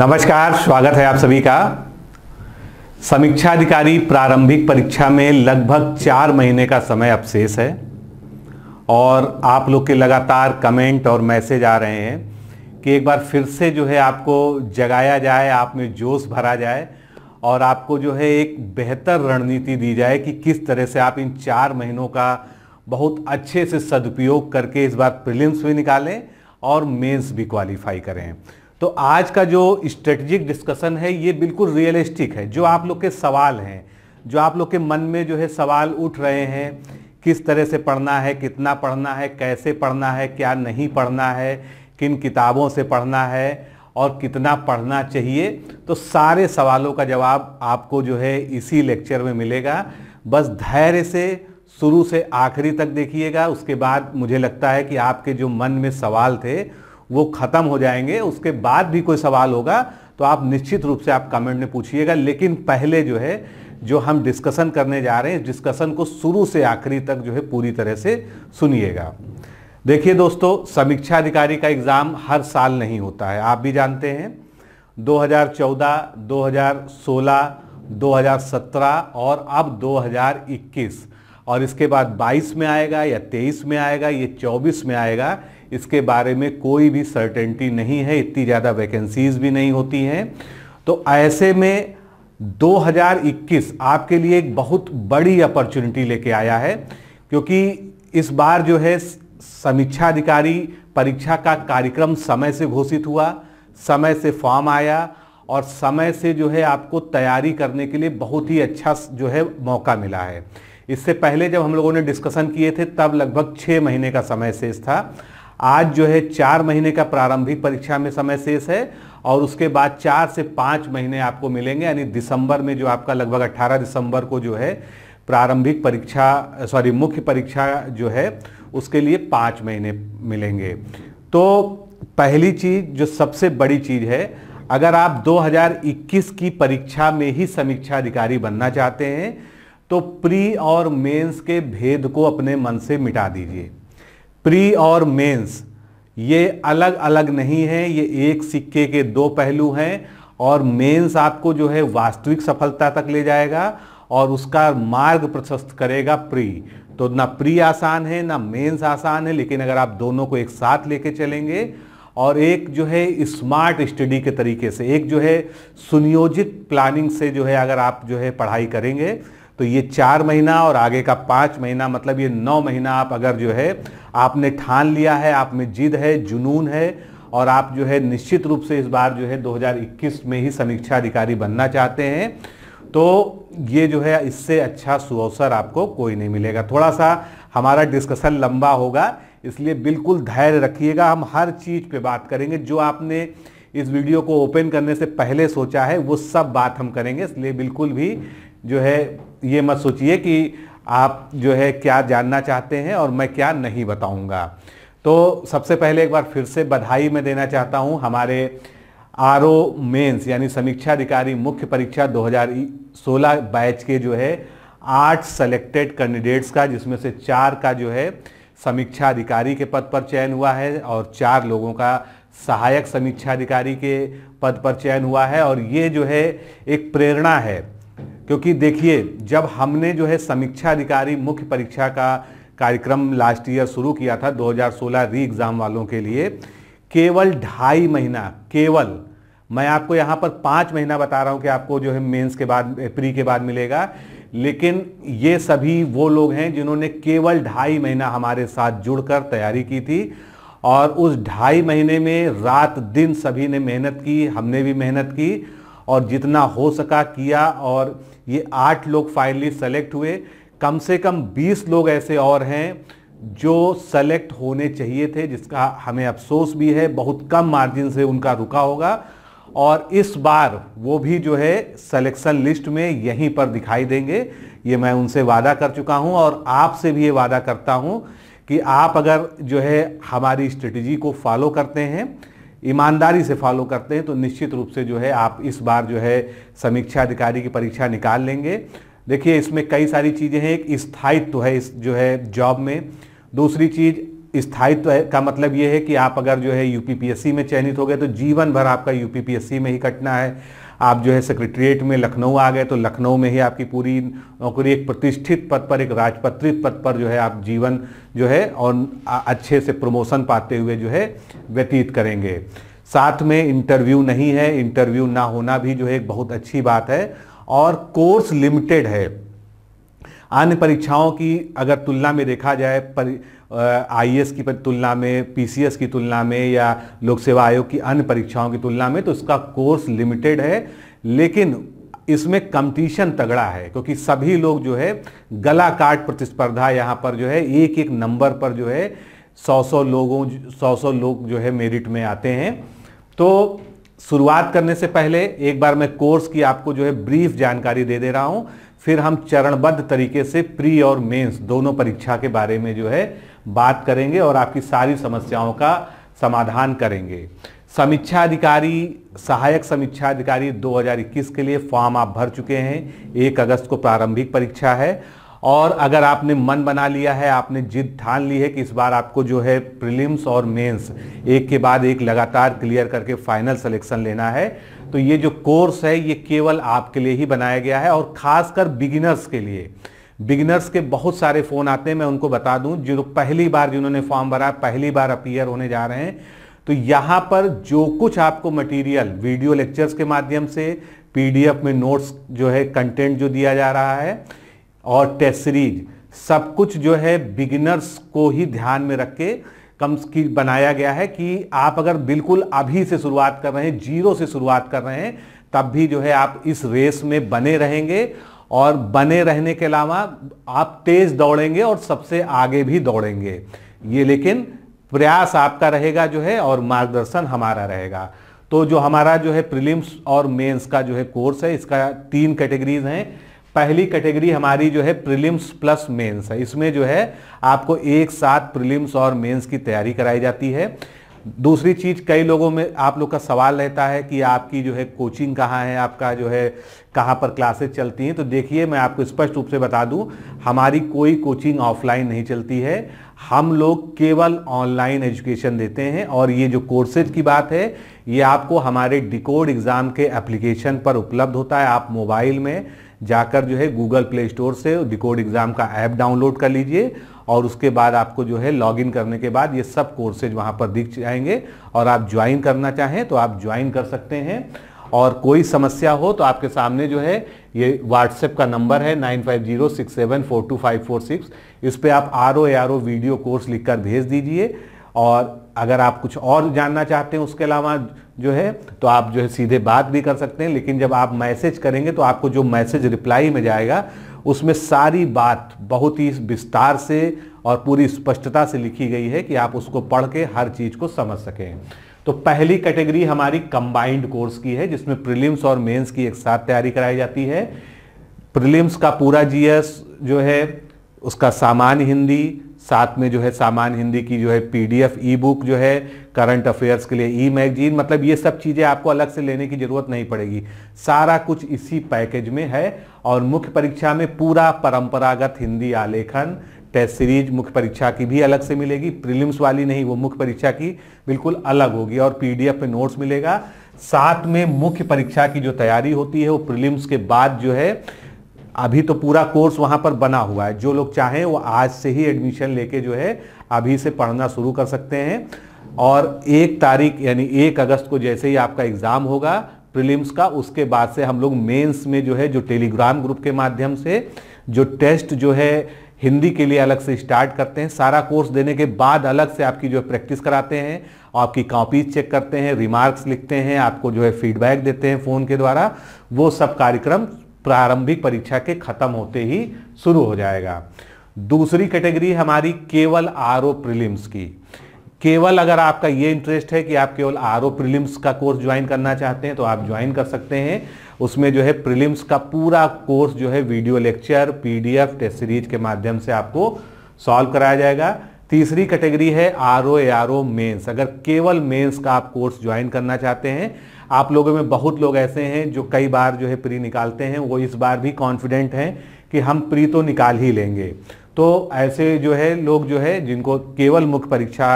नमस्कार स्वागत है आप सभी का समीक्षा अधिकारी प्रारंभिक परीक्षा में लगभग चार महीने का समय अब शेष है और आप लोग के लगातार कमेंट और मैसेज आ रहे हैं कि एक बार फिर से जो है आपको जगाया जाए आप में जोश भरा जाए और आपको जो है एक बेहतर रणनीति दी जाए कि किस तरह से आप इन चार महीनों का बहुत अच्छे से सदुपयोग करके इस बार प्रिलिम्स भी निकालें और मेंस भी क्वालिफाई करें तो आज का जो स्ट्रेटजिक डिस्कशन है ये बिल्कुल रियलिस्टिक है जो आप लोग के सवाल हैं जो आप लोग के मन में जो है सवाल उठ रहे हैं किस तरह से पढ़ना है कितना पढ़ना है कैसे पढ़ना है क्या नहीं पढ़ना है किन किताबों से पढ़ना है और कितना पढ़ना चाहिए तो सारे सवालों का जवाब आपको जो है इसी लेक्चर में मिलेगा बस धैर्य से शुरू से आखिरी तक देखिएगा उसके बाद मुझे लगता है कि आपके जो मन में सवाल थे वो ख़त्म हो जाएंगे उसके बाद भी कोई सवाल होगा तो आप निश्चित रूप से आप कमेंट में पूछिएगा लेकिन पहले जो है जो हम डिस्कशन करने जा रहे हैं डिस्कशन को शुरू से आखिरी तक जो है पूरी तरह से सुनिएगा देखिए दोस्तों समीक्षा अधिकारी का एग्ज़ाम हर साल नहीं होता है आप भी जानते हैं 2014, 2016, 2017 और अब 2021 और इसके बाद 22 में आएगा या 23 में आएगा ये 24 में आएगा इसके बारे में कोई भी सर्टेनिटी नहीं है इतनी ज़्यादा वैकेंसीज भी नहीं होती हैं तो ऐसे में 2021 आपके लिए एक बहुत बड़ी अपॉर्चुनिटी लेके आया है क्योंकि इस बार जो है समीक्षा अधिकारी परीक्षा का कार्यक्रम समय से घोषित हुआ समय से फॉर्म आया और समय से जो है आपको तैयारी करने के लिए बहुत ही अच्छा जो है मौका मिला है इससे पहले जब हम लोगों ने डिस्कशन किए थे तब लगभग छः महीने का समय शेष था आज जो है चार महीने का प्रारंभिक परीक्षा में समय शेष है और उसके बाद चार से पाँच महीने आपको मिलेंगे यानी दिसंबर में जो आपका लगभग अट्ठारह दिसंबर को जो है प्रारंभिक परीक्षा सॉरी मुख्य परीक्षा जो है उसके लिए पाँच महीने मिलेंगे तो पहली चीज़ जो सबसे बड़ी चीज़ है अगर आप 2021 की परीक्षा में ही समीक्षा अधिकारी बनना चाहते हैं तो प्री और मेंस के भेद को अपने मन से मिटा दीजिए प्री और मेंस ये अलग अलग नहीं है ये एक सिक्के के दो पहलू हैं और मेंस आपको जो है वास्तविक सफलता तक ले जाएगा और उसका मार्ग प्रशस्त करेगा प्री तो ना प्री आसान है ना मेंस आसान है लेकिन अगर आप दोनों को एक साथ लेके चलेंगे और एक जो है स्मार्ट स्टडी के तरीके से एक जो है सुनियोजित प्लानिंग से जो है अगर आप जो है पढ़ाई करेंगे तो ये चार महीना और आगे का पाँच महीना मतलब ये नौ महीना आप अगर जो है आपने ठान लिया है आप में जिद है जुनून है और आप जो है निश्चित रूप से इस बार जो है 2021 में ही समीक्षा अधिकारी बनना चाहते हैं तो ये जो है इससे अच्छा सुअवसर आपको कोई नहीं मिलेगा थोड़ा सा हमारा डिस्कशन लंबा होगा इसलिए बिल्कुल धैर्य रखिएगा हम हर चीज़ पे बात करेंगे जो आपने इस वीडियो को ओपन करने से पहले सोचा है वो सब बात हम करेंगे इसलिए बिल्कुल भी जो है ये मत सोचिए कि आप जो है क्या जानना चाहते हैं और मैं क्या नहीं बताऊंगा तो सबसे पहले एक बार फिर से बधाई मैं देना चाहता हूं हमारे आर ओ मेन्स यानी समीक्षा अधिकारी मुख्य परीक्षा 2016 बैच के जो है आठ सेलेक्टेड कैंडिडेट्स का जिसमें से चार का जो है समीक्षा अधिकारी के पद पर चयन हुआ है और चार लोगों का सहायक समीक्षा अधिकारी के पद पर चयन हुआ है और ये जो है एक प्रेरणा है क्योंकि देखिए जब हमने जो है समीक्षा अधिकारी मुख्य परीक्षा का कार्यक्रम लास्ट ईयर शुरू किया था 2016 री एग्ज़ाम वालों के लिए केवल ढाई महीना केवल मैं आपको यहाँ पर पाँच महीना बता रहा हूँ कि आपको जो है मेंस के बाद प्री के बाद मिलेगा लेकिन ये सभी वो लोग हैं जिन्होंने केवल ढाई महीना हमारे साथ जुड़कर तैयारी की थी और उस ढाई महीने में रात दिन सभी ने मेहनत की हमने भी मेहनत की और जितना हो सका किया और ये आठ लोग फाइनली सेलेक्ट हुए कम से कम बीस लोग ऐसे और हैं जो सेलेक्ट होने चाहिए थे जिसका हमें अफसोस भी है बहुत कम मार्जिन से उनका रुका होगा और इस बार वो भी जो है सेलेक्शन लिस्ट में यहीं पर दिखाई देंगे ये मैं उनसे वादा कर चुका हूं और आपसे भी ये वादा करता हूं कि आप अगर जो है हमारी स्ट्रेटजी को फॉलो करते हैं ईमानदारी से फॉलो करते हैं तो निश्चित रूप से जो है आप इस बार जो है समीक्षा अधिकारी की परीक्षा निकाल लेंगे देखिए इसमें कई सारी चीज़ें हैं एक स्थायित्व तो है इस जो है जॉब में दूसरी चीज़ स्थायित्व तो का मतलब ये है कि आप अगर जो है यूपीपीएससी में चयनित हो गए तो जीवन भर आपका यूपीपीएससी में ही कटना है आप जो है सेक्रेटरीट में लखनऊ आ गए तो लखनऊ में ही आपकी पूरी नौकरी एक प्रतिष्ठित पद पर एक राजपत्रित पद पर जो है आप जीवन जो है और अच्छे से प्रमोशन पाते हुए जो है व्यतीत करेंगे साथ में इंटरव्यू नहीं है इंटरव्यू ना होना भी जो है एक बहुत अच्छी बात है और कोर्स लिमिटेड है अन्य परीक्षाओं की अगर तुलना में देखा जाए परि आई की तुलना में पी की तुलना में या लोक सेवा आयोग की अन्य परीक्षाओं की तुलना में तो इसका कोर्स लिमिटेड है लेकिन इसमें कंपटीशन तगड़ा है क्योंकि सभी लोग जो है गला काट प्रतिस्पर्धा यहाँ पर जो है एक एक नंबर पर जो है सौ सौ लोगों सौ सौ लोग जो है मेरिट में आते हैं तो शुरुआत करने से पहले एक बार मैं कोर्स की आपको जो है ब्रीफ जानकारी दे दे रहा हूँ फिर हम चरणबद्ध तरीके से प्री और मेंस दोनों परीक्षा के बारे में जो है बात करेंगे और आपकी सारी समस्याओं का समाधान करेंगे समीक्षा अधिकारी सहायक समीक्षा अधिकारी 2021 के लिए फॉर्म आप भर चुके हैं एक अगस्त को प्रारंभिक परीक्षा है और अगर आपने मन बना लिया है आपने जिद ठान ली है कि इस बार आपको जो है प्रीलिम्स और मेंस एक के बाद एक लगातार क्लियर करके फाइनल सिलेक्शन लेना है तो ये जो कोर्स है ये केवल आपके लिए ही बनाया गया है और खासकर बिगिनर्स के लिए बिगिनर्स के बहुत सारे फ़ोन आते हैं मैं उनको बता दूं जो पहली बार जिन्होंने फॉर्म भरा पहली बार अपीयर होने जा रहे हैं तो यहाँ पर जो कुछ आपको मटेरियल वीडियो लेक्चर्स के माध्यम से पीडीएफ में नोट्स जो है कंटेंट जो दिया जा रहा है और टेस्ट सीरीज सब कुछ जो है बिगिनर्स को ही ध्यान में रख के कम की बनाया गया है कि आप अगर बिल्कुल अभी से शुरुआत कर रहे हैं जीरो से शुरुआत कर रहे हैं तब भी जो है आप इस रेस में बने रहेंगे और बने रहने के अलावा आप तेज दौड़ेंगे और सबसे आगे भी दौड़ेंगे ये लेकिन प्रयास आपका रहेगा जो है और मार्गदर्शन हमारा रहेगा तो जो हमारा जो है प्रीलिम्स और मेंस का जो है कोर्स है इसका तीन कैटेगरीज हैं पहली कैटेगरी हमारी जो है प्रीलिम्स प्लस मेंस है इसमें जो है आपको एक साथ प्रीलिम्स और मेंस की तैयारी कराई जाती है दूसरी चीज़ कई लोगों में आप लोग का सवाल रहता है कि आपकी जो है कोचिंग कहाँ है आपका जो है कहाँ पर क्लासेस चलती हैं तो देखिए मैं आपको स्पष्ट रूप से बता दूं हमारी कोई कोचिंग ऑफलाइन नहीं चलती है हम लोग केवल ऑनलाइन एजुकेशन देते हैं और ये जो कोर्सेज की बात है ये आपको हमारे डिकोड एग्ज़ाम के एप्लीकेशन पर उपलब्ध होता है आप मोबाइल में जाकर जो है गूगल प्ले स्टोर से डिकोड एग्ज़ाम का ऐप डाउनलोड कर लीजिए और उसके बाद आपको जो है लॉगिन करने के बाद ये सब कोर्सेज वहाँ पर दिख जाएंगे और आप ज्वाइन करना चाहें तो आप ज्वाइन कर सकते हैं और कोई समस्या हो तो आपके सामने जो है ये व्हाट्सएप का नंबर है nine five zero six seven four two five four six इस पर आप R O R O video course लिखकर भेज दीजिए और अगर आप कुछ और जानना चाहते हैं उसके अलावा जो है तो आप जो है सीधे बात भी कर सकते हैं लेकिन जब आप मैसेज करेंगे तो आपको जो मैसेज रिप्लाई में जाएगा उसमें सारी बात बहुत ही विस्तार से और पूरी स्पष्टता से लिखी गई है कि आप उसको पढ़ के हर चीज़ को समझ सकें तो पहली कैटेगरी हमारी कंबाइंड कोर्स की है जिसमें प्रीलिम्स और मेंस की एक साथ तैयारी कराई जाती है प्रीलिम्स का पूरा जीएस जो है उसका सामान्य हिंदी साथ में जो है सामान्य हिंदी की जो है पीडीएफ ई बुक जो है करंट अफेयर्स के लिए ई मैगजीन मतलब ये सब चीज़ें आपको अलग से लेने की ज़रूरत नहीं पड़ेगी सारा कुछ इसी पैकेज में है और मुख्य परीक्षा में पूरा परंपरागत हिंदी आलेखन टेस्ट सीरीज मुख्य परीक्षा की भी अलग से मिलेगी प्रीलिम्स वाली नहीं वो मुख्य परीक्षा की बिल्कुल अलग होगी और पीडीएफ में नोट्स मिलेगा साथ में मुख्य परीक्षा की जो तैयारी होती है वो प्रीलिम्स के बाद जो है अभी तो पूरा कोर्स वहां पर बना हुआ है जो लोग चाहें वो आज से ही एडमिशन लेके जो है अभी से पढ़ना शुरू कर सकते हैं और एक तारीख यानी एक अगस्त को जैसे ही आपका एग्जाम होगा प्रीलिम्स का उसके बाद से हम लोग मेंस में जो है जो टेलीग्राम ग्रुप के माध्यम से जो टेस्ट जो है हिंदी के लिए अलग से स्टार्ट करते हैं सारा कोर्स देने के बाद अलग से आपकी जो प्रैक्टिस कराते हैं आपकी कॉपीज चेक करते हैं रिमार्क्स लिखते हैं आपको जो है फीडबैक देते हैं फ़ोन के द्वारा वो सब कार्यक्रम प्रारंभिक परीक्षा के ख़त्म होते ही शुरू हो जाएगा दूसरी कैटेगरी हमारी केवल आर ओ प्रिलिम्स की केवल अगर आपका ये इंटरेस्ट है कि आप केवल आर ओ प्रिलिम्स का कोर्स ज्वाइन करना चाहते हैं तो आप ज्वाइन कर सकते हैं उसमें जो है प्रीलिम्स का पूरा कोर्स जो है video lecture PDF test series के माध्यम से आपको सॉल्व कराया जाएगा तीसरी कैटेगरी है R O R O mains अगर केवल मेंस का आप कोर्स ज्वाइन करना चाहते हैं आप लोगों में बहुत लोग ऐसे हैं जो कई बार जो है प्री निकालते हैं वो इस बार भी कॉन्फिडेंट हैं कि हम प्री तो निकाल ही लेंगे तो ऐसे जो है लोग जो है जिनको केवल मुख्य परीक्षा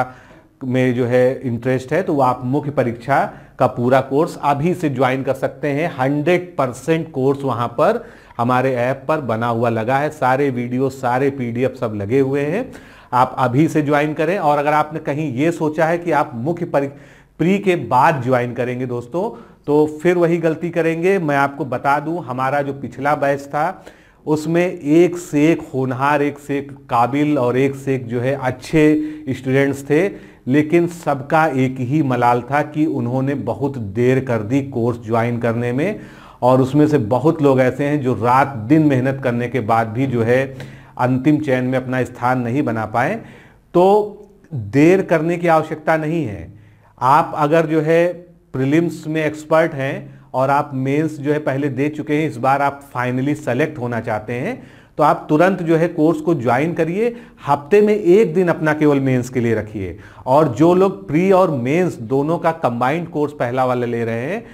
में जो है इंटरेस्ट है तो वो आप मुख्य परीक्षा का पूरा कोर्स अभी से ज्वाइन कर सकते हैं हंड्रेड परसेंट कोर्स वहाँ पर हमारे ऐप पर बना हुआ लगा है सारे वीडियो सारे पीडीएफ सब लगे हुए हैं आप अभी से ज्वाइन करें और अगर आपने कहीं ये सोचा है कि आप मुख्य प्री के बाद ज्वाइन करेंगे दोस्तों तो फिर वही गलती करेंगे मैं आपको बता दूं हमारा जो पिछला बैच था उसमें एक से एक होनहार एक से एक काबिल और एक से एक जो है अच्छे स्टूडेंट्स थे लेकिन सबका एक ही मलाल था कि उन्होंने बहुत देर कर दी कोर्स ज्वाइन करने में और उसमें से बहुत लोग ऐसे हैं जो रात दिन मेहनत करने के बाद भी जो है अंतिम चयन में अपना स्थान नहीं बना पाए तो देर करने की आवश्यकता नहीं है आप अगर जो है प्रीलिम्स में एक्सपर्ट हैं और आप मेंस जो है पहले दे चुके हैं इस बार आप फाइनली सेलेक्ट होना चाहते हैं तो आप तुरंत जो है कोर्स को ज्वाइन करिए हफ्ते में एक दिन अपना केवल मेंस के लिए रखिए और जो लोग प्री और मेंस दोनों का कंबाइंड कोर्स पहला वाला ले रहे हैं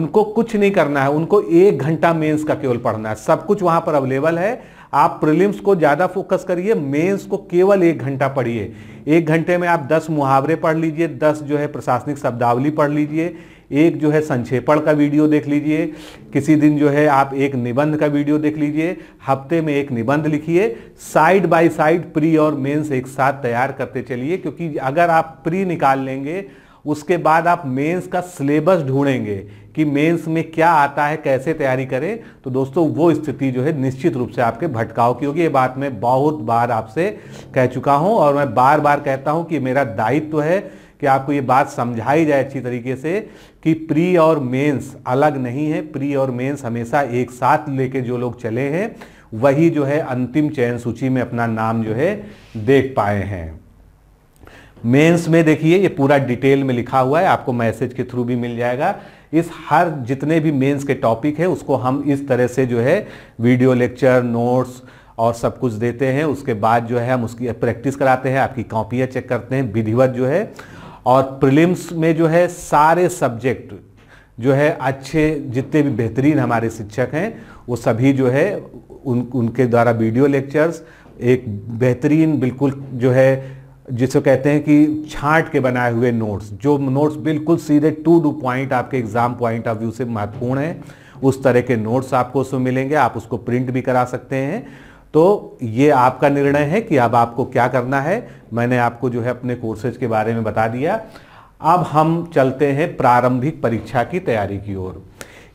उनको कुछ नहीं करना है उनको एक घंटा मेंस का केवल पढ़ना है सब कुछ वहां पर अवेलेबल है आप प्रिलिम्स को ज़्यादा फोकस करिए मेंस को केवल एक घंटा पढ़िए एक घंटे में आप दस मुहावरे पढ़ लीजिए दस जो है प्रशासनिक शब्दावली पढ़ लीजिए एक जो है संक्षेपण का वीडियो देख लीजिए किसी दिन जो है आप एक निबंध का वीडियो देख लीजिए हफ्ते में एक निबंध लिखिए साइड बाय साइड प्री और मेंस एक साथ तैयार करते चलिए क्योंकि अगर आप प्री निकाल लेंगे उसके बाद आप मेंस का सिलेबस ढूंढेंगे कि मेंस में क्या आता है कैसे तैयारी करें तो दोस्तों वो स्थिति जो है निश्चित रूप से आपके भटकाव की होगी ये बात मैं बहुत बार आपसे कह चुका हूं और मैं बार बार कहता हूं कि मेरा दायित्व तो है कि आपको ये बात समझाई जाए अच्छी तरीके से कि प्री और मेंस अलग नहीं है प्री और मेंस हमेशा एक साथ लेके जो लोग चले हैं वही जो है अंतिम चयन सूची में अपना नाम जो है देख पाए हैं मेंस में देखिए ये पूरा डिटेल में लिखा हुआ है आपको मैसेज के थ्रू भी मिल जाएगा इस हर जितने भी मेंस के टॉपिक है उसको हम इस तरह से जो है वीडियो लेक्चर नोट्स और सब कुछ देते हैं उसके बाद जो है हम उसकी प्रैक्टिस कराते हैं आपकी कॉपियाँ चेक करते हैं विधिवत जो है और प्रीलिम्स में जो है सारे सब्जेक्ट जो है अच्छे जितने भी बेहतरीन हमारे शिक्षक हैं वो सभी जो है उन उनके द्वारा वीडियो लेक्चर्स एक बेहतरीन बिल्कुल जो है जिसको कहते हैं कि छांट के बनाए हुए नोट्स जो नोट्स बिल्कुल सीधे टू डू पॉइंट आपके एग्जाम पॉइंट ऑफ व्यू से महत्वपूर्ण है उस तरह के नोट्स आपको उसमें मिलेंगे आप उसको प्रिंट भी करा सकते हैं तो ये आपका निर्णय है कि अब आपको क्या करना है मैंने आपको जो है अपने कोर्सेज के बारे में बता दिया अब हम चलते हैं प्रारंभिक परीक्षा की तैयारी की ओर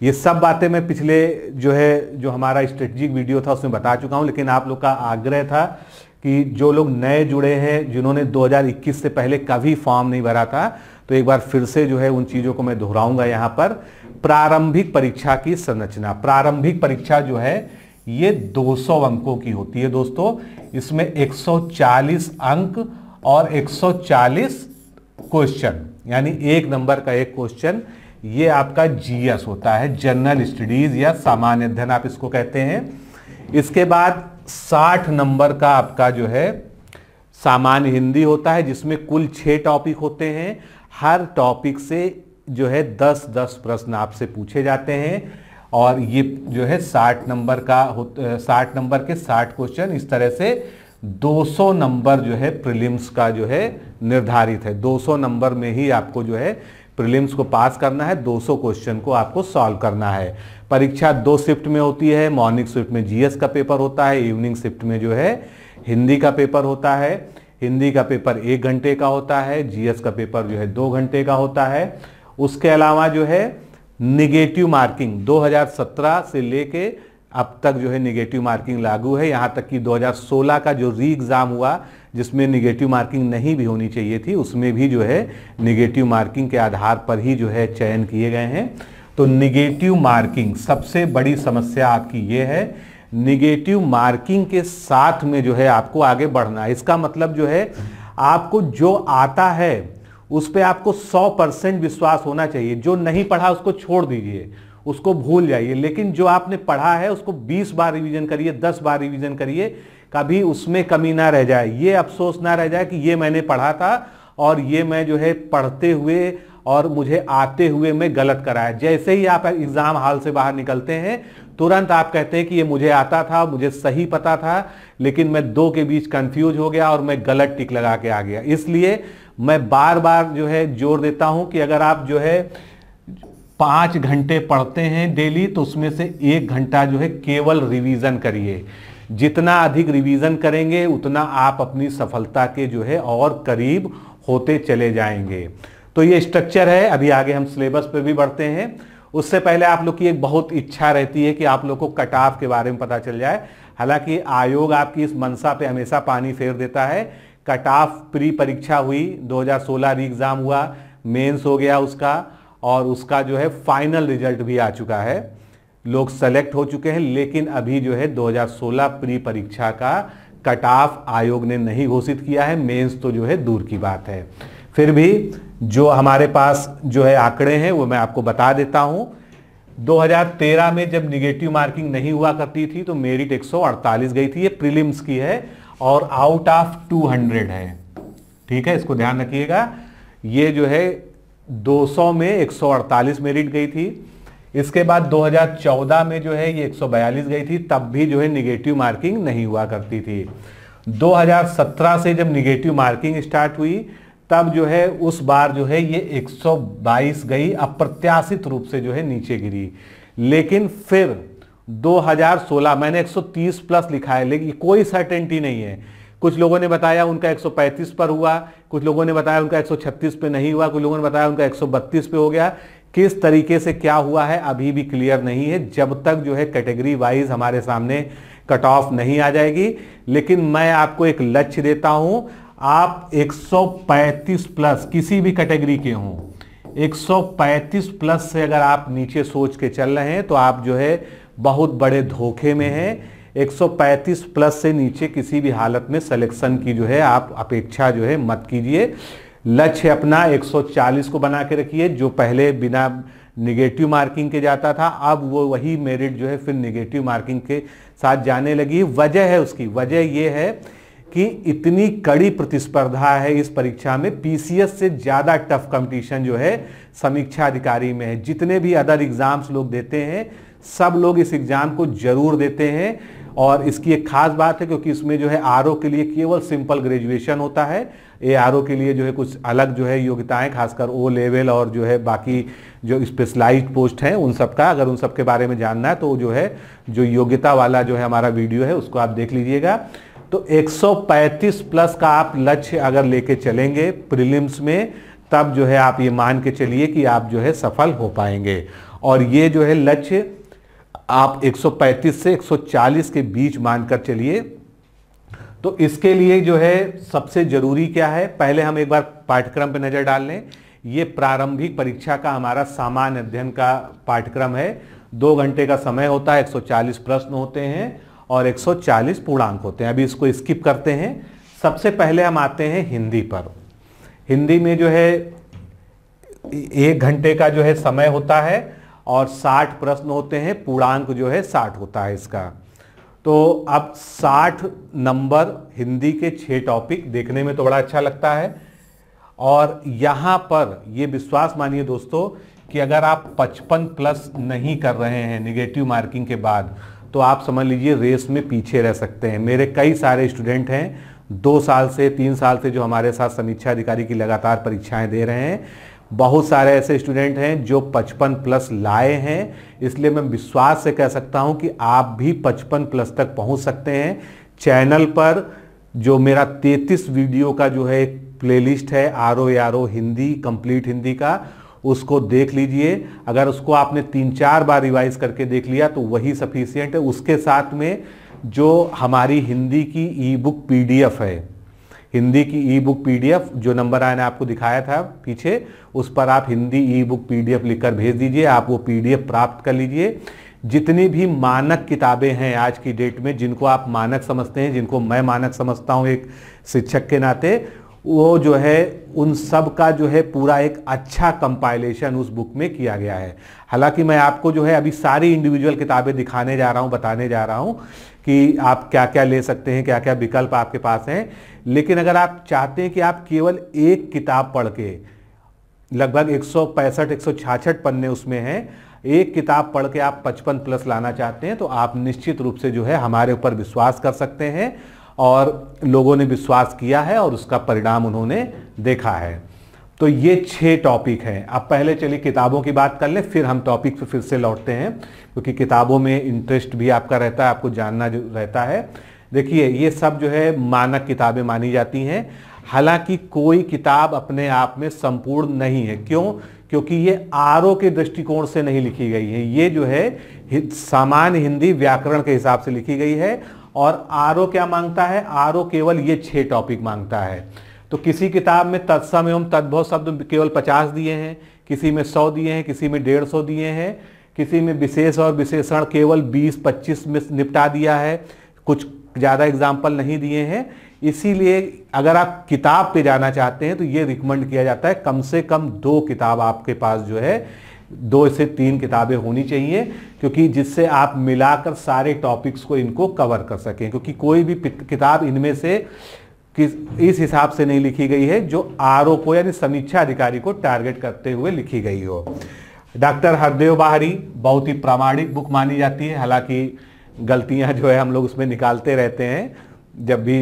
ये सब बातें मैं पिछले जो है जो हमारा स्ट्रेटजिक वीडियो था उसमें बता चुका हूँ लेकिन आप लोग का आग्रह था कि जो लोग नए जुड़े हैं जिन्होंने 2021 से पहले कभी फॉर्म नहीं भरा था तो एक बार फिर से जो है उन चीज़ों को मैं दोहराऊंगा यहाँ पर प्रारंभिक परीक्षा की संरचना प्रारंभिक परीक्षा जो है ये 200 अंकों की होती है दोस्तों इसमें 140 अंक और 140 क्वेश्चन यानी एक नंबर का एक क्वेश्चन ये आपका जीएस होता है जनरल स्टडीज या सामान्य अध्ययन आप इसको कहते हैं इसके बाद 60 नंबर का आपका जो है सामान्य हिंदी होता है जिसमें कुल छह टॉपिक होते हैं हर टॉपिक से जो है 10 10 प्रश्न आपसे पूछे जाते हैं और ये जो है 60 नंबर का साठ नंबर के 60 क्वेश्चन इस तरह से 200 नंबर जो है प्रीलिम्स का जो है निर्धारित है 200 नंबर में ही आपको जो है प्रीलिम्स को पास करना है 200 क्वेश्चन को आपको सॉल्व करना है परीक्षा दो शिफ्ट में होती है मॉर्निंग शिफ्ट में जीएस का पेपर होता है इवनिंग शिफ्ट में जो है हिंदी का पेपर होता है हिंदी का पेपर एक घंटे का होता है जीएस का पेपर जो है दो घंटे का होता है उसके अलावा जो है निगेटिव मार्किंग 2017 से लेके अब तक जो है निगेटिव मार्किंग लागू है यहाँ तक कि 2016 का जो री एग्ज़ाम हुआ जिसमें निगेटिव मार्किंग नहीं भी होनी चाहिए थी उसमें भी जो है निगेटिव मार्किंग के आधार पर ही जो है चयन किए गए हैं तो निगेटिव मार्किंग सबसे बड़ी समस्या आपकी ये है निगेटिव मार्किंग के साथ में जो है आपको आगे बढ़ना इसका मतलब जो है आपको जो आता है उस पर आपको 100 परसेंट विश्वास होना चाहिए जो नहीं पढ़ा उसको छोड़ दीजिए उसको भूल जाइए लेकिन जो आपने पढ़ा है उसको 20 बार रिवीजन करिए 10 बार रिवीजन करिए कभी उसमें कमी ना रह जाए ये अफसोस ना रह जाए कि ये मैंने पढ़ा था और ये मैं जो है पढ़ते हुए और मुझे आते हुए मैं गलत कराया जैसे ही आप एग्ज़ाम हॉल से बाहर निकलते हैं तुरंत आप कहते हैं कि ये मुझे आता था मुझे सही पता था लेकिन मैं दो के बीच कंफ्यूज हो गया और मैं गलत टिक लगा के आ गया इसलिए मैं बार बार जो है जोर देता हूं कि अगर आप जो है पाँच घंटे पढ़ते हैं डेली तो उसमें से एक घंटा जो है केवल रिवीजन करिए जितना अधिक रिवीजन करेंगे उतना आप अपनी सफलता के जो है और करीब होते चले जाएंगे तो ये स्ट्रक्चर है अभी आगे हम सिलेबस पे भी बढ़ते हैं उससे पहले आप लोग की एक बहुत इच्छा रहती है कि आप लोग को कट ऑफ के बारे में पता चल जाए हालांकि आयोग आपकी इस मनसा पे हमेशा पानी फेर देता है कट ऑफ प्री परीक्षा हुई 2016 री एग्ज़ाम हुआ मेंस हो गया उसका और उसका जो है फाइनल रिजल्ट भी आ चुका है लोग सेलेक्ट हो चुके हैं लेकिन अभी जो है 2016 प्री परीक्षा का कट ऑफ आयोग ने नहीं घोषित किया है मेंस तो जो है दूर की बात है फिर भी जो हमारे पास जो है आंकड़े हैं वो मैं आपको बता देता हूँ 2013 में जब निगेटिव मार्किंग नहीं हुआ करती थी तो मेरिट 148 गई थी ये प्रीलिम्स की है और आउट ऑफ 200 है ठीक है इसको ध्यान रखिएगा ये जो है 200 में 148 मेरिट गई थी इसके बाद 2014 में जो है ये 142 गई थी तब भी जो है निगेटिव मार्किंग नहीं हुआ करती थी 2017 से जब निगेटिव मार्किंग स्टार्ट हुई तब जो है उस बार जो है ये 122 गई अप्रत्याशित रूप से जो है नीचे गिरी लेकिन फिर 2016 मैंने 130 प्लस लिखा है लेकिन कोई सर्टेनिटी नहीं है कुछ लोगों ने बताया उनका 135 पर हुआ कुछ लोगों ने बताया उनका 136 पे नहीं हुआ कुछ लोगों ने बताया उनका 132 पे हो गया किस तरीके से क्या हुआ है अभी भी क्लियर नहीं है जब तक जो है कैटेगरी वाइज हमारे सामने कट ऑफ नहीं आ जाएगी लेकिन मैं आपको एक लक्ष्य देता हूं आप 135 प्लस किसी भी कैटेगरी के हों 135 प्लस से अगर आप नीचे सोच के चल रहे हैं तो आप जो है बहुत बड़े धोखे में है 135 प्लस से नीचे किसी भी हालत में सिलेक्शन की जो है आप अपेक्षा जो है मत कीजिए लक्ष्य अपना 140 को बना के रखिए जो पहले बिना निगेटिव मार्किंग के जाता था अब वो वही मेरिट जो है फिर निगेटिव मार्किंग के साथ जाने लगी वजह है उसकी वजह ये है कि इतनी कड़ी प्रतिस्पर्धा है इस परीक्षा में पीसीएस से ज़्यादा टफ कंपटीशन जो है समीक्षा अधिकारी में है जितने भी अदर एग्जाम्स लोग देते हैं सब लोग इस एग्ज़ाम को ज़रूर देते हैं और इसकी एक खास बात है क्योंकि इसमें जो है आर के लिए केवल सिंपल ग्रेजुएशन होता है ए आर के लिए जो है कुछ अलग जो है योग्यताएं खासकर ओ लेवल और जो है बाकी जो स्पेशलाइज पोस्ट हैं उन सब का अगर उन सब के बारे में जानना है तो जो है जो योग्यता वाला जो है हमारा वीडियो है उसको आप देख लीजिएगा तो 135 प्लस का आप लक्ष्य अगर लेके चलेंगे प्रिलिम्स में तब जो है आप ये मान के चलिए कि आप जो है सफल हो पाएंगे और ये जो है लक्ष्य आप 135 से 140 के बीच मानकर चलिए तो इसके लिए जो है सबसे जरूरी क्या है पहले हम एक बार पाठ्यक्रम पर नज़र डाल लें ये प्रारंभिक परीक्षा का हमारा सामान्य अध्ययन का पाठ्यक्रम है दो घंटे का समय होता है 140 प्रश्न होते हैं और 140 पूर्णांक होते हैं अभी इसको स्किप करते हैं सबसे पहले हम आते हैं हिंदी पर हिंदी में जो है एक घंटे का जो है समय होता है और 60 प्रश्न होते हैं पूर्णांक जो है 60 होता है इसका तो अब 60 नंबर हिंदी के छः टॉपिक देखने में तो बड़ा अच्छा लगता है और यहाँ पर ये विश्वास मानिए दोस्तों कि अगर आप 55 प्लस नहीं कर रहे हैं निगेटिव मार्किंग के बाद तो आप समझ लीजिए रेस में पीछे रह सकते हैं मेरे कई सारे स्टूडेंट हैं दो साल से तीन साल से जो हमारे साथ समीक्षा अधिकारी की लगातार परीक्षाएं दे रहे हैं बहुत सारे ऐसे स्टूडेंट हैं जो 55 प्लस लाए हैं इसलिए मैं विश्वास से कह सकता हूं कि आप भी 55 प्लस तक पहुंच सकते हैं चैनल पर जो मेरा 33 वीडियो का जो है प्लेलिस्ट है R O R O Hindi complete Hindi का उसको देख लीजिए अगर उसको आपने तीन चार बार रिवाइज करके देख लिया तो वही सफिशियंट है उसके साथ में जो हमारी हिंदी की ई बुक पी है हिंदी की ई बुक पी जो नंबर आया आपको दिखाया था पीछे उस पर आप हिंदी ई बुक पी लिखकर भेज दीजिए आप वो पी प्राप्त कर लीजिए जितनी भी मानक किताबें हैं आज की डेट में जिनको आप मानक समझते हैं जिनको मैं मानक समझता हूँ एक शिक्षक के नाते वो जो है उन सब का जो है पूरा एक अच्छा कंपाइलेशन उस बुक में किया गया है हालांकि मैं आपको जो है अभी सारी इंडिविजुअल किताबें दिखाने जा रहा हूँ बताने जा रहा हूँ कि आप क्या क्या ले सकते हैं क्या क्या विकल्प आपके पास हैं लेकिन अगर आप चाहते हैं कि आप केवल एक किताब पढ़ के लगभग एक सौ पैंसठ एक सौ छाछठ पन्ने उसमें हैं एक किताब पढ़ के आप 55 प्लस लाना चाहते हैं तो आप निश्चित रूप से जो है हमारे ऊपर विश्वास कर सकते हैं और लोगों ने विश्वास किया है और उसका परिणाम उन्होंने देखा है तो ये छः टॉपिक हैं अब पहले चलिए किताबों की बात कर लें फिर हम टॉपिक पे फिर से लौटते हैं क्योंकि किताबों में इंटरेस्ट भी आपका रहता है आपको जानना जो रहता है देखिए ये सब जो है मानक किताबें मानी जाती हैं हालांकि कोई किताब अपने आप में संपूर्ण नहीं है क्यों क्योंकि ये आरओ के दृष्टिकोण से नहीं लिखी गई है ये जो है सामान्य हिंदी व्याकरण के हिसाब से लिखी गई है और आरओ क्या मांगता है आरओ केवल ये छः टॉपिक मांगता है तो किसी किताब में तत्सम एवं तद्भव शब्द केवल पचास दिए हैं किसी में सौ दिए हैं किसी में डेढ़ सौ दिए हैं किसी में विशेष और विशेषण केवल बीस पच्चीस में निपटा दिया है कुछ ज़्यादा एग्जाम्पल नहीं दिए हैं इसीलिए अगर आप किताब पे जाना चाहते हैं तो ये रिकमेंड किया जाता है कम से कम दो किताब आपके पास जो है दो से तीन किताबें होनी चाहिए क्योंकि जिससे आप मिलाकर सारे टॉपिक्स को इनको कवर कर सकें क्योंकि कोई भी किताब इनमें से किस इस हिसाब से नहीं लिखी गई है जो आर को यानी समीक्षा अधिकारी को टारगेट करते हुए लिखी गई हो डॉक्टर हरदेव बाहरी बहुत ही प्रामाणिक बुक मानी जाती है हालांकि गलतियां जो है हम लोग उसमें निकालते रहते हैं जब भी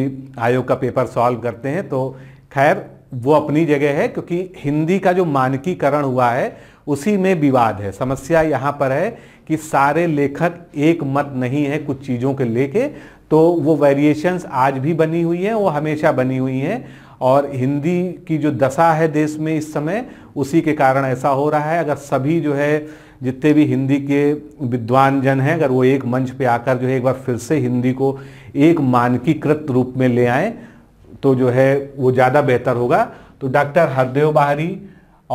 आयोग का पेपर सॉल्व करते हैं तो खैर वो अपनी जगह है क्योंकि हिंदी का जो मानकीकरण हुआ है उसी में विवाद है समस्या यहाँ पर है कि सारे लेखक एक मत नहीं है कुछ चीज़ों के लेके तो वो वेरिएशंस आज भी बनी हुई हैं वो हमेशा बनी हुई हैं और हिंदी की जो दशा है देश में इस समय उसी के कारण ऐसा हो रहा है अगर सभी जो है जितने भी हिंदी के विद्वान जन हैं अगर वो एक मंच पे आकर जो है एक बार फिर से हिंदी को एक मानकीकृत रूप में ले आए तो जो है वो ज़्यादा बेहतर होगा तो डॉक्टर हरदेव बाहरी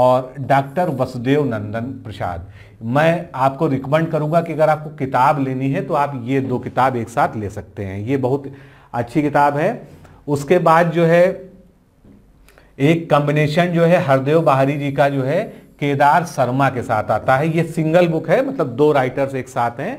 और डॉक्टर वसुदेव नंदन प्रसाद मैं आपको रिकमेंड करूंगा कि अगर आपको किताब लेनी है तो आप ये दो किताब एक साथ ले सकते हैं ये बहुत अच्छी किताब है उसके बाद जो है एक कॉम्बिनेशन जो है हरदेव बाहरी जी का जो है केदार शर्मा के साथ आता है ये सिंगल बुक है मतलब दो राइटर्स एक साथ हैं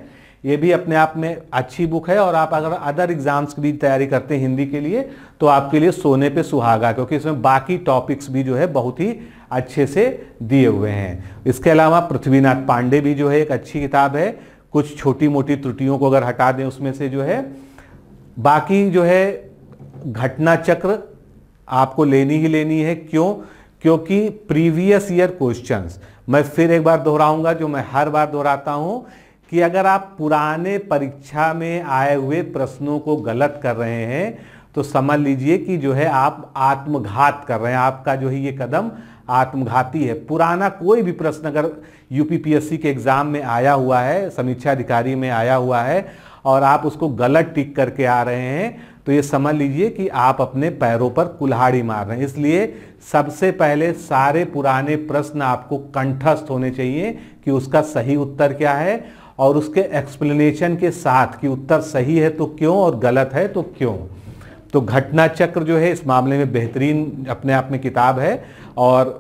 ये भी अपने आप में अच्छी बुक है और आप अगर अदर एग्जाम्स की भी तैयारी करते हैं हिंदी के लिए तो आपके लिए सोने पे सुहागा क्योंकि इसमें बाकी टॉपिक्स भी जो है बहुत ही अच्छे से दिए हुए हैं इसके अलावा पृथ्वीनाथ पांडे भी जो है एक अच्छी किताब है कुछ छोटी मोटी त्रुटियों को अगर हटा दें उसमें से जो है बाकी जो है घटना चक्र आपको लेनी ही लेनी है क्यों क्योंकि प्रीवियस ईयर क्वेश्चंस मैं फिर एक बार दोहराऊंगा जो मैं हर बार दोहराता हूं कि अगर आप पुराने परीक्षा में आए हुए प्रश्नों को गलत कर रहे हैं तो समझ लीजिए कि जो है आप आत्मघात कर रहे हैं आपका जो है ये कदम आत्मघाती है पुराना कोई भी प्रश्न अगर यूपीपीएससी के एग्ज़ाम में आया हुआ है समीक्षा अधिकारी में आया हुआ है और आप उसको गलत टिक करके आ रहे हैं तो ये समझ लीजिए कि आप अपने पैरों पर कुल्हाड़ी मार रहे हैं इसलिए सबसे पहले सारे पुराने प्रश्न आपको कंठस्थ होने चाहिए कि उसका सही उत्तर क्या है और उसके एक्सप्लेनेशन के साथ कि उत्तर सही है तो क्यों और गलत है तो क्यों तो घटना चक्र जो है इस मामले में बेहतरीन अपने आप में किताब है और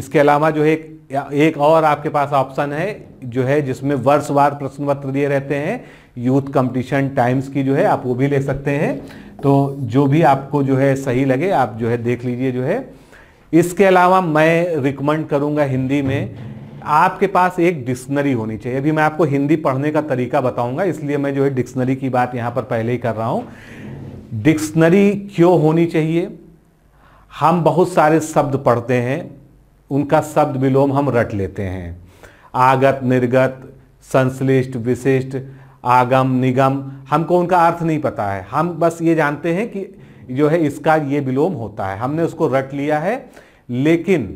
इसके अलावा जो है एक, एक और आपके पास ऑप्शन है जो है जिसमें वर्षवार प्रश्न पत्र दिए रहते हैं यूथ कंपटीशन टाइम्स की जो है आप वो भी ले सकते हैं तो जो भी आपको जो है सही लगे आप जो है देख लीजिए जो है इसके अलावा मैं रिकमेंड करूंगा हिंदी में आपके पास एक डिक्शनरी होनी चाहिए अभी मैं आपको हिंदी पढ़ने का तरीका बताऊंगा इसलिए मैं जो है डिक्शनरी की बात यहाँ पर पहले ही कर रहा हूँ डिक्शनरी क्यों होनी चाहिए हम बहुत सारे शब्द पढ़ते हैं उनका शब्द विलोम हम रट लेते हैं आगत निर्गत संश्लिष्ट विशिष्ट आगम निगम हमको उनका अर्थ नहीं पता है हम बस ये जानते हैं कि जो है इसका ये विलोम होता है हमने उसको रट लिया है लेकिन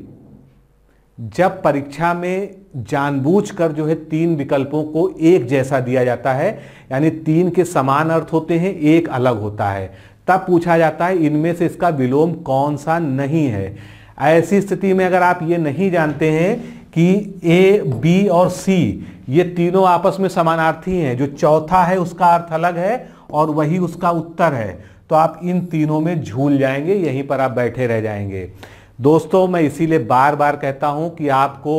जब परीक्षा में जानबूझकर जो है तीन विकल्पों को एक जैसा दिया जाता है यानी तीन के समान अर्थ होते हैं एक अलग होता है तब पूछा जाता है इनमें से इसका विलोम कौन सा नहीं है ऐसी स्थिति में अगर आप ये नहीं जानते हैं कि ए बी और सी ये तीनों आपस में समानार्थी हैं जो चौथा है उसका अर्थ अलग है और वही उसका उत्तर है तो आप इन तीनों में झूल जाएंगे यहीं पर आप बैठे रह जाएंगे दोस्तों मैं इसीलिए बार बार कहता हूं कि आपको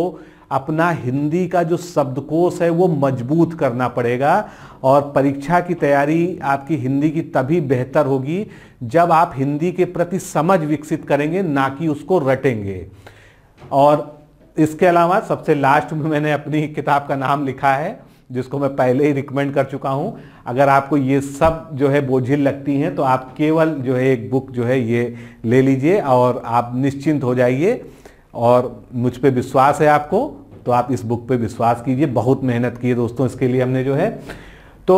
अपना हिंदी का जो शब्दकोश है वो मजबूत करना पड़ेगा और परीक्षा की तैयारी आपकी हिंदी की तभी बेहतर होगी जब आप हिंदी के प्रति समझ विकसित करेंगे ना कि उसको रटेंगे और इसके अलावा सबसे लास्ट में मैंने अपनी किताब का नाम लिखा है जिसको मैं पहले ही रिकमेंड कर चुका हूँ अगर आपको ये सब जो है बोझिल लगती हैं तो आप केवल जो है एक बुक जो है ये ले लीजिए और आप निश्चिंत हो जाइए और मुझ पर विश्वास है आपको तो आप इस बुक पे विश्वास कीजिए बहुत मेहनत की है दोस्तों इसके लिए हमने जो है तो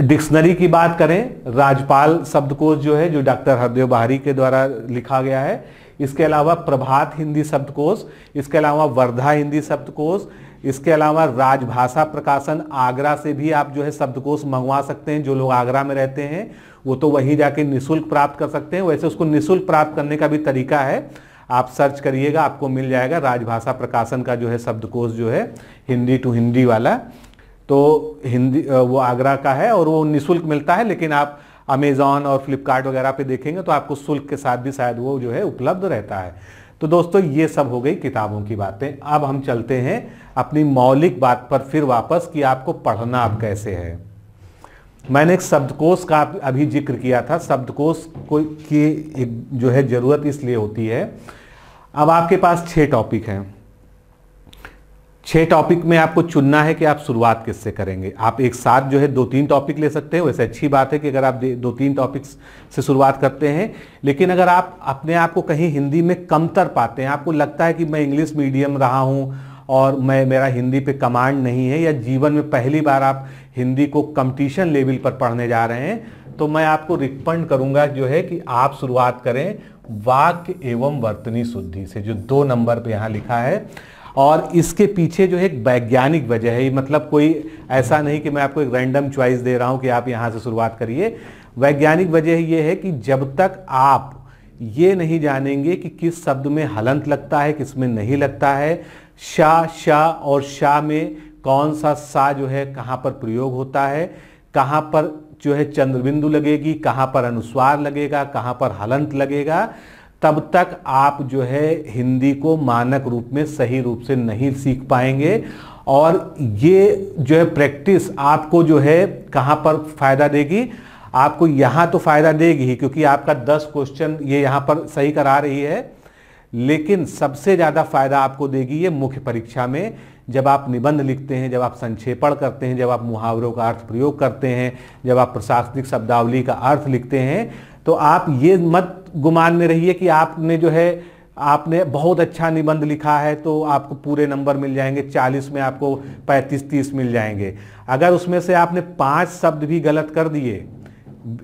डिक्शनरी की बात करें राजपाल शब्दकोश जो है जो डॉक्टर हरदेव बहारी के द्वारा लिखा गया है इसके अलावा प्रभात हिंदी शब्दकोश इसके अलावा वर्धा हिंदी शब्दकोश इसके अलावा राजभाषा प्रकाशन आगरा से भी आप जो है शब्दकोश मंगवा सकते हैं जो लोग आगरा में रहते हैं वो तो वहीं जाके निशुल्क प्राप्त कर सकते हैं वैसे उसको निशुल्क प्राप्त करने का भी तरीका है आप सर्च करिएगा आपको मिल जाएगा राजभाषा प्रकाशन का जो है शब्दकोश जो है हिंदी टू हिंदी वाला तो हिंदी वो आगरा का है और वो निःशुल्क मिलता है लेकिन आप अमेज़ॉन और फ्लिपकार्ट वगैरह पे देखेंगे तो आपको शुल्क के साथ भी शायद वो जो है उपलब्ध रहता है तो दोस्तों ये सब हो गई किताबों की बातें अब हम चलते हैं अपनी मौलिक बात पर फिर वापस कि आपको पढ़ना अब कैसे है मैंने एक शब्दकोश का अभी जिक्र किया था शब्दकोश को की एक जो है ज़रूरत इसलिए होती है अब आपके पास छह टॉपिक हैं छह टॉपिक में आपको चुनना है कि आप शुरुआत किससे करेंगे आप एक साथ जो है दो तीन टॉपिक ले सकते हैं वैसे अच्छी बात है कि अगर आप दो तीन टॉपिक्स से शुरुआत करते हैं लेकिन अगर आप अपने आप को कहीं हिंदी में कमतर पाते हैं आपको लगता है कि मैं इंग्लिश मीडियम रहा हूं और मैं मेरा हिंदी पे कमांड नहीं है या जीवन में पहली बार आप हिंदी को कंपटीशन लेवल पर पढ़ने जा रहे हैं तो मैं आपको रिकमेंड करूंगा जो है कि आप शुरुआत करें वाक्य एवं वर्तनी शुद्धि से जो दो नंबर पे यहाँ लिखा है और इसके पीछे जो है एक वैज्ञानिक वजह है मतलब कोई ऐसा नहीं कि मैं आपको एक रैंडम च्वाइस दे रहा हूँ कि आप यहाँ से शुरुआत करिए वैज्ञानिक वजह यह है कि जब तक आप ये नहीं जानेंगे कि किस शब्द में हलंत लगता है किस में नहीं लगता है शाह शाह और शाह में कौन सा सा जो है कहाँ पर प्रयोग होता है कहाँ पर जो है चंद्रबिंदु लगेगी कहाँ पर अनुस्वार लगेगा कहाँ पर हलंत लगेगा तब तक आप जो है हिंदी को मानक रूप में सही रूप से नहीं सीख पाएंगे और ये जो है प्रैक्टिस आपको जो है कहाँ पर फ़ायदा देगी आपको यहाँ तो फ़ायदा देगी क्योंकि आपका 10 क्वेश्चन ये यहाँ पर सही करा रही है लेकिन सबसे ज़्यादा फायदा आपको देगी ये मुख्य परीक्षा में जब आप निबंध लिखते हैं जब आप संक्षेपण करते हैं जब आप मुहावरों का अर्थ प्रयोग करते हैं जब आप प्रशासनिक शब्दावली का अर्थ लिखते हैं तो आप ये मत गुमान में रहिए कि आपने जो है आपने बहुत अच्छा निबंध लिखा है तो आपको पूरे नंबर मिल जाएंगे 40 में आपको 35 30 मिल जाएंगे अगर उसमें से आपने पांच शब्द भी गलत कर दिए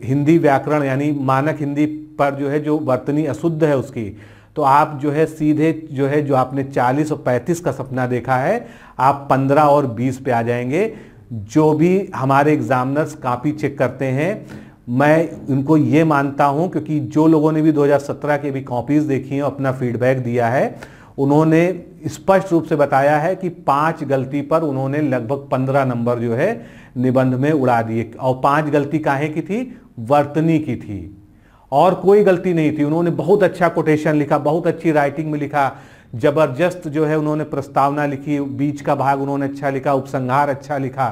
हिंदी व्याकरण यानी मानक हिंदी पर जो है जो वर्तनी अशुद्ध है उसकी तो आप जो है सीधे जो है जो आपने 40 और 35 का सपना देखा है आप 15 और 20 पे आ जाएंगे जो भी हमारे एग्जामिनर्स कापी चेक करते हैं मैं उनको ये मानता हूँ क्योंकि जो लोगों ने भी 2017 के भी कॉपीज़ देखी हैं अपना फीडबैक दिया है उन्होंने स्पष्ट रूप से बताया है कि पांच गलती पर उन्होंने लगभग पंद्रह नंबर जो है निबंध में उड़ा दिए और पांच गलती काहे की थी वर्तनी की थी और कोई गलती नहीं थी उन्होंने बहुत अच्छा कोटेशन लिखा बहुत अच्छी राइटिंग में लिखा जबरदस्त जो है उन्होंने प्रस्तावना लिखी बीच का भाग उन्होंने अच्छा लिखा उपसंहार अच्छा लिखा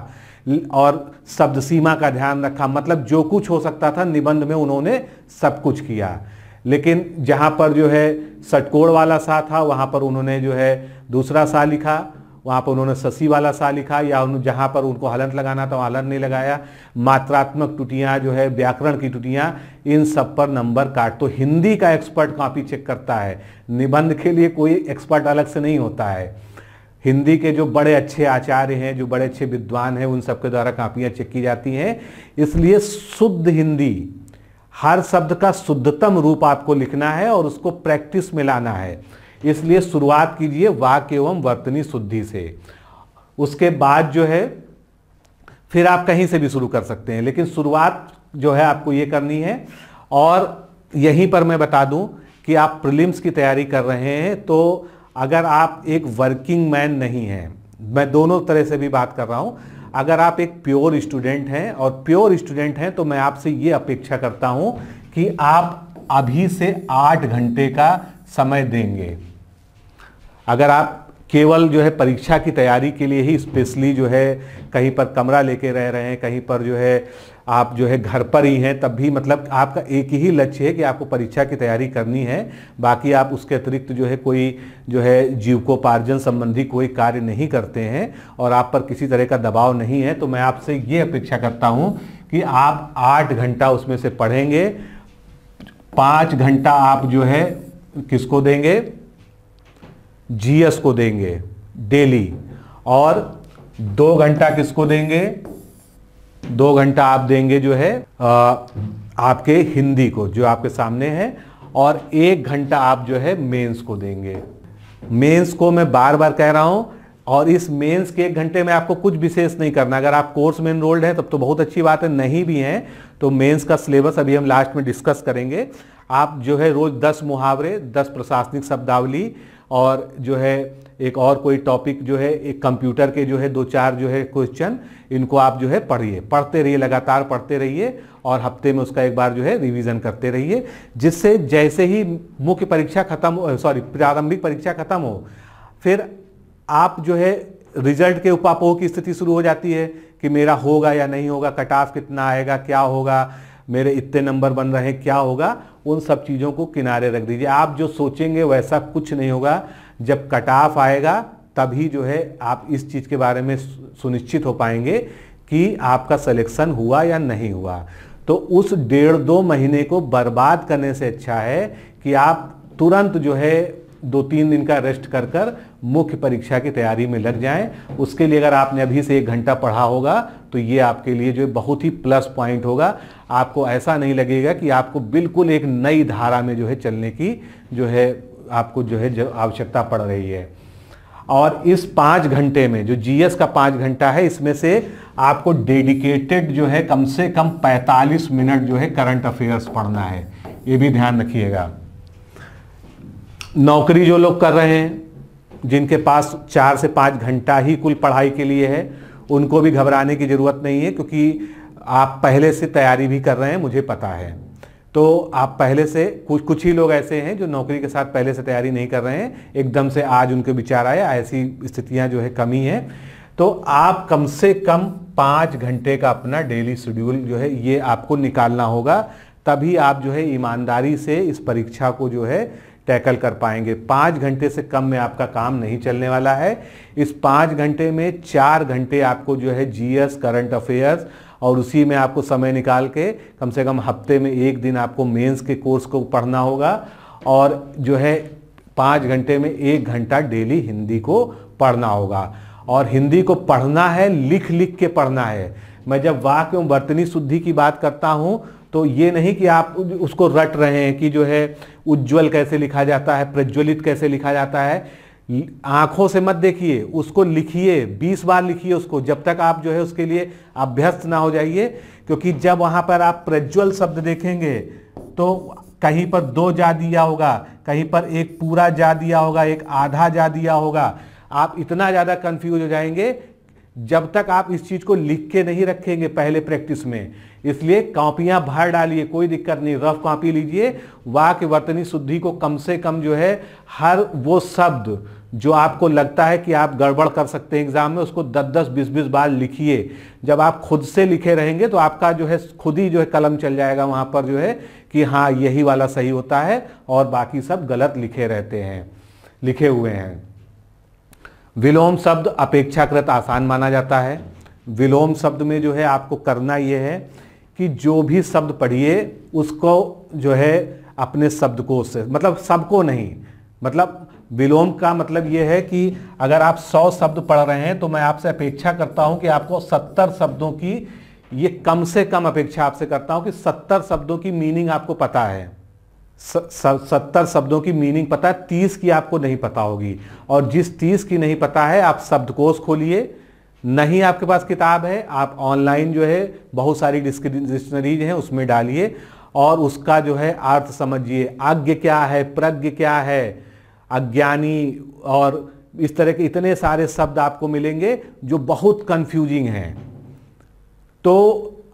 और शब्द सीमा का ध्यान रखा मतलब जो कुछ हो सकता था निबंध में उन्होंने सब कुछ किया लेकिन जहाँ पर जो है सटकोड़ वाला सा था वहाँ पर उन्होंने जो है दूसरा सा लिखा वहाँ पर उन्होंने ससी वाला सा लिखा या उन जहाँ पर उनको हलंत लगाना था वहाँ हलंत नहीं लगाया मात्रात्मक टुटियाँ जो है व्याकरण की टुटियाँ इन सब पर नंबर काट तो हिंदी का एक्सपर्ट कॉपी चेक करता है निबंध के लिए कोई एक्सपर्ट अलग से नहीं होता है हिंदी के जो बड़े अच्छे आचार्य हैं जो बड़े अच्छे विद्वान हैं उन सबके द्वारा कापियाँ चेक की जाती हैं इसलिए शुद्ध हिंदी हर शब्द का शुद्धतम रूप आपको लिखना है और उसको प्रैक्टिस में लाना है इसलिए शुरुआत कीजिए वाक एवं वर्तनी शुद्धि से उसके बाद जो है फिर आप कहीं से भी शुरू कर सकते हैं लेकिन शुरुआत जो है आपको ये करनी है और यहीं पर मैं बता दूं कि आप प्रिलिम्स की तैयारी कर रहे हैं तो अगर आप एक वर्किंग मैन नहीं हैं मैं दोनों तरह से भी बात कर रहा हूं अगर आप एक प्योर स्टूडेंट हैं और प्योर स्टूडेंट हैं तो मैं आपसे ये अपेक्षा करता हूं कि आप अभी से आठ घंटे का समय देंगे अगर आप केवल जो है परीक्षा की तैयारी के लिए ही स्पेशली जो है कहीं पर कमरा लेके रह रहे हैं कहीं पर जो है आप जो है घर पर ही हैं तब भी मतलब आपका एक ही लक्ष्य है कि आपको परीक्षा की तैयारी करनी है बाकी आप उसके अतिरिक्त जो है कोई जो है जीवकोपार्जन संबंधी कोई कार्य नहीं करते हैं और आप पर किसी तरह का दबाव नहीं है तो मैं आपसे ये अपेक्षा करता हूँ कि आप आठ घंटा उसमें से पढ़ेंगे पाँच घंटा आप जो है किसको देंगे जीएस को देंगे डेली और दो घंटा किसको देंगे दो घंटा आप देंगे जो है आ, आपके हिंदी को जो आपके सामने है और एक घंटा आप जो है मेंस को देंगे मेंस को मैं बार बार कह रहा हूं और इस मेंस के एक घंटे में आपको कुछ विशेष नहीं करना अगर आप कोर्स में इनरोल्ड हैं तब तो बहुत अच्छी बात है नहीं भी हैं तो मेंस का सिलेबस अभी हम लास्ट में डिस्कस करेंगे आप जो है रोज़ दस मुहावरे दस प्रशासनिक शब्दावली और जो है एक और कोई टॉपिक जो है एक कंप्यूटर के जो है दो चार जो है क्वेश्चन इनको आप जो है पढ़िए पढ़ते रहिए लगातार पढ़ते रहिए और हफ्ते में उसका एक बार जो है रिवीजन करते रहिए जिससे जैसे ही मुख्य परीक्षा खत्म सॉरी प्रारंभिक परीक्षा खत्म हो फिर आप जो है रिजल्ट के उपापोह की स्थिति शुरू हो जाती है कि मेरा होगा या नहीं होगा कट ऑफ कितना आएगा क्या होगा मेरे इतने नंबर बन रहे हैं क्या होगा उन सब चीज़ों को किनारे रख दीजिए आप जो सोचेंगे वैसा कुछ नहीं होगा जब कट ऑफ आएगा तभी जो है आप इस चीज़ के बारे में सुनिश्चित हो पाएंगे कि आपका सिलेक्शन हुआ या नहीं हुआ तो उस डेढ़ दो महीने को बर्बाद करने से अच्छा है कि आप तुरंत जो है दो तीन दिन का रेस्ट कर कर मुख्य परीक्षा की तैयारी में लग जाएं उसके लिए अगर आपने अभी से एक घंटा पढ़ा होगा तो ये आपके लिए जो बहुत ही प्लस पॉइंट होगा आपको ऐसा नहीं लगेगा कि आपको बिल्कुल एक नई धारा में जो है चलने की जो है आपको जो है आवश्यकता पड़ रही है और इस पाँच घंटे में जो जीएस का पाँच घंटा है इसमें से आपको डेडिकेटेड जो है कम से कम 45 मिनट जो है करंट अफेयर्स पढ़ना है ये भी ध्यान रखिएगा नौकरी जो लोग कर रहे हैं जिनके पास चार से पाँच घंटा ही कुल पढ़ाई के लिए है उनको भी घबराने की ज़रूरत नहीं है क्योंकि आप पहले से तैयारी भी कर रहे हैं मुझे पता है तो आप पहले से कुछ कुछ ही लोग ऐसे हैं जो नौकरी के साथ पहले से तैयारी नहीं कर रहे हैं एकदम से आज उनके विचार आए ऐसी स्थितियां जो है कमी है तो आप कम से कम पाँच घंटे का अपना डेली शेड्यूल जो है ये आपको निकालना होगा तभी आप जो है ईमानदारी से इस परीक्षा को जो है टैकल कर पाएंगे पाँच घंटे से कम में आपका काम नहीं चलने वाला है इस पाँच घंटे में चार घंटे आपको जो है जीएस करंट अफेयर्स और उसी में आपको समय निकाल के कम से कम हफ्ते में एक दिन आपको मेंस के कोर्स को पढ़ना होगा और जो है पाँच घंटे में एक घंटा डेली हिंदी को पढ़ना होगा और हिंदी को पढ़ना है लिख लिख के पढ़ना है मैं जब वाक्य एवं वर्तनी शुद्धि की बात करता हूँ तो ये नहीं कि आप उसको रट रहे हैं कि जो है उज्जवल कैसे लिखा जाता है प्रज्वलित कैसे लिखा जाता है आंखों से मत देखिए उसको लिखिए 20 बार लिखिए उसको जब तक आप जो है उसके लिए अभ्यस्त ना हो जाइए क्योंकि जब वहां पर आप प्रज्वल शब्द देखेंगे तो कहीं पर दो जा दिया होगा कहीं पर एक पूरा जा दिया होगा एक आधा जा दिया होगा आप इतना ज़्यादा कंफ्यूज हो जाएंगे जब तक आप इस चीज़ को लिख के नहीं रखेंगे पहले प्रैक्टिस में इसलिए कॉपियां भर डालिए कोई दिक्कत नहीं रफ कॉपी लीजिए वाक वर्तनी शुद्धि को कम से कम जो है हर वो शब्द जो आपको लगता है कि आप गड़बड़ कर सकते हैं एग्जाम में उसको 10 दस बीस बीस बार लिखिए जब आप खुद से लिखे रहेंगे तो आपका जो है खुद ही जो है कलम चल जाएगा वहाँ पर जो है कि हाँ यही वाला सही होता है और बाकी सब गलत लिखे रहते हैं लिखे हुए हैं विलोम शब्द अपेक्षाकृत आसान माना जाता है विलोम शब्द में जो है आपको करना ये है कि जो भी शब्द पढ़िए उसको जो है अपने शब्द को से मतलब सबको नहीं मतलब विलोम का मतलब यह है कि अगर आप सौ शब्द पढ़ रहे हैं तो मैं आपसे अपेक्षा करता हूँ कि आपको सत्तर शब्दों की ये कम से कम अपेक्षा आपसे करता हूँ कि सत्तर शब्दों की मीनिंग आपको पता है सत्तर शब्दों की मीनिंग पता है तीस की आपको नहीं पता होगी और जिस तीस की नहीं पता है आप शब्दकोश खोलिए नहीं आपके पास किताब है आप ऑनलाइन जो है बहुत सारी डिक्शनरीज हैं उसमें डालिए और उसका जो है अर्थ समझिए आज्ञ क्या है प्रज्ञ क्या है अज्ञानी और इस तरह के इतने सारे शब्द आपको मिलेंगे जो बहुत कंफ्यूजिंग हैं तो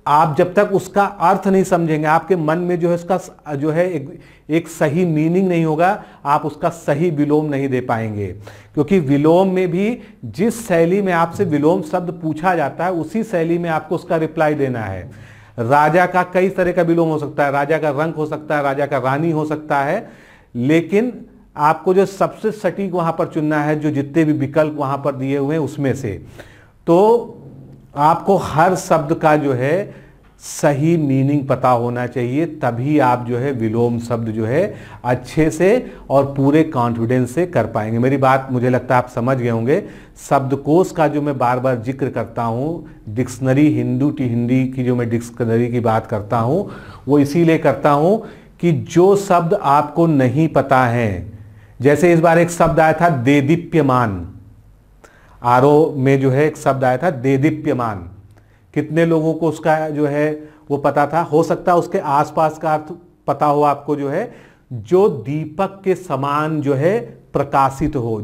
आप जब तक उसका अर्थ नहीं समझेंगे आपके मन में जो है उसका जो है एक, एक सही मीनिंग नहीं होगा आप उसका सही विलोम नहीं दे पाएंगे क्योंकि विलोम में भी जिस शैली में आपसे विलोम शब्द पूछा जाता है उसी शैली में आपको उसका रिप्लाई देना है राजा का कई तरह का विलोम हो सकता है राजा का रंग हो सकता है राजा का रानी हो सकता है लेकिन आपको जो सबसे सटीक वहां पर चुनना है जो जितने भी विकल्प वहां पर दिए हुए हैं उसमें से तो आपको हर शब्द का जो है सही मीनिंग पता होना चाहिए तभी आप जो है विलोम शब्द जो है अच्छे से और पूरे कॉन्फिडेंस से कर पाएंगे मेरी बात मुझे लगता है आप समझ गए होंगे शब्दकोश का जो मैं बार बार जिक्र करता हूँ डिक्शनरी हिंदू टी हिंदी की जो मैं डिक्शनरी की बात करता हूँ वो इसीलिए करता हूँ कि जो शब्द आपको नहीं पता है जैसे इस बार एक शब्द आया था देदीप्यमान आर में जो है एक शब्द आया था देदीप्यमान कितने लोगों को उसका जो है वो पता था हो सकता है उसके आसपास का अर्थ पता हो आपको जो है जो दीपक के समान जो है प्रकाशित हो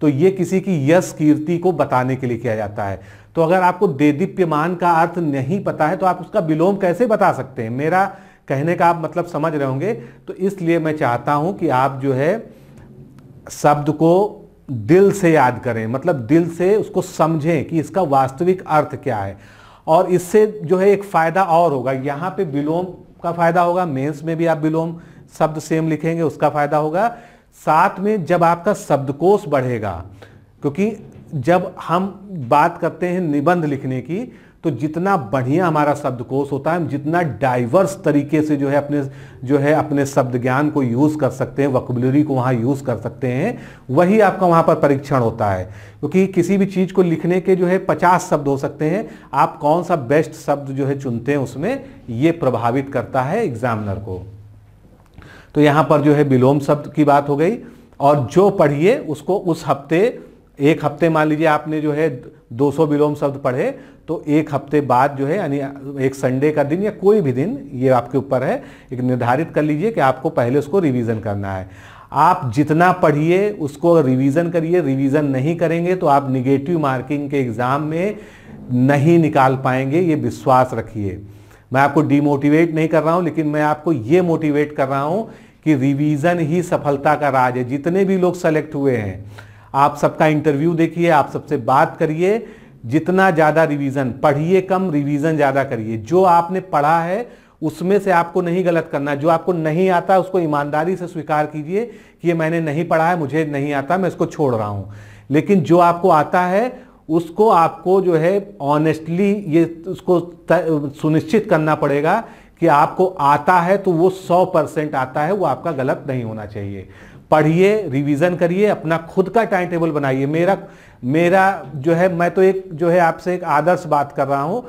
तो ये किसी की यश कीर्ति को बताने के लिए किया जाता है तो अगर आपको देदीप्यमान का अर्थ नहीं पता है तो आप उसका विलोम कैसे बता सकते हैं मेरा कहने का आप मतलब समझ रहे होंगे तो इसलिए मैं चाहता हूं कि आप जो है शब्द को दिल से याद करें मतलब दिल से उसको समझें कि इसका वास्तविक अर्थ क्या है और इससे जो है एक फ़ायदा और होगा यहाँ पे विलोम का फ़ायदा होगा मेंस में भी आप विलोम शब्द सेम लिखेंगे उसका फ़ायदा होगा साथ में जब आपका शब्दकोश बढ़ेगा क्योंकि जब हम बात करते हैं निबंध लिखने की तो जितना बढ़िया हमारा शब्दकोश होता है हम जितना डाइवर्स तरीके से जो है अपने जो है अपने शब्द ज्ञान को यूज़ कर सकते हैं वकबलरी को वहाँ यूज़ कर सकते हैं वही आपका वहाँ पर परीक्षण होता है क्योंकि किसी भी चीज़ को लिखने के जो है पचास शब्द हो सकते हैं आप कौन सा बेस्ट शब्द जो है चुनते हैं उसमें ये प्रभावित करता है एग्जामिनर को तो यहाँ पर जो है विलोम शब्द की बात हो गई और जो पढ़िए उसको उस हफ्ते एक हफ्ते मान लीजिए आपने जो है 200 विलोम शब्द पढ़े तो एक हफ्ते बाद जो है यानी एक संडे का दिन या कोई भी दिन ये आपके ऊपर है एक निर्धारित कर लीजिए कि आपको पहले उसको रिवीजन करना है आप जितना पढ़िए उसको रिवीजन करिए रिवीजन नहीं करेंगे तो आप निगेटिव मार्किंग के एग्ज़ाम में नहीं निकाल पाएंगे ये विश्वास रखिए मैं आपको डीमोटिवेट नहीं कर रहा हूँ लेकिन मैं आपको ये मोटिवेट कर रहा हूँ कि रिवीजन ही सफलता का राज है जितने भी लोग सेलेक्ट हुए हैं आप सबका इंटरव्यू देखिए आप सबसे बात करिए जितना ज़्यादा रिवीजन पढ़िए कम रिवीजन ज़्यादा करिए जो आपने पढ़ा है उसमें से आपको नहीं गलत करना जो आपको नहीं आता उसको ईमानदारी से स्वीकार कीजिए कि ये मैंने नहीं पढ़ा है मुझे नहीं आता मैं इसको छोड़ रहा हूँ लेकिन जो आपको आता है उसको आपको जो है ऑनेस्टली ये उसको सुनिश्चित करना पड़ेगा कि आपको आता है तो वो सौ परसेंट आता है वो आपका गलत नहीं होना चाहिए पढ़िए रिवीजन करिए अपना खुद का टाइम टेबल बनाइए मेरा मेरा जो है मैं तो एक जो है आपसे एक आदर्श बात कर रहा हूँ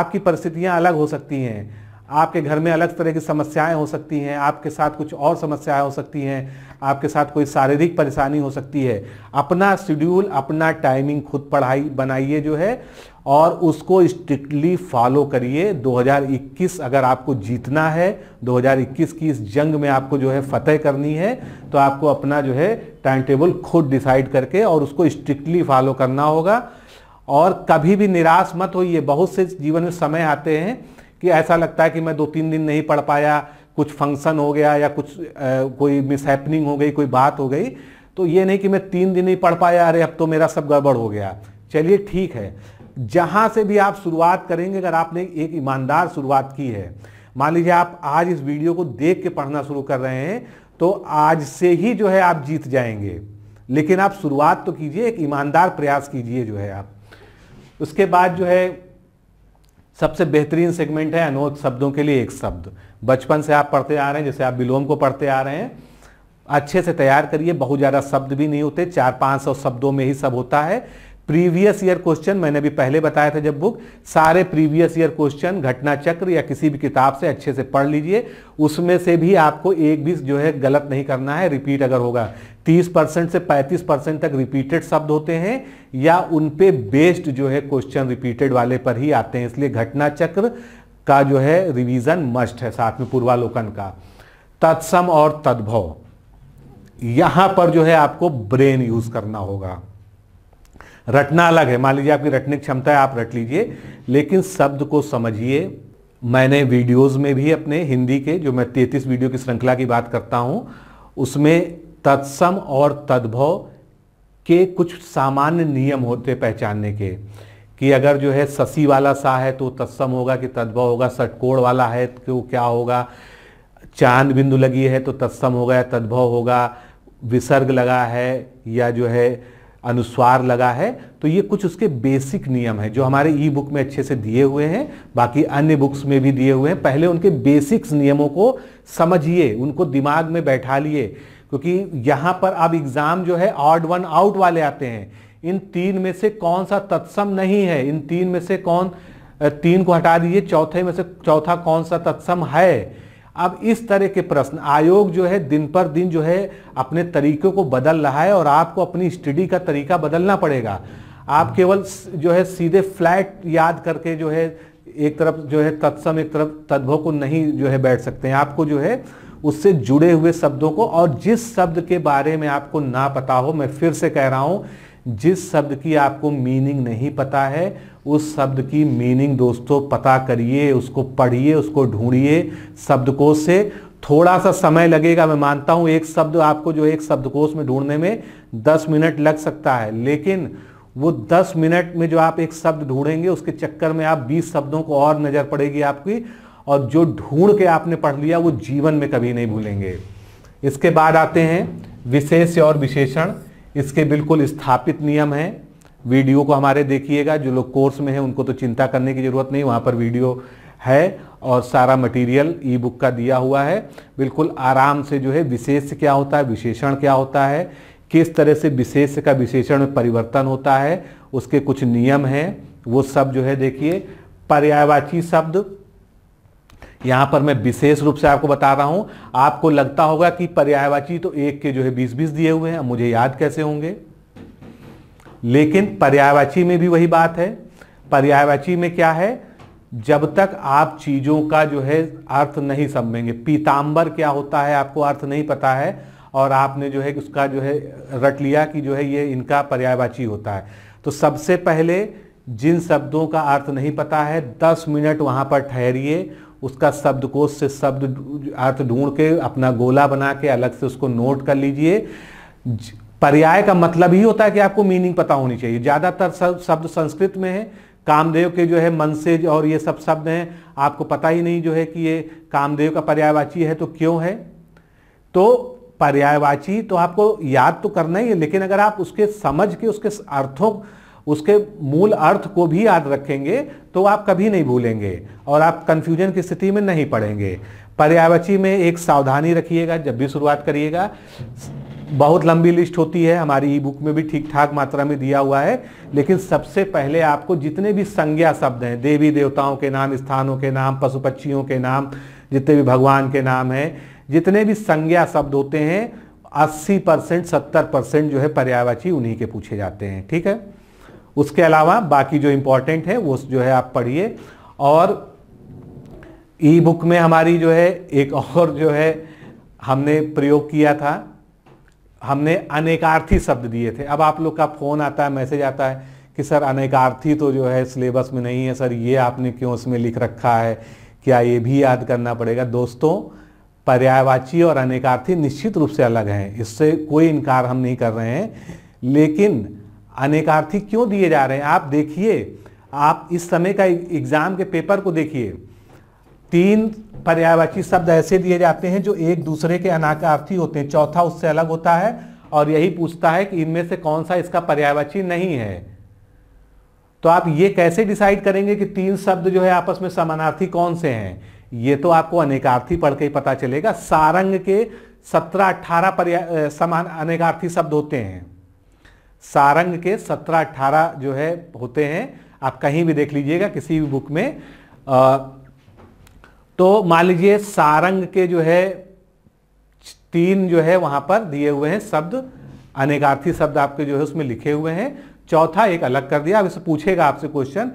आपकी परिस्थितियाँ अलग हो सकती हैं आपके घर में अलग तरह की समस्याएं हो सकती हैं आपके साथ कुछ और समस्याएं हो सकती हैं आपके साथ कोई शारीरिक परेशानी हो सकती है अपना शेड्यूल अपना टाइमिंग खुद पढ़ाई बनाइए जो है और उसको स्ट्रिक्टली फॉलो करिए 2021 अगर आपको जीतना है 2021 की इस जंग में आपको जो है फतेह करनी है तो आपको अपना जो है टाइम टेबल खुद डिसाइड करके और उसको स्ट्रिक्टली फॉलो करना होगा और कभी भी निराश मत होइए बहुत से जीवन में समय आते हैं कि ऐसा लगता है कि मैं दो तीन दिन नहीं पढ़ पाया कुछ फंक्शन हो गया या कुछ आ, कोई मिसहैपनिंग हो गई कोई बात हो गई तो ये नहीं कि मैं तीन दिन नहीं पढ़ पाया अरे अब तो मेरा सब गड़बड़ हो गया चलिए ठीक है जहां से भी आप शुरुआत करेंगे अगर आपने एक ईमानदार शुरुआत की है मान लीजिए आप आज इस वीडियो को देख के पढ़ना शुरू कर रहे हैं तो आज से ही जो है आप जीत जाएंगे लेकिन आप शुरुआत तो कीजिए एक ईमानदार प्रयास कीजिए जो है आप उसके बाद जो है सबसे बेहतरीन सेगमेंट है अनोद शब्दों के लिए एक शब्द बचपन से आप पढ़ते आ रहे हैं जैसे आप विलोम को पढ़ते आ रहे हैं अच्छे से तैयार करिए बहुत ज़्यादा शब्द भी नहीं होते चार पाँच सौ शब्दों में ही सब होता है प्रीवियस ईयर क्वेश्चन मैंने भी पहले बताया था जब बुक सारे प्रीवियस ईयर क्वेश्चन घटना चक्र या किसी भी किताब से अच्छे से पढ़ लीजिए उसमें से भी आपको एक भी जो है गलत नहीं करना है रिपीट अगर होगा 30 परसेंट से 35 परसेंट तक रिपीटेड शब्द होते हैं या उन पे बेस्ड जो है क्वेश्चन रिपीटेड वाले पर ही आते हैं इसलिए घटना चक्र का जो है रिविजन मस्ट है साथ में पूर्वालोकन का तत्सम और तद्भव यहां पर जो है आपको ब्रेन यूज करना होगा रटना अलग है मान लीजिए आपकी रटने की क्षमता है आप रट लीजिए लेकिन शब्द को समझिए मैंने वीडियोस में भी अपने हिंदी के जो मैं तैतीस वीडियो की श्रृंखला की बात करता हूँ उसमें तत्सम और तद्भव के कुछ सामान्य नियम होते पहचानने के कि अगर जो है ससी वाला सा है तो तत्सम होगा कि तद्भव होगा सटकोण वाला है तो क्या होगा चांद बिंदु लगी है तो तत्सम होगा या तद्भव होगा विसर्ग लगा है या जो है अनुस्वार लगा है तो ये कुछ उसके बेसिक नियम है जो हमारे ई बुक में अच्छे से दिए हुए हैं बाकी अन्य बुक्स में भी दिए हुए हैं पहले उनके बेसिक्स नियमों को समझिए उनको दिमाग में बैठा लिए क्योंकि यहाँ पर अब एग्ज़ाम जो है ऑड वन आउट वाले आते हैं इन तीन में से कौन सा तत्सम नहीं है इन तीन में से कौन तीन को हटा दीजिए चौथे में से चौथा कौन सा तत्सम है अब इस तरह के प्रश्न आयोग जो है दिन पर दिन जो है अपने तरीकों को बदल रहा है और आपको अपनी स्टडी का तरीका बदलना पड़ेगा आप केवल जो है सीधे फ्लैट याद करके जो है एक तरफ जो है तत्सम एक तरफ तद्भव को नहीं जो है बैठ सकते हैं आपको जो है उससे जुड़े हुए शब्दों को और जिस शब्द के बारे में आपको ना पता हो मैं फिर से कह रहा हूँ जिस शब्द की आपको मीनिंग नहीं पता है उस शब्द की मीनिंग दोस्तों पता करिए उसको पढ़िए उसको ढूंढिए शब्दकोश से थोड़ा सा समय लगेगा मैं मानता हूँ एक शब्द आपको जो एक शब्दकोश में ढूंढने में दस मिनट लग सकता है लेकिन वो दस मिनट में जो आप एक शब्द ढूंढेंगे उसके चक्कर में आप बीस शब्दों को और नज़र पड़ेगी आपकी और जो ढूंढ के आपने पढ़ लिया वो जीवन में कभी नहीं भूलेंगे इसके बाद आते हैं विशेष और विशेषण इसके बिल्कुल स्थापित नियम हैं वीडियो को हमारे देखिएगा जो लोग कोर्स में हैं उनको तो चिंता करने की ज़रूरत नहीं वहाँ पर वीडियो है और सारा मटेरियल ई बुक का दिया हुआ है बिल्कुल आराम से जो है विशेष क्या होता है विशेषण क्या होता है किस तरह से विशेष का विशेषण में परिवर्तन होता है उसके कुछ नियम हैं वो सब जो है देखिए पर्यायवाची शब्द यहाँ पर मैं विशेष रूप से आपको बता रहा हूँ आपको लगता होगा कि पर्यायवाची तो एक के जो है बीस बीस दिए हुए हैं मुझे याद कैसे होंगे लेकिन पर्यायवाची में भी वही बात है पर्यायवाची में क्या है जब तक आप चीजों का जो है अर्थ नहीं समझेंगे पीताम्बर क्या होता है आपको अर्थ नहीं पता है और आपने जो है उसका जो है रट लिया कि जो है ये इनका पर्यायवाची होता है तो सबसे पहले जिन शब्दों का अर्थ नहीं पता है दस मिनट वहाँ पर ठहरिए उसका शब्दकोश से शब्द अर्थ ढूंढ के अपना गोला बना के अलग से उसको नोट कर लीजिए पर्याय का मतलब ही होता है कि आपको मीनिंग पता होनी चाहिए ज़्यादातर शब्द संस्कृत में है कामदेव के जो है मनसेज और ये सब शब्द हैं आपको पता ही नहीं जो है कि ये कामदेव का पर्यायवाची है तो क्यों है तो पर्यायवाची तो आपको याद तो करना ही है लेकिन अगर आप उसके समझ के उसके अर्थों उसके मूल अर्थ को भी याद रखेंगे तो आप कभी नहीं भूलेंगे और आप कन्फ्यूजन की स्थिति में नहीं पड़ेंगे पर्यायवाची में एक सावधानी रखिएगा जब भी शुरुआत करिएगा बहुत लंबी लिस्ट होती है हमारी ई बुक में भी ठीक ठाक मात्रा में दिया हुआ है लेकिन सबसे पहले आपको जितने भी संज्ञा शब्द हैं देवी देवताओं के नाम स्थानों के नाम पशु पक्षियों के नाम जितने भी भगवान के नाम हैं जितने भी संज्ञा शब्द होते हैं 80 परसेंट सत्तर परसेंट जो है पर्यायवाची उन्हीं के पूछे जाते हैं ठीक है उसके अलावा बाकी जो इम्पोर्टेंट है वो जो है आप पढ़िए और ई बुक में हमारी जो है एक और जो है हमने प्रयोग किया था हमने अनेकार्थी शब्द दिए थे अब आप लोग का फ़ोन आता है मैसेज आता है कि सर अनेकार्थी तो जो है सिलेबस में नहीं है सर ये आपने क्यों उसमें लिख रखा है क्या ये भी याद करना पड़ेगा दोस्तों पर्यायवाची और अनेकार्थी निश्चित रूप से अलग हैं इससे कोई इनकार हम नहीं कर रहे हैं लेकिन अनेकार्थी क्यों दिए जा रहे हैं आप देखिए आप इस समय का एग्ज़ाम के पेपर को देखिए तीन पर्यायवाची शब्द ऐसे दिए जाते हैं जो एक दूसरे के अनाकार्थी होते हैं चौथा उससे अलग होता है और यही पूछता है कि इनमें से कौन सा इसका पर्यायवाची नहीं है तो आप ये कैसे डिसाइड करेंगे कि तीन शब्द जो है आपस में समानार्थी कौन से हैं ये तो आपको अनेकार्थी पढ़ के ही पता चलेगा सारंग के सत्रह अट्ठारह समान अनेकार्थी शब्द होते हैं सारंग के सत्रह अट्ठारह जो है होते हैं आप कहीं भी देख लीजिएगा किसी भी बुक में आ, तो मान लीजिए सारंग के जो है तीन जो है वहां पर दिए हुए हैं शब्द अनेकार्थी शब्द आपके जो है उसमें लिखे हुए हैं चौथा एक अलग कर दिया अब इसे पूछेगा आपसे क्वेश्चन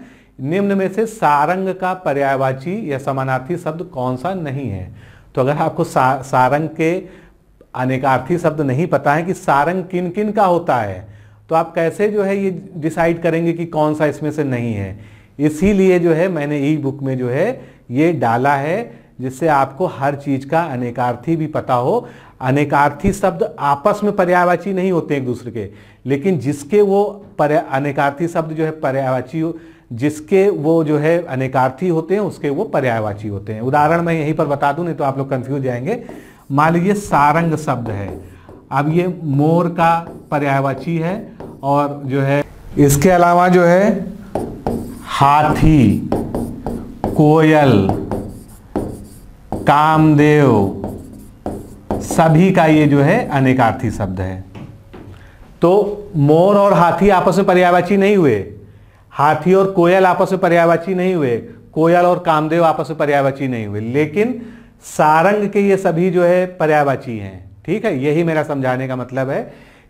निम्न में से सारंग का पर्यायवाची या समानार्थी शब्द कौन सा नहीं है तो अगर आपको सा, सारंग के अनेकार्थी शब्द नहीं पता है कि सारंग किन किन का होता है तो आप कैसे जो है ये डिसाइड करेंगे कि कौन सा इसमें से नहीं है इसीलिए जो है मैंने ई बुक में जो है ये डाला है जिससे आपको हर चीज का अनेकार्थी भी पता हो अनेकार्थी शब्द आपस में पर्यायवाची नहीं होते एक दूसरे के लेकिन जिसके वो अनेकार्थी शब्द जो है पर्यायवाची जिसके वो जो है अनेकार्थी होते हैं उसके वो पर्यायवाची होते हैं उदाहरण मैं यहीं पर बता दूं नहीं तो आप लोग कंफ्यूज जाएंगे मान लीजिए सारंग शब्द है अब ये मोर का पर्यायवाची है और जो है इसके अलावा जो है हाथी कोयल कामदेव सभी का ये जो है अनेकार्थी शब्द है तो मोर और हाथी आपस में पर्यायवाची नहीं हुए हाथी और कोयल आपस में पर्यायवाची नहीं हुए कोयल और कामदेव आपस में पर्यायवाची नहीं हुए लेकिन सारंग के ये सभी जो है पर्यायवाची हैं ठीक है यही मेरा समझाने का मतलब है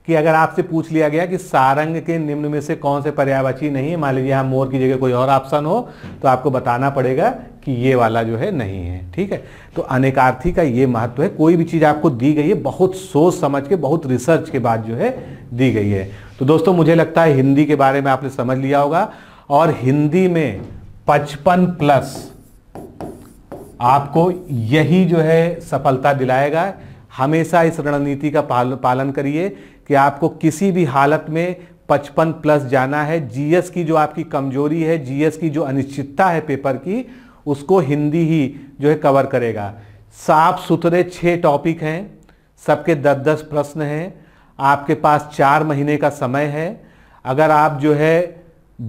कि अगर आपसे पूछ लिया गया कि सारंग के निम्न में से कौन से पर्यायवाची नहीं है मान लीजिए यहाँ मोर की जगह कोई और ऑप्शन हो तो आपको बताना पड़ेगा कि ये वाला जो है नहीं है ठीक है तो अनेकार्थी का ये महत्व है कोई भी चीज़ आपको दी गई है बहुत सोच समझ के बहुत रिसर्च के बाद जो है दी गई है तो दोस्तों मुझे लगता है हिंदी के बारे में आपने समझ लिया होगा और हिंदी में पचपन प्लस आपको यही जो है सफलता दिलाएगा हमेशा इस रणनीति का पालन करिए कि आपको किसी भी हालत में 55 प्लस जाना है जीएस की जो आपकी कमजोरी है जीएस की जो अनिश्चितता है पेपर की उसको हिंदी ही जो है कवर करेगा साफ सुथरे छः टॉपिक हैं सबके दस दस प्रश्न हैं आपके पास चार महीने का समय है अगर आप जो है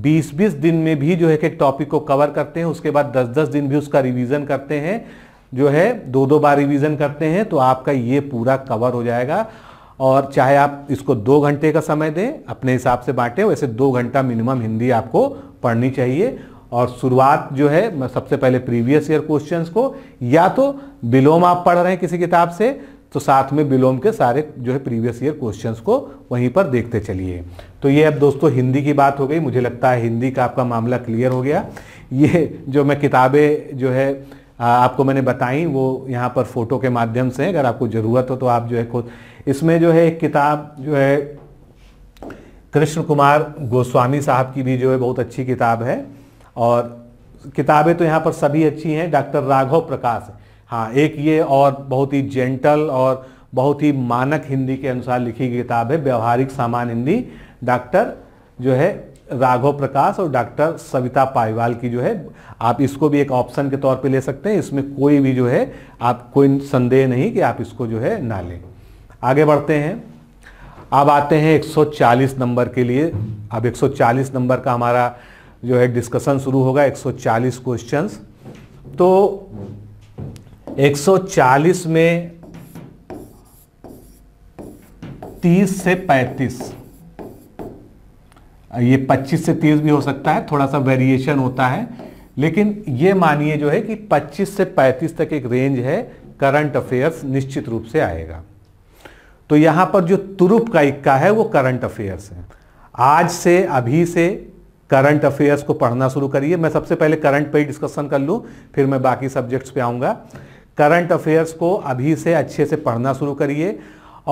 बीस बीस दिन में भी जो है कि टॉपिक को कवर करते हैं उसके बाद दस दस दिन भी उसका रिवीजन करते हैं जो है दो दो बार रिवीजन करते हैं तो आपका ये पूरा कवर हो जाएगा और चाहे आप इसको दो घंटे का समय दें अपने हिसाब से बांटें वैसे दो घंटा मिनिमम हिंदी आपको पढ़नी चाहिए और शुरुआत जो है मैं सबसे पहले प्रीवियस ईयर क्वेश्चंस को या तो विलोम आप पढ़ रहे हैं किसी किताब से तो साथ में विलोम के सारे जो है प्रीवियस ईयर क्वेश्चंस को वहीं पर देखते चलिए तो ये अब दोस्तों हिंदी की बात हो गई मुझे लगता है हिंदी का आपका मामला क्लियर हो गया ये जो मैं किताबें जो है आपको मैंने बताई वो यहाँ पर फ़ोटो के माध्यम से अगर आपको ज़रूरत हो तो आप जो है खुद इसमें जो है एक किताब जो है कृष्ण कुमार गोस्वामी साहब की भी जो है बहुत अच्छी किताब है और किताबें तो यहाँ पर सभी अच्छी हैं डॉक्टर राघव प्रकाश हाँ एक ये और बहुत ही जेंटल और बहुत ही मानक हिंदी के अनुसार लिखी गई किताब है व्यवहारिक सामान हिंदी डॉक्टर जो है राघव प्रकाश और डॉक्टर सविता पायवाल की जो है आप इसको भी एक ऑप्शन के तौर पे ले सकते हैं इसमें कोई भी जो है आप कोई संदेह नहीं कि आप इसको जो है ना लें आगे बढ़ते हैं अब आते हैं 140 नंबर के लिए अब 140 नंबर का हमारा जो है डिस्कशन शुरू होगा 140 क्वेश्चंस तो 140 में 30 से 35 ये 25 से 30 भी हो सकता है थोड़ा सा वेरिएशन होता है लेकिन ये मानिए जो है कि 25 से 35 तक एक रेंज है करंट अफेयर्स निश्चित रूप से आएगा तो यहाँ पर जो तुरुप का इक्का है वो करंट अफेयर्स है आज से अभी से करंट अफेयर्स को पढ़ना शुरू करिए मैं सबसे पहले करंट पे डिस्कशन कर लूँ फिर मैं बाकी सब्जेक्ट्स पे आऊँगा करंट अफेयर्स को अभी से अच्छे से पढ़ना शुरू करिए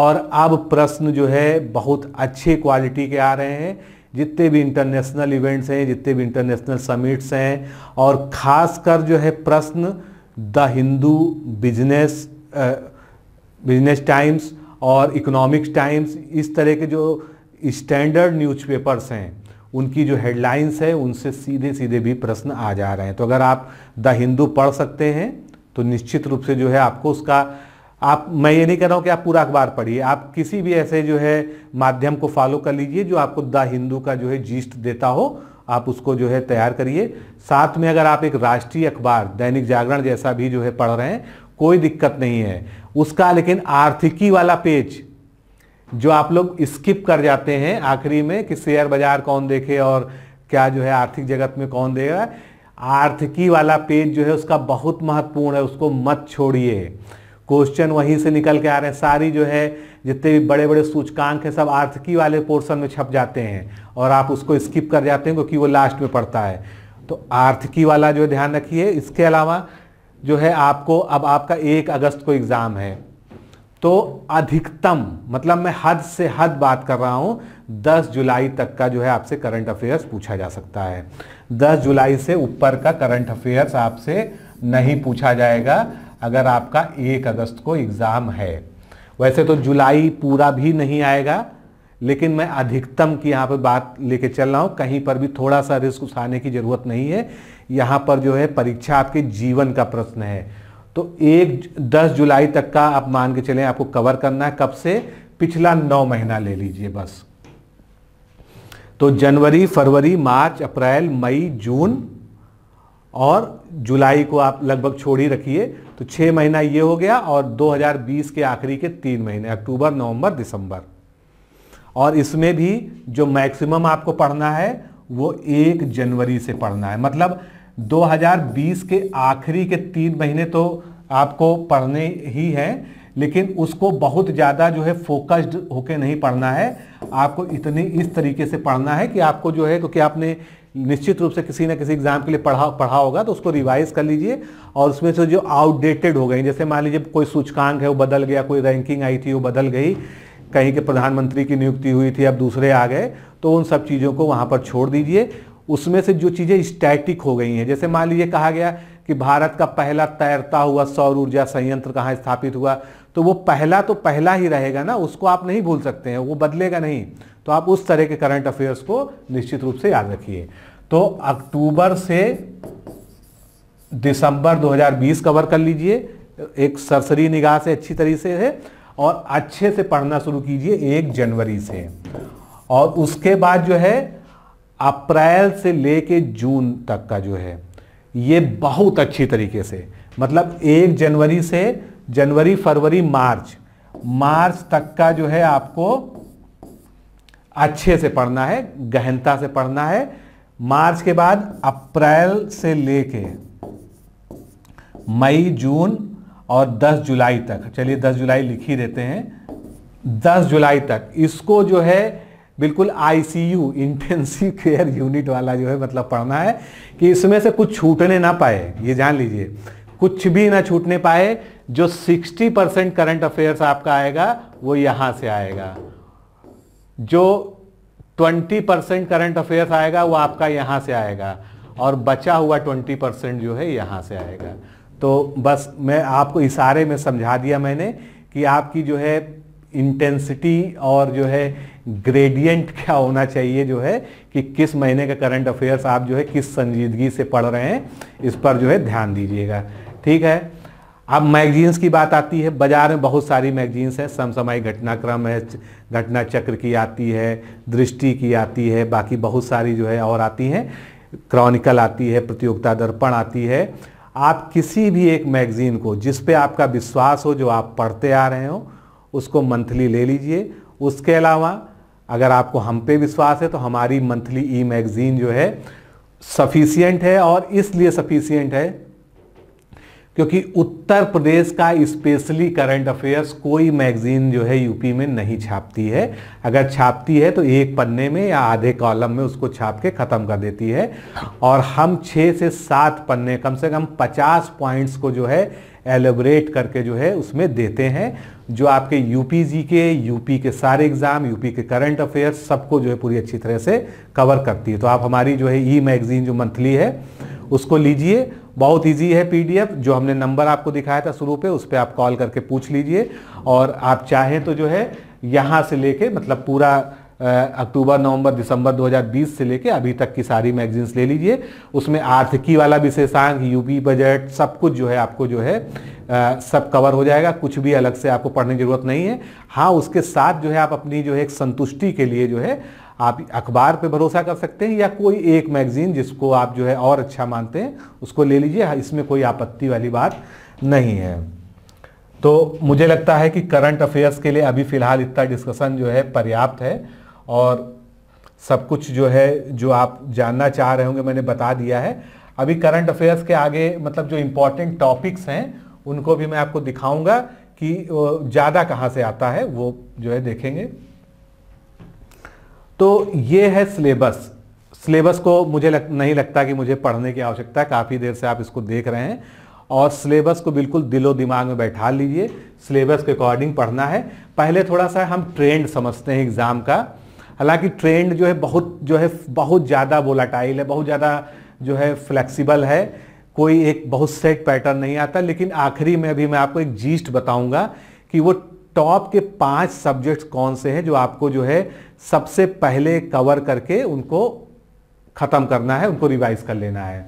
और अब प्रश्न जो है बहुत अच्छे क्वालिटी के आ रहे हैं जितने भी इंटरनेशनल इवेंट्स हैं जितने भी इंटरनेशनल समिट्स हैं और ख़ासकर जो है प्रश्न the Hindu business business times और इकोनॉमिक्स टाइम्स इस तरह के जो स्टैंडर्ड न्यूज़पेपर्स हैं उनकी जो हेडलाइंस है उनसे सीधे सीधे भी प्रश्न आ जा रहे हैं तो अगर आप द हिंदू पढ़ सकते हैं तो निश्चित रूप से जो है आपको उसका आप मैं ये नहीं कह रहा हूँ कि आप पूरा अखबार पढ़िए आप किसी भी ऐसे जो है माध्यम को फॉलो कर लीजिए जो आपको द हिंदू का जो है जीस्ट देता हो आप उसको जो है तैयार करिए साथ में अगर आप एक राष्ट्रीय अखबार दैनिक जागरण जैसा भी जो है पढ़ रहे हैं कोई दिक्कत नहीं है उसका लेकिन आर्थिकी वाला पेज जो आप लोग स्किप कर जाते हैं आखिरी में कि शेयर बाजार कौन देखे और क्या जो है आर्थिक जगत में कौन देगा आर्थिकी वाला पेज जो है उसका बहुत महत्वपूर्ण है उसको मत छोड़िए क्वेश्चन वहीं से निकल के आ रहे हैं सारी जो है जितने भी बड़े बड़े सूचकांक हैं सब आर्थिकी वाले पोर्शन में छप जाते हैं और आप उसको स्किप कर जाते हैं क्योंकि वो लास्ट में पड़ता है तो आर्थिकी वाला जो ध्यान रखिए इसके अलावा जो है आपको अब आपका एक अगस्त को एग्ज़ाम है तो अधिकतम मतलब मैं हद से हद बात कर रहा हूँ 10 जुलाई तक का जो है आपसे करंट अफेयर्स पूछा जा सकता है 10 जुलाई से ऊपर का करंट अफेयर्स आपसे नहीं पूछा जाएगा अगर आपका एक अगस्त को एग्ज़ाम है वैसे तो जुलाई पूरा भी नहीं आएगा लेकिन मैं अधिकतम की यहाँ पर बात लेके चल रहा हूँ कहीं पर भी थोड़ा सा रिस्क उठाने की ज़रूरत नहीं है यहाँ पर जो है परीक्षा आपके जीवन का प्रश्न है तो एक दस जुलाई तक का आप मान के चलें आपको कवर करना है कब से पिछला नौ महीना ले लीजिए बस तो जनवरी फरवरी मार्च अप्रैल मई जून और जुलाई को आप लगभग छोड़ ही रखिए तो छः महीना ये हो गया और 2020 के आखिरी के तीन महीने अक्टूबर नवंबर दिसंबर और इसमें भी जो मैक्सिमम आपको पढ़ना है वो एक जनवरी से पढ़ना है मतलब 2020 के आखिरी के तीन महीने तो आपको पढ़ने ही हैं लेकिन उसको बहुत ज़्यादा जो है फोकस्ड होके नहीं पढ़ना है आपको इतनी इस तरीके से पढ़ना है कि आपको जो है क्योंकि आपने निश्चित रूप से किसी ना किसी एग्जाम के लिए पढ़ा पढ़ा होगा तो उसको रिवाइज कर लीजिए और उसमें से जो आउटडेटेड हो गई जैसे मान लीजिए कोई सूचकांक है वो बदल गया कोई रैंकिंग आई थी वो बदल गई कहीं के प्रधानमंत्री की नियुक्ति हुई थी अब दूसरे आ गए तो उन सब चीज़ों को वहाँ पर छोड़ दीजिए उसमें से जो चीज़ें स्टैटिक हो गई हैं जैसे मान लीजिए कहा गया कि भारत का पहला तैरता हुआ सौर ऊर्जा संयंत्र कहाँ स्थापित हुआ तो वो पहला तो पहला ही रहेगा ना उसको आप नहीं भूल सकते हैं वो बदलेगा नहीं तो आप उस तरह के करंट अफेयर्स को निश्चित रूप से याद रखिए तो अक्टूबर से दिसंबर 2020 कवर कर लीजिए एक सरसरी निगाह से अच्छी तरीके से है और अच्छे से पढ़ना शुरू कीजिए एक जनवरी से और उसके बाद जो है अप्रैल से लेके जून तक का जो है ये बहुत अच्छी तरीके से मतलब एक जनवरी से जनवरी फरवरी मार्च मार्च तक का जो है आपको अच्छे से पढ़ना है गहनता से पढ़ना है मार्च के बाद अप्रैल से लेके मई जून और 10 जुलाई तक चलिए 10 जुलाई लिख ही देते हैं 10 जुलाई तक इसको जो है बिल्कुल आईसीयू इंटेंसिव केयर यूनिट वाला जो है मतलब पढ़ना है कि इसमें से कुछ छूटने ना पाए ये जान लीजिए कुछ भी ना छूटने पाए जो 60 परसेंट करंट अफेयर्स आपका आएगा वो यहाँ से आएगा जो 20 परसेंट करंट अफेयर्स आएगा वो आपका यहाँ से आएगा और बचा हुआ 20 परसेंट जो है यहाँ से आएगा तो बस मैं आपको इशारे में समझा दिया मैंने कि आपकी जो है इंटेंसिटी और जो है ग्रेडियंट क्या होना चाहिए जो है कि किस महीने का करंट अफेयर्स आप जो है किस संजीदगी से पढ़ रहे हैं इस पर जो है ध्यान दीजिएगा ठीक है अब मैगजीन्स की बात आती है बाजार में बहुत सारी मैगजीन्स हैं समसमय घटनाक्रम है घटना चक्र की आती है दृष्टि की आती है बाकी बहुत सारी जो है और आती हैं क्रॉनिकल आती है प्रतियोगिता दर्पण आती है आप किसी भी एक मैगज़ीन को जिस पे आपका विश्वास हो जो आप पढ़ते आ रहे हो उसको मंथली ले लीजिए उसके अलावा अगर आपको हम पे विश्वास है तो हमारी मंथली ई मैगज़ीन जो है सफिशियंट है और इसलिए सफिशियंट है क्योंकि उत्तर प्रदेश का स्पेशली करंट अफेयर्स कोई मैगजीन जो है यूपी में नहीं छापती है अगर छापती है तो एक पन्ने में या आधे कॉलम में उसको छाप के ख़त्म कर देती है और हम छः से सात पन्ने कम से कम पचास पॉइंट्स को जो है एलेबरेट करके जो है उसमें देते हैं जो आपके यूपी जी के यूपी के सारे एग्ज़ाम यूपी के करंट अफेयर्स सबको जो है पूरी अच्छी तरह से कवर करती है तो आप हमारी जो है ई मैगज़ीन जो मंथली है उसको लीजिए बहुत ईजी है पीडीएफ जो हमने नंबर आपको दिखाया था शुरू पे उस पर आप कॉल करके पूछ लीजिए और आप चाहें तो जो है यहाँ से लेके मतलब पूरा अक्टूबर नवंबर दिसंबर 2020 से लेके अभी तक की सारी मैगजीन्स ले लीजिए उसमें आर्थिकी वाला विशेषांक यूपी बजट सब कुछ जो है आपको जो है आ, सब कवर हो जाएगा कुछ भी अलग से आपको पढ़ने की जरूरत नहीं है हाँ उसके साथ जो है आप अपनी जो है एक संतुष्टि के लिए जो है आप अखबार पे भरोसा कर सकते हैं या कोई एक मैगजीन जिसको आप जो है और अच्छा मानते हैं उसको ले लीजिए हाँ, इसमें कोई आपत्ति वाली बात नहीं है तो मुझे लगता है कि करंट अफेयर्स के लिए अभी फ़िलहाल इतना डिस्कशन जो है पर्याप्त है और सब कुछ जो है जो आप जानना चाह रहे होंगे मैंने बता दिया है अभी करंट अफेयर्स के आगे मतलब जो इम्पोर्टेंट टॉपिक्स हैं उनको भी मैं आपको दिखाऊंगा कि ज़्यादा कहाँ से आता है वो जो है देखेंगे तो ये है सिलेबस सिलेबस को मुझे लग, नहीं लगता कि मुझे पढ़ने की आवश्यकता है काफ़ी देर से आप इसको देख रहे हैं और सिलेबस को बिल्कुल दिलो दिमाग में बैठा लीजिए सिलेबस के अकॉर्डिंग पढ़ना है पहले थोड़ा सा हम ट्रेंड समझते हैं एग्ज़ाम का हालांकि ट्रेंड जो है बहुत जो है बहुत ज़्यादा वोलाटाइल है बहुत ज़्यादा जो है फ्लेक्सिबल है कोई एक बहुत सेट पैटर्न नहीं आता लेकिन आखिरी में अभी मैं आपको एक जीस्ट बताऊँगा कि वो टॉप के पांच सब्जेक्ट्स कौन से हैं जो आपको जो है सबसे पहले कवर करके उनको ख़त्म करना है उनको रिवाइज कर लेना है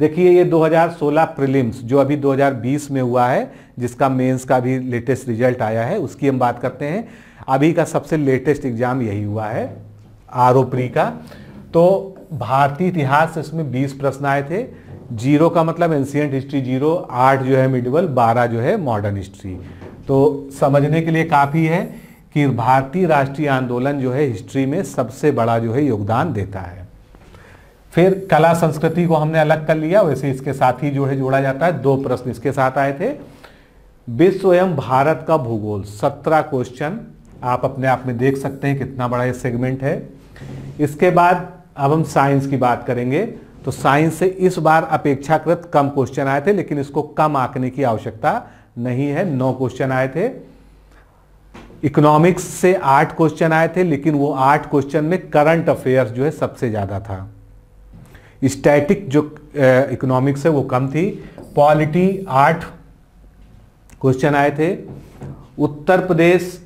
देखिए ये 2016 प्रीलिम्स जो अभी 2020 में हुआ है जिसका मेंस का भी लेटेस्ट रिजल्ट आया है उसकी हम बात करते हैं अभी का सबसे लेटेस्ट एग्जाम यही हुआ है आर प्री का तो भारतीय इतिहास इसमें 20 प्रश्न आए थे जीरो का मतलब एंशियंट हिस्ट्री जीरो आठ जो है मिडिवल बारह जो है मॉडर्न हिस्ट्री तो समझने के लिए काफ़ी है कि भारतीय राष्ट्रीय आंदोलन जो है हिस्ट्री में सबसे बड़ा जो है योगदान देता है फिर कला संस्कृति को हमने अलग कर लिया वैसे इसके साथ ही जो है जोड़ा जाता है दो प्रश्न इसके साथ आए थे विश्व एवं भारत का भूगोल सत्रह क्वेश्चन आप अपने आप में देख सकते हैं कितना बड़ा ये सेगमेंट है इसके बाद अब हम साइंस की बात करेंगे तो साइंस से इस बार अपेक्षाकृत कम क्वेश्चन आए थे लेकिन इसको कम आंकने की आवश्यकता नहीं है नौ क्वेश्चन आए थे इकोनॉमिक्स से आठ क्वेश्चन आए थे लेकिन वो आठ क्वेश्चन में करंट अफेयर्स जो है सबसे ज़्यादा था स्टैटिक जो इकोनॉमिक्स है वो कम थी पॉलिटी आठ क्वेश्चन आए थे उत्तर प्रदेश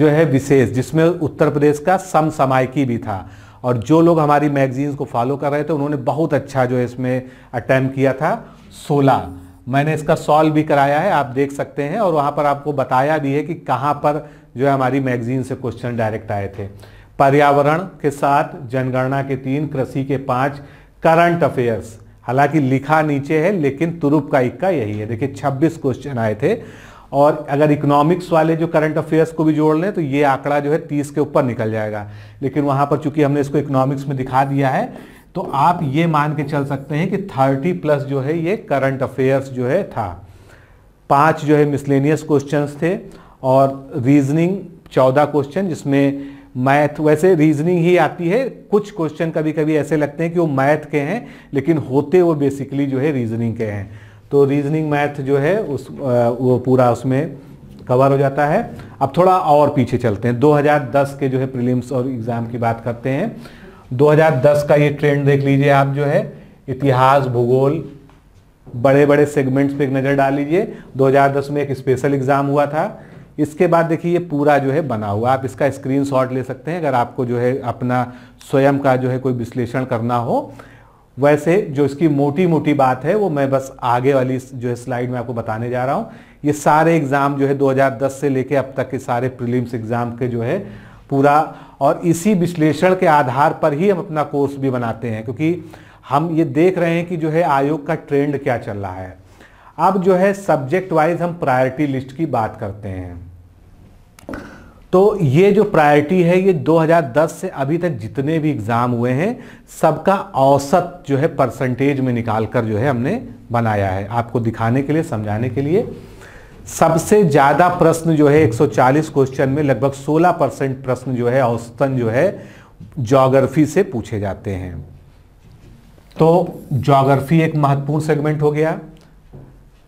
जो है विशेष जिसमें उत्तर प्रदेश का सम समायकी भी था और जो लोग हमारी मैगजीन्स को फॉलो कर रहे थे उन्होंने बहुत अच्छा जो है इसमें अटैम्प किया था सोलह मैंने इसका सॉल्व भी कराया है आप देख सकते हैं और वहाँ पर आपको बताया भी है कि कहाँ पर जो है हमारी मैगजीन से क्वेश्चन डायरेक्ट आए थे पर्यावरण के साथ जनगणना के तीन कृषि के पाँच करंट अफेयर्स हालांकि लिखा नीचे है लेकिन तुरुप का इक्का यही है देखिए 26 क्वेश्चन आए थे और अगर इकोनॉमिक्स वाले जो करंट अफेयर्स को भी जोड़ लें तो ये आंकड़ा जो है 30 के ऊपर निकल जाएगा लेकिन वहाँ पर चूंकि हमने इसको इकोनॉमिक्स में दिखा दिया है तो आप ये मान के चल सकते हैं कि 30 प्लस जो है ये करंट अफेयर्स जो है था पांच जो है मिसलेनियस क्वेश्चंस थे और रीजनिंग चौदह क्वेश्चन जिसमें मैथ वैसे रीजनिंग ही आती है कुछ क्वेश्चन कभी कभी ऐसे लगते हैं कि वो मैथ के हैं लेकिन होते वो बेसिकली जो है रीजनिंग के हैं तो रीजनिंग मैथ जो है उस वो पूरा उसमें कवर हो जाता है अब थोड़ा और पीछे चलते हैं 2010 के जो है प्रीलिम्स और एग्ज़ाम की बात करते हैं 2010 का ये ट्रेंड देख लीजिए आप जो है इतिहास भूगोल बड़े बड़े सेगमेंट्स पे एक नज़र डाल लीजिए 2010 में एक स्पेशल एग्ज़ाम हुआ था इसके बाद देखिए ये पूरा जो है बना हुआ आप इसका स्क्रीनशॉट ले सकते हैं अगर आपको जो है अपना स्वयं का जो है कोई विश्लेषण करना हो वैसे जो इसकी मोटी मोटी बात है वो मैं बस आगे वाली जो है स्लाइड में आपको बताने जा रहा हूँ ये सारे एग्ज़ाम जो है 2010 से लेके अब तक के सारे प्रीलिम्स एग्ज़ाम के जो है पूरा और इसी विश्लेषण के आधार पर ही हम अपना कोर्स भी बनाते हैं क्योंकि हम ये देख रहे हैं कि जो है आयोग का ट्रेंड क्या चल रहा है अब जो है सब्जेक्ट वाइज हम प्रायोरिटी लिस्ट की बात करते हैं तो ये जो प्रायोरिटी है ये 2010 से अभी तक जितने भी एग्ज़ाम हुए हैं सबका औसत जो है परसेंटेज में निकाल कर जो है हमने बनाया है आपको दिखाने के लिए समझाने के लिए सबसे ज़्यादा प्रश्न जो है 140 क्वेश्चन में लगभग 16 परसेंट प्रश्न जो है औसतन जो है ज्योग्राफी से पूछे जाते हैं तो ज्योग्राफी एक महत्वपूर्ण सेगमेंट हो गया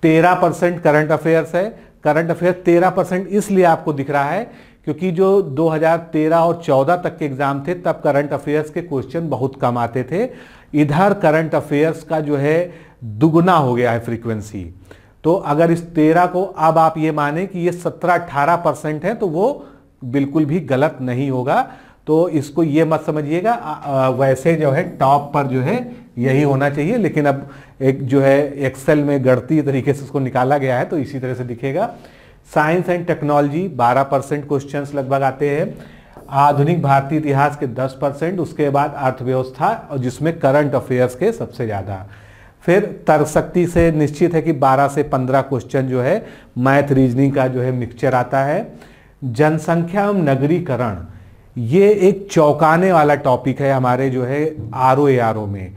13 परसेंट करंट अफेयर्स है करंट अफेयर 13 परसेंट इसलिए आपको दिख रहा है क्योंकि जो 2013 और 14 तक के एग्जाम थे तब करंट अफेयर्स के क्वेश्चन बहुत कम आते थे इधर करंट अफेयर्स का जो है दुगुना हो गया है फ्रीक्वेंसी तो अगर इस तेरह को अब आप ये माने कि ये सत्रह अठारह परसेंट है तो वो बिल्कुल भी गलत नहीं होगा तो इसको ये मत समझिएगा वैसे जो है टॉप पर जो है यही होना चाहिए लेकिन अब एक जो है एक्सेल में गढ़ती तरीके से इसको निकाला गया है तो इसी तरह से दिखेगा science and technology 12 percent question लगभग आते हैं आधुनिक भारतीय इतिहास के 10 परसेंट उसके बाद अर्थव्यवस्था और जिसमें करंट अफेयर्स के सबसे ज़्यादा फिर तरशक्ति से निश्चित है कि 12 से 15 क्वेश्चन जो है मैथ रीजनिंग का जो है मिक्सचर आता है जनसंख्या एवं नगरीकरण ये एक चौंकाने वाला टॉपिक है हमारे जो है आर ओ आर ओ में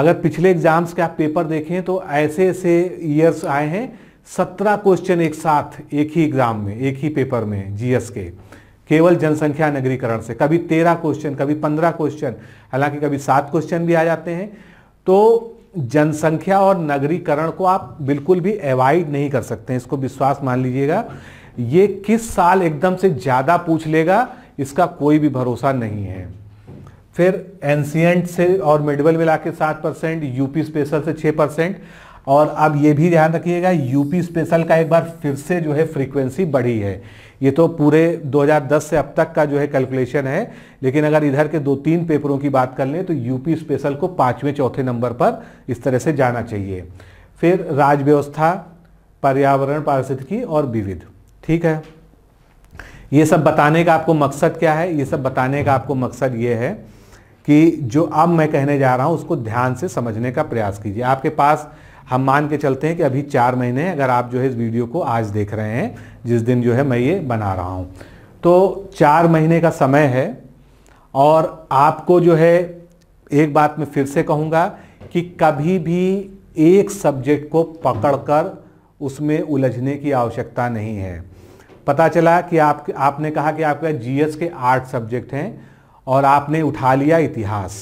अगर पिछले एग्जाम्स के आप पेपर देखें तो ऐसे ऐसे ईयर्स आए हैं सत्रह क्वेश्चन एक साथ एक ही एग्जाम में एक ही पेपर में जीएस के केवल जनसंख्या नगरीकरण से कभी तेरह क्वेश्चन कभी पंद्रह क्वेश्चन हालांकि कभी सात क्वेश्चन भी आ जाते हैं तो जनसंख्या और नगरीकरण को आप बिल्कुल भी अवॉइड नहीं कर सकते इसको विश्वास मान लीजिएगा ये किस साल एकदम से ज़्यादा पूछ लेगा इसका कोई भी भरोसा नहीं है फिर एनसीएंट से और मिडवल मिला के सात परसेंट यूपी स्पेशल से छः परसेंट और अब ये भी ध्यान रखिएगा यूपी स्पेशल का एक बार फिर से जो है फ्रीक्वेंसी बढ़ी है ये तो पूरे 2010 से अब तक का जो है कैलकुलेशन है लेकिन अगर इधर के दो तीन पेपरों की बात कर लें तो यूपी स्पेशल को पाँचवें चौथे नंबर पर इस तरह से जाना चाहिए फिर राज व्यवस्था पर्यावरण पारिस्थितिकी और विविध ठीक है ये सब बताने का आपको मकसद क्या है ये सब बताने का आपको मकसद ये है कि जो अब मैं कहने जा रहा हूँ उसको ध्यान से समझने का प्रयास कीजिए आपके पास हम मान के चलते हैं कि अभी चार महीने अगर आप जो है इस वीडियो को आज देख रहे हैं जिस दिन जो है मैं ये बना रहा हूँ तो चार महीने का समय है और आपको जो है एक बात मैं फिर से कहूँगा कि कभी भी एक सब्जेक्ट को पकड़कर उसमें उलझने की आवश्यकता नहीं है पता चला कि आप आपने कहा कि आपका जीएस के आठ सब्जेक्ट हैं और आपने उठा लिया इतिहास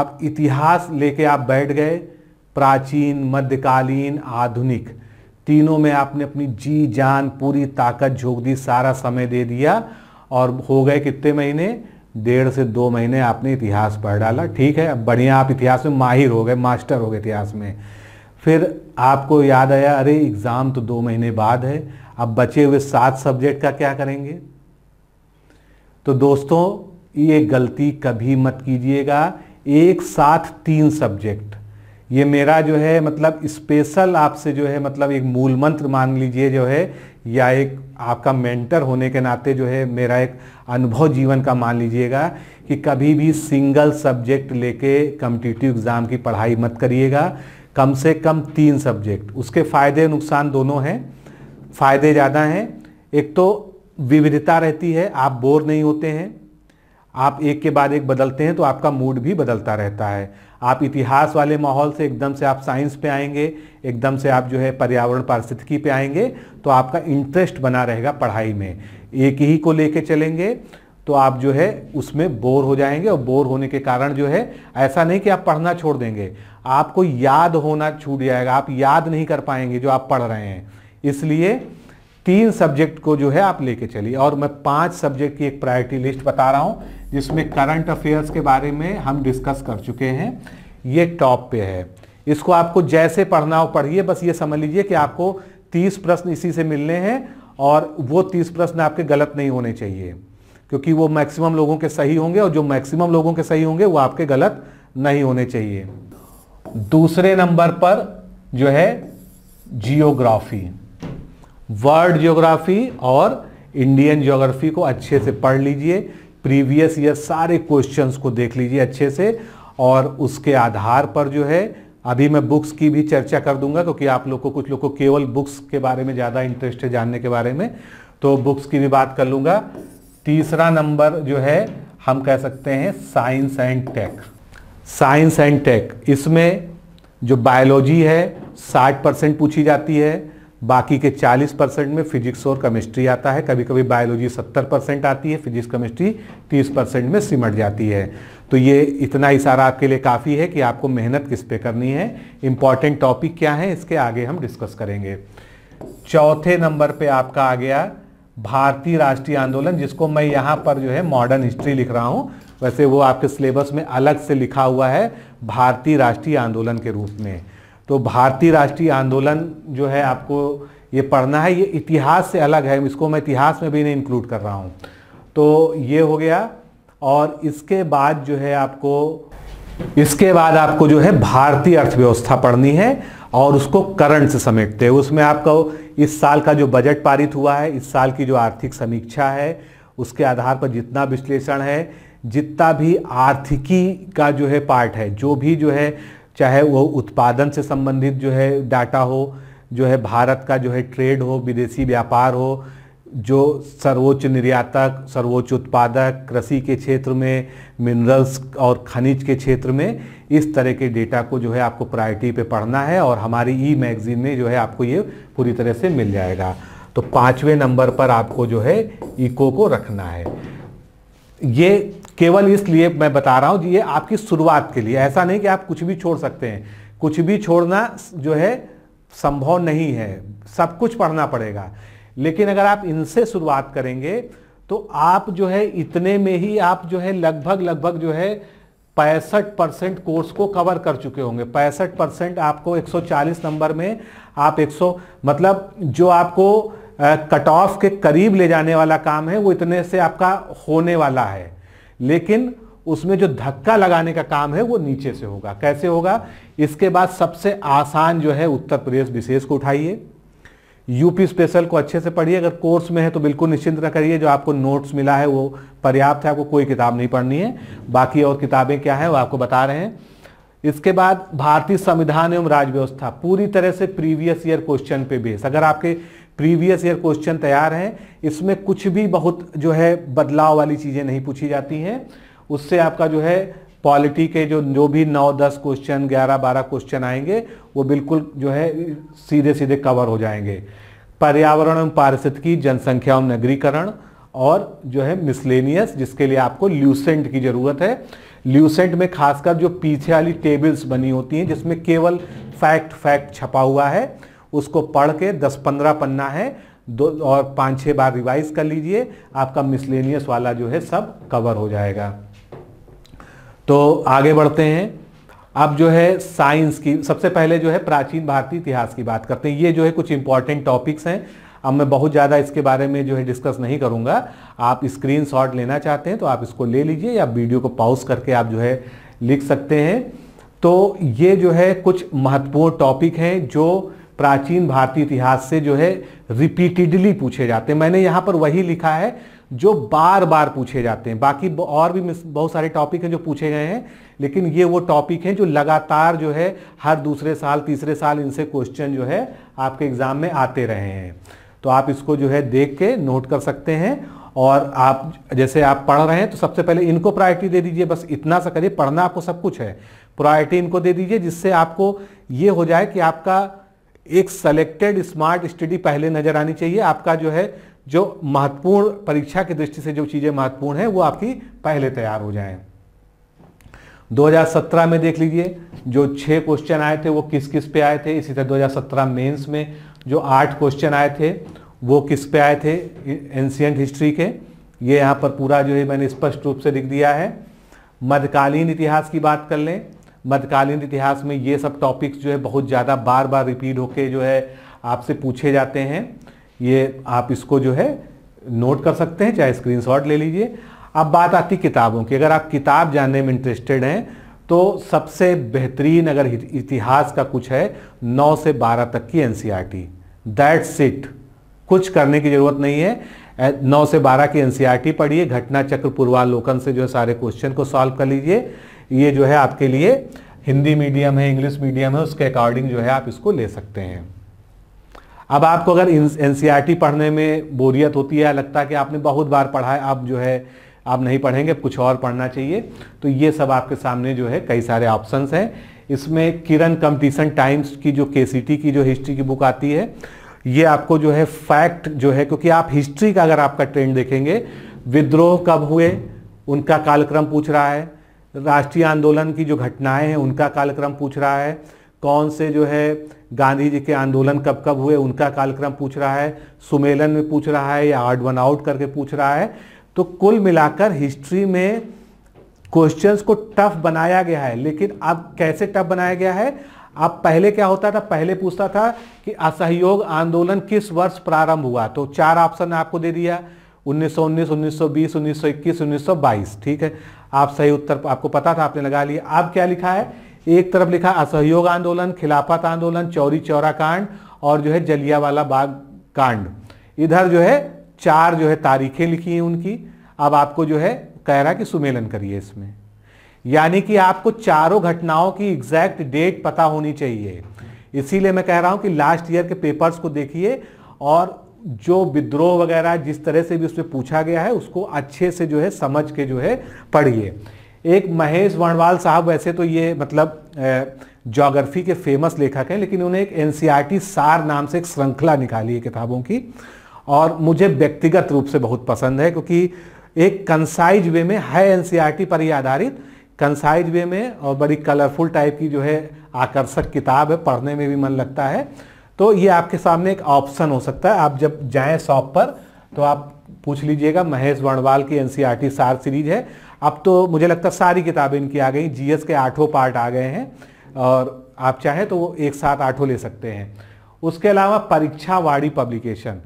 आप इतिहास लेके आप बैठ गए प्राचीन मध्यकालीन आधुनिक तीनों में आपने अपनी जी जान पूरी ताकत झोंक दी सारा समय दे दिया और हो गए कितने महीने डेढ़ से दो महीने आपने इतिहास पढ़ डाला ठीक है अब बढ़िया आप इतिहास में माहिर हो गए मास्टर हो गए इतिहास में फिर आपको याद आया अरे एग्ज़ाम तो दो महीने बाद है अब बचे हुए सात सब्जेक्ट का क्या करेंगे तो दोस्तों ये गलती कभी मत कीजिएगा एक साथ तीन सब्जेक्ट ये मेरा जो है मतलब स्पेशल आपसे जो है मतलब एक मूल मंत्र मान लीजिए जो है या एक आपका मेंटर होने के नाते जो है मेरा एक अनुभव जीवन का मान लीजिएगा कि कभी भी सिंगल सब्जेक्ट लेके कम्पिटिटिव एग्ज़ाम की पढ़ाई मत करिएगा कम से कम तीन सब्जेक्ट उसके फ़ायदे नुकसान दोनों हैं फ़ायदे ज़्यादा हैं एक तो विविधता रहती है आप बोर नहीं होते हैं आप एक के बाद एक बदलते हैं तो आपका मूड भी बदलता रहता है आप इतिहास वाले माहौल से एकदम से आप साइंस पे आएंगे एकदम से आप जो है पर्यावरण पारिस्थितिकी पे आएंगे तो आपका इंटरेस्ट बना रहेगा पढ़ाई में एक ही को लेके चलेंगे तो आप जो है उसमें बोर हो जाएंगे और बोर होने के कारण जो है ऐसा नहीं कि आप पढ़ना छोड़ देंगे आपको याद होना छूट जाएगा आप याद नहीं कर पाएंगे जो आप पढ़ रहे हैं इसलिए तीन सब्जेक्ट को जो है आप लेके चलिए और मैं पांच सब्जेक्ट की एक प्रायोरिटी लिस्ट बता रहा हूं जिसमें करंट अफेयर्स के बारे में हम डिस्कस कर चुके हैं ये टॉप पे है इसको आपको जैसे पढ़ना हो पढ़िए बस ये समझ लीजिए कि आपको तीस प्रश्न इसी से मिलने हैं और वो तीस प्रश्न आपके गलत नहीं होने चाहिए क्योंकि वो मैक्सिमम लोगों के सही होंगे और जो मैक्सिमम लोगों के सही होंगे वो आपके गलत नहीं होने चाहिए दूसरे नंबर पर जो है जियोग्राफी वर्ल्ड जियोग्राफी और इंडियन ज्योग्राफी को अच्छे से पढ़ लीजिए प्रीवियस ईयर सारे क्वेश्चंस को देख लीजिए अच्छे से और उसके आधार पर जो है अभी मैं बुक्स की भी चर्चा कर दूंगा क्योंकि आप लोग को कुछ लोग को केवल बुक्स के बारे में ज़्यादा इंटरेस्ट है जानने के बारे में तो बुक्स की भी बात कर लूँगा तीसरा नंबर जो है हम कह सकते हैं science and tech science and tech इसमें जो बायोलॉजी है 60 परसेंट पूछी जाती है बाकी के 40 परसेंट में फिजिक्स और केमिस्ट्री आता है कभी कभी बायोलॉजी 70 परसेंट आती है फिजिक्स केमिस्ट्री 30 परसेंट में सिमट जाती है तो ये इतना इशारा आपके लिए काफ़ी है कि आपको मेहनत किस पे करनी है इम्पॉर्टेंट टॉपिक क्या है इसके आगे हम डिस्कस करेंगे चौथे नंबर पे आपका आ गया भारतीय राष्ट्रीय आंदोलन जिसको मैं यहाँ पर जो है मॉडर्न हिस्ट्री लिख रहा हूँ वैसे वो आपके सिलेबस में अलग से लिखा हुआ है भारतीय राष्ट्रीय आंदोलन के रूप में तो भारतीय राष्ट्रीय आंदोलन जो है आपको ये पढ़ना है ये इतिहास से अलग है इसको मैं इतिहास में भी नहीं इंक्लूड कर रहा हूँ तो ये हो गया और इसके बाद जो है आपको इसके बाद आपको जो है भारतीय अर्थव्यवस्था पढ़नी है और उसको करंट से समेटते हैं उसमें आपका इस साल का जो बजट पारित हुआ है इस साल की जो आर्थिक समीक्षा है उसके आधार पर जितना विश्लेषण है जितना भी आर्थिकी का जो है पार्ट है जो भी जो है चाहे वो उत्पादन से संबंधित जो है डाटा हो जो है भारत का जो है ट्रेड हो विदेशी व्यापार हो जो सर्वोच्च निर्यातक सर्वोच्च उत्पादक कृषि के क्षेत्र में मिनरल्स और खनिज के क्षेत्र में इस तरह के डेटा को जो है आपको प्रायोरिटी पे पढ़ना है और हमारी ई मैगजीन में जो है आपको ये पूरी तरह से मिल जाएगा तो पाँचवें नंबर पर आपको जो है इको को रखना है ये केवल इसलिए मैं बता रहा हूँ ये आपकी शुरुआत के लिए ऐसा नहीं कि आप कुछ भी छोड़ सकते हैं कुछ भी छोड़ना जो है संभव नहीं है सब कुछ पढ़ना पड़ेगा लेकिन अगर आप इनसे शुरुआत करेंगे तो आप जो है इतने में ही आप जो है लगभग लगभग जो है पैंसठ परसेंट कोर्स को कवर कर चुके होंगे पैंसठ परसेंट आपको 140 नंबर में आप 100 मतलब जो आपको कट ऑफ के करीब ले जाने वाला काम है वो इतने से आपका होने वाला है लेकिन उसमें जो धक्का लगाने का काम है वो नीचे से होगा कैसे होगा इसके बाद सबसे आसान जो है उत्तर प्रदेश विशेष को उठाइए यूपी स्पेशल को अच्छे से पढ़िए अगर कोर्स में है तो बिल्कुल निश्चिंत न करिए जो आपको नोट्स मिला है वो पर्याप्त है आपको कोई किताब नहीं पढ़नी है बाकी और किताबें क्या है वो आपको बता रहे हैं इसके बाद भारतीय संविधान एवं राज्य व्यवस्था पूरी तरह से प्रीवियस ईयर क्वेश्चन पे बेस अगर आपके प्रीवियस ईयर क्वेश्चन तैयार हैं इसमें कुछ भी बहुत जो है बदलाव वाली चीज़ें नहीं पूछी जाती हैं उससे आपका जो है पॉलिटी के जो जो भी नौ दस क्वेश्चन ग्यारह बारह क्वेश्चन आएंगे वो बिल्कुल जो है सीधे सीधे कवर हो जाएंगे पर्यावरण एवं पारिस्थितिकी जनसंख्या एवं नगरीकरण और जो है मिसलेनियस जिसके लिए आपको ल्यूसेंट की ज़रूरत है ल्यूसेंट में खासकर जो पीछे वाली टेबल्स बनी होती हैं जिसमें केवल फैक्ट फैक्ट छपा हुआ है उसको पढ़ के दस पंद्रह पन्ना है दो और पाँच छः बार रिवाइज कर लीजिए आपका मिसलेनियस वाला जो है सब कवर हो जाएगा तो आगे बढ़ते हैं अब जो है साइंस की सबसे पहले जो है प्राचीन भारतीय इतिहास की बात करते हैं ये जो है कुछ इंपॉर्टेंट टॉपिक्स हैं अब मैं बहुत ज़्यादा इसके बारे में जो है डिस्कस नहीं करूँगा आप स्क्रीन शॉट लेना चाहते हैं तो आप इसको ले लीजिए या वीडियो को पॉज करके आप जो है लिख सकते हैं तो ये जो है कुछ महत्वपूर्ण टॉपिक हैं जो प्राचीन भारतीय इतिहास से जो है रिपीटेडली पूछे जाते हैं मैंने यहाँ पर वही लिखा है जो बार बार पूछे जाते हैं बाकी और भी बहुत सारे टॉपिक हैं जो पूछे गए हैं लेकिन ये वो टॉपिक हैं जो लगातार जो है हर दूसरे साल तीसरे साल इनसे क्वेश्चन जो है आपके एग्ज़ाम में आते रहे हैं तो आप इसको जो है देख के नोट कर सकते हैं और आप जैसे आप पढ़ रहे हैं तो सबसे पहले इनको प्रायोरिटी दे दीजिए बस इतना सा करिए पढ़ना आपको सब कुछ है प्रायोरिटी इनको दे दीजिए जिससे आपको ये हो जाए कि आपका एक सेलेक्टेड स्मार्ट स्टडी पहले नजर आनी चाहिए आपका जो है जो महत्वपूर्ण परीक्षा की दृष्टि से जो चीज़ें महत्वपूर्ण है वो आपकी पहले तैयार हो जाए 2017 में देख लीजिए जो छह क्वेश्चन आए थे वो किस किस पे आए थे इसी तरह 2017 मेंस में जो आठ क्वेश्चन आए थे वो किस पे आए थे एंशियंट हिस्ट्री के ये यहाँ पर पूरा जो है मैंने स्पष्ट रूप से लिख दिया है मध्यकालीन इतिहास की बात कर लें मध्यकालीन इतिहास में ये सब टॉपिक्स जो है बहुत ज़्यादा बार बार रिपीट होके जो है आपसे पूछे जाते हैं ये आप इसको जो है नोट कर सकते हैं चाहे स्क्रीनशॉट ले लीजिए अब बात आती किताबों की अगर आप किताब जानने में इंटरेस्टेड हैं तो सबसे बेहतरीन अगर इतिहास का कुछ है 9 से 12 तक की N C R T that's it कुछ करने की ज़रूरत नहीं है 9 से 12 की एन सी आर टी पढ़िए घटना चक्र पूर्वालोकन से जो है सारे क्वेश्चन को सॉल्व कर लीजिए ये जो है आपके लिए हिंदी मीडियम है इंग्लिश मीडियम है उसके अकॉर्डिंग जो है आप इसको ले सकते हैं अब आपको अगर एन पढ़ने में बोरियत होती है लगता है कि आपने बहुत बार पढ़ा है आप जो है आप नहीं पढ़ेंगे कुछ और पढ़ना चाहिए तो ये सब आपके सामने जो है कई सारे ऑप्शंस हैं इसमें किरण कंपटीशन टाइम्स की जो के की जो हिस्ट्री की बुक आती है ये आपको जो है फैक्ट जो है क्योंकि आप हिस्ट्री का अगर आपका ट्रेंड देखेंगे विद्रोह कब हुए उनका कालक्रम पूछ रहा है राष्ट्रीय आंदोलन की जो घटनाएं हैं उनका कालक्रम पूछ रहा है कौन से जो है गांधी जी के आंदोलन कब कब हुए उनका कालक्रम पूछ रहा है सुमेलन में पूछ रहा है या आर्ट वन आउट करके पूछ रहा है तो कुल मिलाकर हिस्ट्री में क्वेश्चंस को टफ बनाया गया है लेकिन अब कैसे टफ बनाया गया है अब पहले क्या होता था पहले पूछता था कि असहयोग आंदोलन किस वर्ष प्रारंभ हुआ तो चार ऑप्शन आपको दे दिया 1919, 1920, 1921, 1922 ठीक है आप सही उत्तर आपको पता था आपने लगा लिया अब क्या लिखा है एक तरफ लिखा असहयोग आंदोलन खिलाफत आंदोलन चौरी चौरा कांड और जो है जलियावाला बाग कांड इधर जो है चार जो है तारीखें लिखी हैं उनकी अब आपको जो है कह रहा कि सुमेलन करिए इसमें यानी कि आपको चारों घटनाओं की एग्जैक्ट डेट पता होनी चाहिए इसीलिए मैं कह रहा हूं कि लास्ट ईयर के पेपर्स को देखिए और जो विद्रोह वगैरह जिस तरह से भी उसमें पूछा गया है उसको अच्छे से जो है समझ के जो है पढ़िए एक महेश वर्णवाल साहब वैसे तो ये मतलब जोग्राफी के फेमस लेखक हैं लेकिन उन्हें एक एन सार नाम से एक श्रृंखला निकाली है किताबों की और मुझे व्यक्तिगत रूप से बहुत पसंद है क्योंकि एक कंसाइज वे में है एन पर ही आधारित कंसाइज वे में और बड़ी कलरफुल टाइप की जो है आकर्षक किताब है पढ़ने में भी मन लगता है तो ये आपके सामने एक ऑप्शन हो सकता है आप जब जाएँ शॉप पर तो आप पूछ लीजिएगा महेश वर्णवाल की एनसीईआरटी e सार सीरीज है अब तो मुझे लगता है सारी किताबें इनकी आ गई जीएस के आठों पार्ट आ गए हैं और आप चाहें तो वो एक साथ आठों ले सकते हैं उसके अलावा परीक्षावाड़ी पब्लिकेशन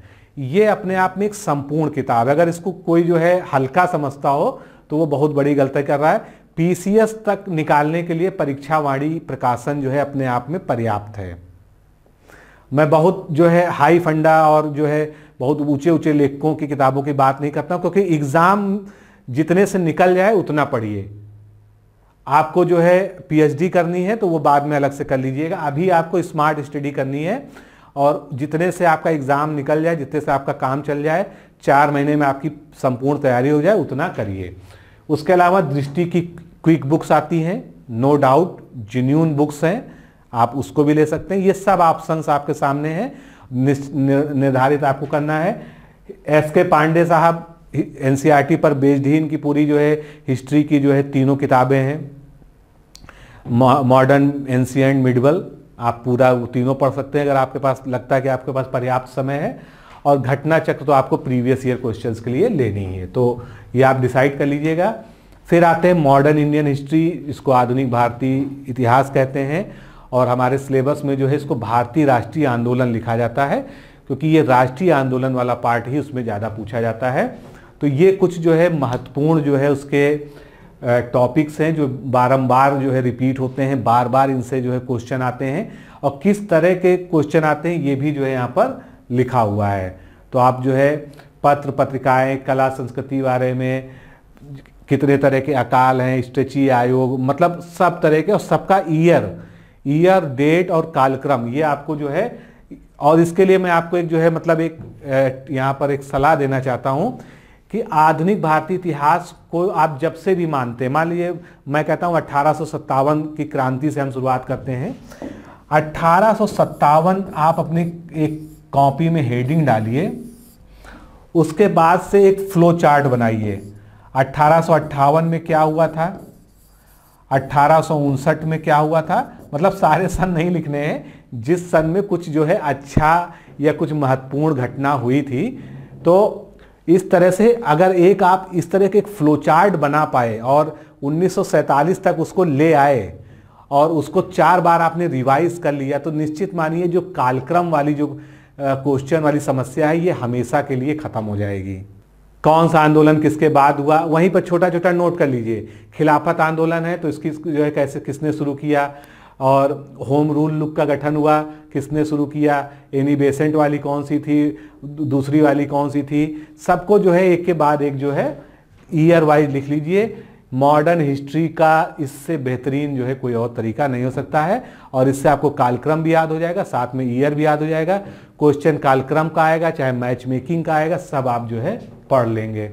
ये अपने आप में एक संपूर्ण किताब है अगर इसको कोई जो है हल्का समझता हो तो वो बहुत बड़ी गलती कर रहा है पीसीएस तक निकालने के लिए परीक्षावाड़ी प्रकाशन जो है अपने आप में पर्याप्त है मैं बहुत जो है हाई फंडा और जो है बहुत ऊंचे ऊंचे लेखकों की किताबों की बात नहीं करता हूँ क्योंकि एग्ज़ाम जितने से निकल जाए उतना पढ़िए आपको जो है पीएचडी करनी है तो वो बाद में अलग से कर लीजिएगा अभी आपको स्मार्ट स्टडी करनी है और जितने से आपका एग्ज़ाम निकल जाए जितने से आपका काम चल जाए चार महीने में आपकी संपूर्ण तैयारी हो जाए उतना करिए उसके अलावा दृष्टि की क्विक बुक्स आती हैं नो डाउट जिन्यून बुक्स हैं आप उसको भी ले सकते हैं ये सब ऑप्शंस आपके सामने हैं निर्धारित आपको करना है एस के पांडे साहब एन पर बेस्ड ही इनकी पूरी जो है हिस्ट्री की जो है तीनों किताबें हैं मॉडर्न एंड मिडवल आप पूरा तीनों पढ़ सकते हैं अगर आपके पास लगता है कि आपके पास पर्याप्त समय है और घटना चक्र तो आपको प्रीवियस ईयर क्वेश्चंस के लिए लेनी है तो ये आप डिसाइड कर लीजिएगा फिर आते हैं मॉडर्न इंडियन हिस्ट्री इसको आधुनिक भारतीय इतिहास कहते हैं और हमारे सिलेबस में जो है इसको भारतीय राष्ट्रीय आंदोलन लिखा जाता है क्योंकि ये राष्ट्रीय आंदोलन वाला पार्ट ही उसमें ज़्यादा पूछा जाता है तो ये कुछ जो है महत्वपूर्ण जो है उसके टॉपिक्स हैं जो बारंबार जो है रिपीट होते हैं बार बार इनसे जो है क्वेश्चन आते हैं और किस तरह के क्वेश्चन आते हैं ये भी जो है यहाँ पर लिखा हुआ है तो आप जो है पत्र पत्रिकाएँ कला संस्कृति बारे में कितने तरह के अकाल हैं स्टेची आयोग मतलब सब तरह के और सबका ईयर ईयर डेट और कालक्रम ये आपको जो है और इसके लिए मैं आपको एक जो है मतलब एक यहाँ पर एक सलाह देना चाहता हूँ कि आधुनिक भारतीय इतिहास को आप जब से भी मानते हैं मान लीजिए मैं कहता हूँ अट्ठारह की क्रांति से हम शुरुआत करते हैं अट्ठारह आप अपनी एक कॉपी में हेडिंग डालिए उसके बाद से एक फ्लो चार्ट बनाइए अट्ठारह में क्या हुआ था अट्ठारह में क्या हुआ था मतलब सारे सन नहीं लिखने हैं जिस सन में कुछ जो है अच्छा या कुछ महत्वपूर्ण घटना हुई थी तो इस तरह से अगर एक आप इस तरह के एक फ्लोचार्ट बना पाए और 1947 तक उसको ले आए और उसको चार बार आपने रिवाइज कर लिया तो निश्चित मानिए जो कालक्रम वाली जो क्वेश्चन वाली समस्या है ये हमेशा के लिए ख़त्म हो जाएगी कौन सा आंदोलन किसके बाद हुआ वहीं पर छोटा छोटा नोट कर लीजिए खिलाफत आंदोलन है तो इसकी जो है कैसे किसने शुरू किया और होम रूल लुक का गठन हुआ किसने शुरू किया एनी बेसेंट वाली कौन सी थी दूसरी वाली कौन सी थी सबको जो है एक के बाद एक जो है ईयर वाइज लिख लीजिए मॉडर्न हिस्ट्री का इससे बेहतरीन जो है कोई और तरीका नहीं हो सकता है और इससे आपको कालक्रम भी याद हो जाएगा साथ में ईयर भी याद हो जाएगा क्वेश्चन कालक्रम का आएगा चाहे मैच मेकिंग का आएगा सब आप जो है पढ़ लेंगे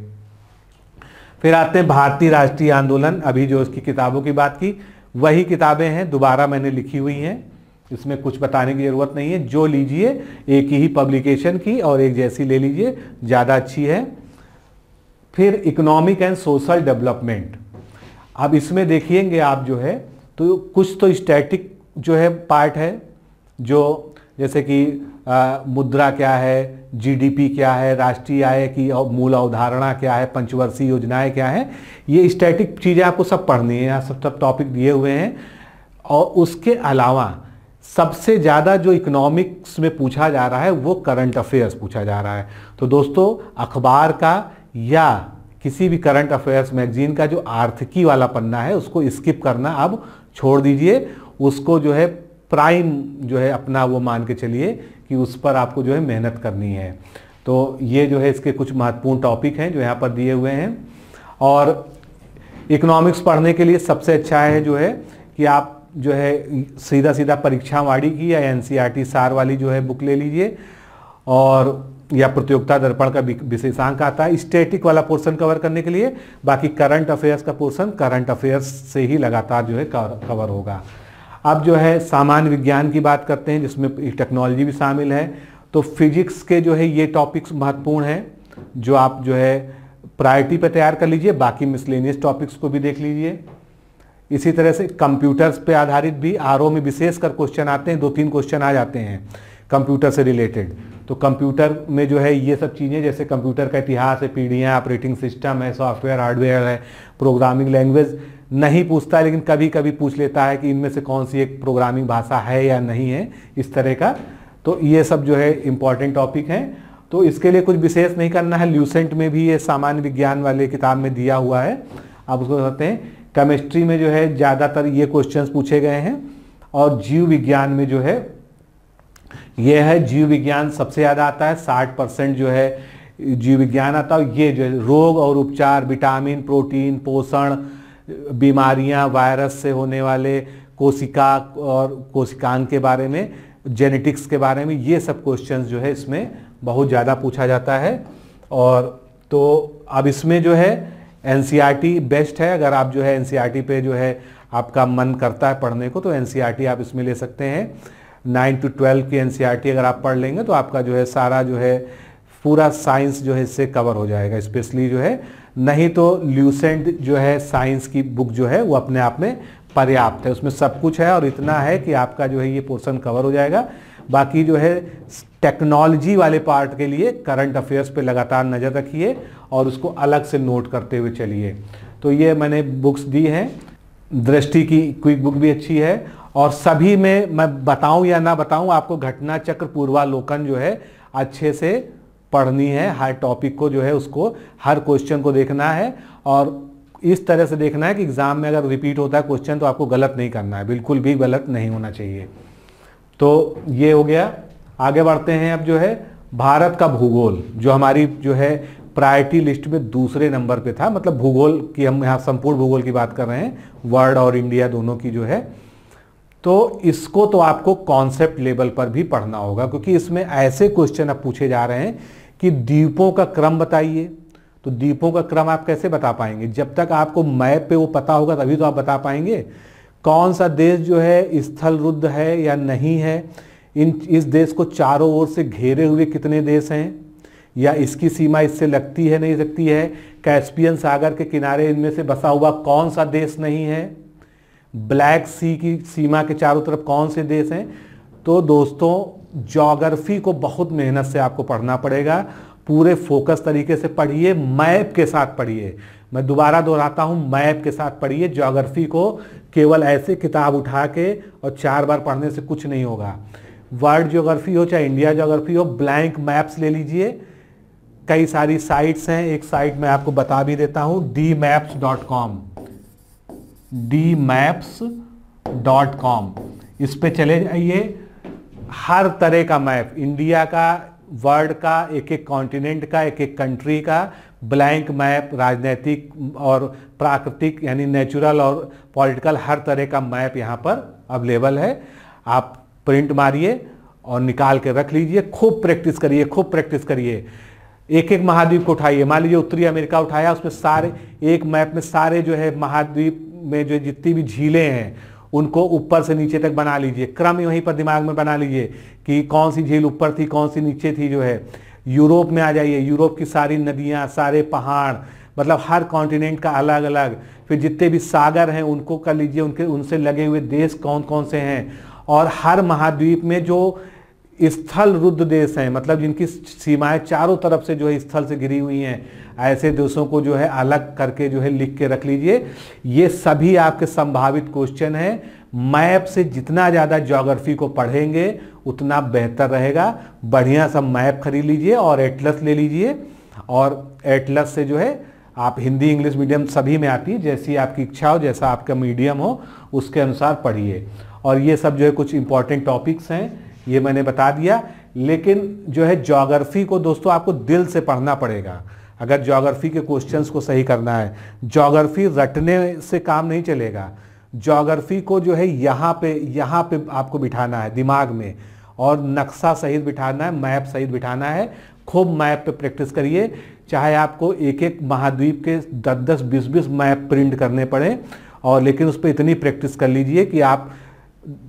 फिर आते हैं भारतीय राष्ट्रीय आंदोलन अभी जो उसकी किताबों की बात की वही किताबें हैं दोबारा मैंने लिखी हुई हैं इसमें कुछ बताने की ज़रूरत नहीं है जो लीजिए एक ही पब्लिकेशन की और एक जैसी ले लीजिए ज़्यादा अच्छी है फिर इकोनॉमिक एंड सोशल डेवलपमेंट अब इसमें देखिएंगे आप जो है तो कुछ तो स्टैटिक जो है पार्ट है जो जैसे कि आ, मुद्रा क्या है जीडीपी क्या है राष्ट्रीय आय की मूल अवधारणा क्या है पंचवर्षीय योजनाएं क्या हैं ये स्टैटिक चीज़ें आपको सब पढ़नी है यहाँ सब सब टॉपिक दिए हुए हैं और उसके अलावा सबसे ज़्यादा जो इकोनॉमिक्स में पूछा जा रहा है वो करंट अफेयर्स पूछा जा रहा है तो दोस्तों अखबार का या किसी भी करंट अफेयर्स मैगजीन का जो आर्थिकी वाला पन्ना है उसको स्किप करना अब छोड़ दीजिए उसको जो है प्राइम जो है अपना वो मान के चलिए कि उस पर आपको जो है मेहनत करनी है तो ये जो है इसके कुछ महत्वपूर्ण टॉपिक हैं जो यहाँ पर दिए हुए हैं और इकोनॉमिक्स पढ़ने के लिए सबसे अच्छा है जो है कि आप जो है सीधा सीधा परीक्षा वाड़ी की या एन e सार वाली जो है बुक ले लीजिए और या प्रतियोगिता दर्पण का विशेषांक आता है स्टैटिक वाला पोर्शन कवर करने के लिए बाकी करंट अफेयर्स का पोर्शन करंट अफेयर्स से ही लगातार जो है कवर होगा अब जो है सामान्य विज्ञान की बात करते हैं जिसमें टेक्नोलॉजी भी शामिल है तो फिजिक्स के जो है ये टॉपिक्स महत्वपूर्ण हैं जो आप जो है प्रायोरिटी पर तैयार कर लीजिए बाकी मिसलेनियस टॉपिक्स को भी देख लीजिए इसी तरह से कंप्यूटर्स पे आधारित भी आर में विशेषकर क्वेश्चन आते हैं दो तीन क्वेश्चन आ जाते हैं कंप्यूटर से रिलेटेड तो कंप्यूटर में जो है ये सब चीज़ें जैसे कंप्यूटर का इतिहास है पीढ़ियाँ ऑपरेटिंग सिस्टम है सॉफ्टवेयर हार्डवेयर है प्रोग्रामिंग लैंग्वेज नहीं पूछता है लेकिन कभी कभी पूछ लेता है कि इनमें से कौन सी एक प्रोग्रामिंग भाषा है या नहीं है इस तरह का तो ये सब जो है इम्पॉर्टेंट टॉपिक हैं तो इसके लिए कुछ विशेष नहीं करना है ल्यूसेंट में भी ये सामान्य विज्ञान वाले किताब में दिया हुआ है आप उसको कहते हैं केमिस्ट्री में जो है ज़्यादातर ये क्वेश्चंस पूछे गए हैं और जीव विज्ञान में जो है ये है जीव विज्ञान सबसे ज़्यादा आता है साठ परसेंट जो है जीव विज्ञान आता है ये जो है रोग और उपचार विटामिन प्रोटीन पोषण बीमारियां वायरस से होने वाले कोशिका और कोशिकांग के बारे में जेनेटिक्स के बारे में ये सब क्वेश्चंस जो है इसमें बहुत ज़्यादा पूछा जाता है और तो अब इसमें जो है एन बेस्ट e है अगर आप जो है एन e पे जो है आपका मन करता है पढ़ने को तो एन e आप इसमें ले सकते हैं नाइन टू ट्वेल्व की एन e अगर आप पढ़ लेंगे तो आपका जो है सारा जो है पूरा साइंस जो है इससे कवर हो जाएगा स्पेशली जो है नहीं तो ल्यूसेंट जो है साइंस की बुक जो है वो अपने आप में पर्याप्त है उसमें सब कुछ है और इतना है कि आपका जो है ये पोर्शन कवर हो जाएगा बाकी जो है टेक्नोलॉजी वाले पार्ट के लिए करंट अफेयर्स पे लगातार नज़र रखिए और उसको अलग से नोट करते हुए चलिए तो ये मैंने बुक्स दी हैं दृष्टि की क्विक बुक भी अच्छी है और सभी में मैं बताऊं या ना बताऊं आपको घटना चक्र पूर्वालोकन जो है अच्छे से पढ़नी है हर टॉपिक को जो है उसको हर क्वेश्चन को देखना है और इस तरह से देखना है कि एग्ज़ाम में अगर रिपीट होता है क्वेश्चन तो आपको गलत नहीं करना है बिल्कुल भी गलत नहीं होना चाहिए तो ये हो गया आगे बढ़ते हैं अब जो है भारत का भूगोल जो हमारी जो है प्रायरिटी लिस्ट में दूसरे नंबर पे था मतलब भूगोल की हम यहाँ संपूर्ण भूगोल की बात कर रहे हैं वर्ल्ड और इंडिया दोनों की जो है तो इसको तो आपको कॉन्सेप्ट लेवल पर भी पढ़ना होगा क्योंकि इसमें ऐसे क्वेश्चन अब पूछे जा रहे हैं कि द्वीपों का क्रम बताइए तो द्वीपों का क्रम आप कैसे बता पाएंगे जब तक आपको मैप पे वो पता होगा तभी तो आप बता पाएंगे कौन सा देश जो है स्थल रुद्ध है या नहीं है इन इस देश को चारों ओर से घेरे हुए कितने देश हैं या इसकी सीमा इससे लगती है नहीं लगती है कैस्पियन सागर के किनारे इनमें से बसा हुआ कौन सा देश नहीं है ब्लैक सी की सीमा के चारों तरफ कौन से देश हैं तो दोस्तों जोग्राफी को बहुत मेहनत से आपको पढ़ना पड़ेगा पूरे फोकस तरीके से पढ़िए मैप के साथ पढ़िए मैं दोबारा दोहराता हूँ मैप के साथ पढ़िए जोग्राफी को केवल ऐसे किताब उठा के और चार बार पढ़ने से कुछ नहीं होगा वर्ल्ड जोग्राफी हो चाहे इंडिया जोग्राफी हो ब्लैंक मैप्स ले लीजिए कई सारी साइट्स हैं एक साइट मैं आपको बता भी देता हूँ D maps dot com D maps dot com इस पर चले जाइए हर तरह का मैप इंडिया का वर्ल्ड का एक एक कॉन्टिनेंट का एक एक कंट्री का ब्लैंक मैप राजनीतिक और प्राकृतिक यानी नेचुरल और पॉलिटिकल हर तरह का मैप यहाँ पर अवेलेबल है आप प्रिंट मारिए और निकाल के रख लीजिए खूब प्रैक्टिस करिए खूब प्रैक्टिस करिए एक एक महाद्वीप को उठाइए मान लीजिए उत्तरी अमेरिका उठाया उसमें सारे एक मैप में सारे जो है महाद्वीप में जो जितनी भी झीलें हैं उनको ऊपर से नीचे तक बना लीजिए क्रम वहीं पर दिमाग में बना लीजिए कि कौन सी झील ऊपर थी कौन सी नीचे थी जो है यूरोप में आ जाइए यूरोप की सारी नदियाँ सारे पहाड़ मतलब हर कॉन्टिनेंट का अलग अलग फिर जितने भी सागर हैं उनको कर लीजिए उनके उनसे लगे हुए देश कौन कौन से हैं और हर महाद्वीप में जो स्थल रुद्ध देश हैं मतलब जिनकी सीमाएं चारों तरफ से जो है स्थल से घिरी हुई हैं ऐसे देशों को जो है अलग करके जो है लिख के रख लीजिए ये सभी आपके संभावित क्वेश्चन हैं मैप से जितना ज़्यादा ज्योग्राफी को पढ़ेंगे उतना बेहतर रहेगा बढ़िया सा मैप खरीद लीजिए और एटलस ले लीजिए और एटलस से जो है आप हिंदी इंग्लिश मीडियम सभी में आती है जैसी आपकी इच्छा हो जैसा आपका मीडियम हो उसके अनुसार पढ़िए और ये सब जो है कुछ इंपॉर्टेंट टॉपिक्स हैं ये मैंने बता दिया लेकिन जो है जोग्राफी को दोस्तों आपको दिल से पढ़ना पड़ेगा अगर जोग्राफी के क्वेश्चंस को सही करना है जोग्राफी रटने से काम नहीं चलेगा जोग्राफी को जो है यहाँ पे यहाँ पे आपको बिठाना है दिमाग में और नक्शा सहित बिठाना है मैप सहित बिठाना है खूब मैप पे प्रैक्टिस करिए चाहे आपको एक एक महाद्वीप के दस दस बीस बीस मैप प्रिंट करने पड़े और लेकिन उस पर इतनी प्रैक्टिस कर लीजिए कि आप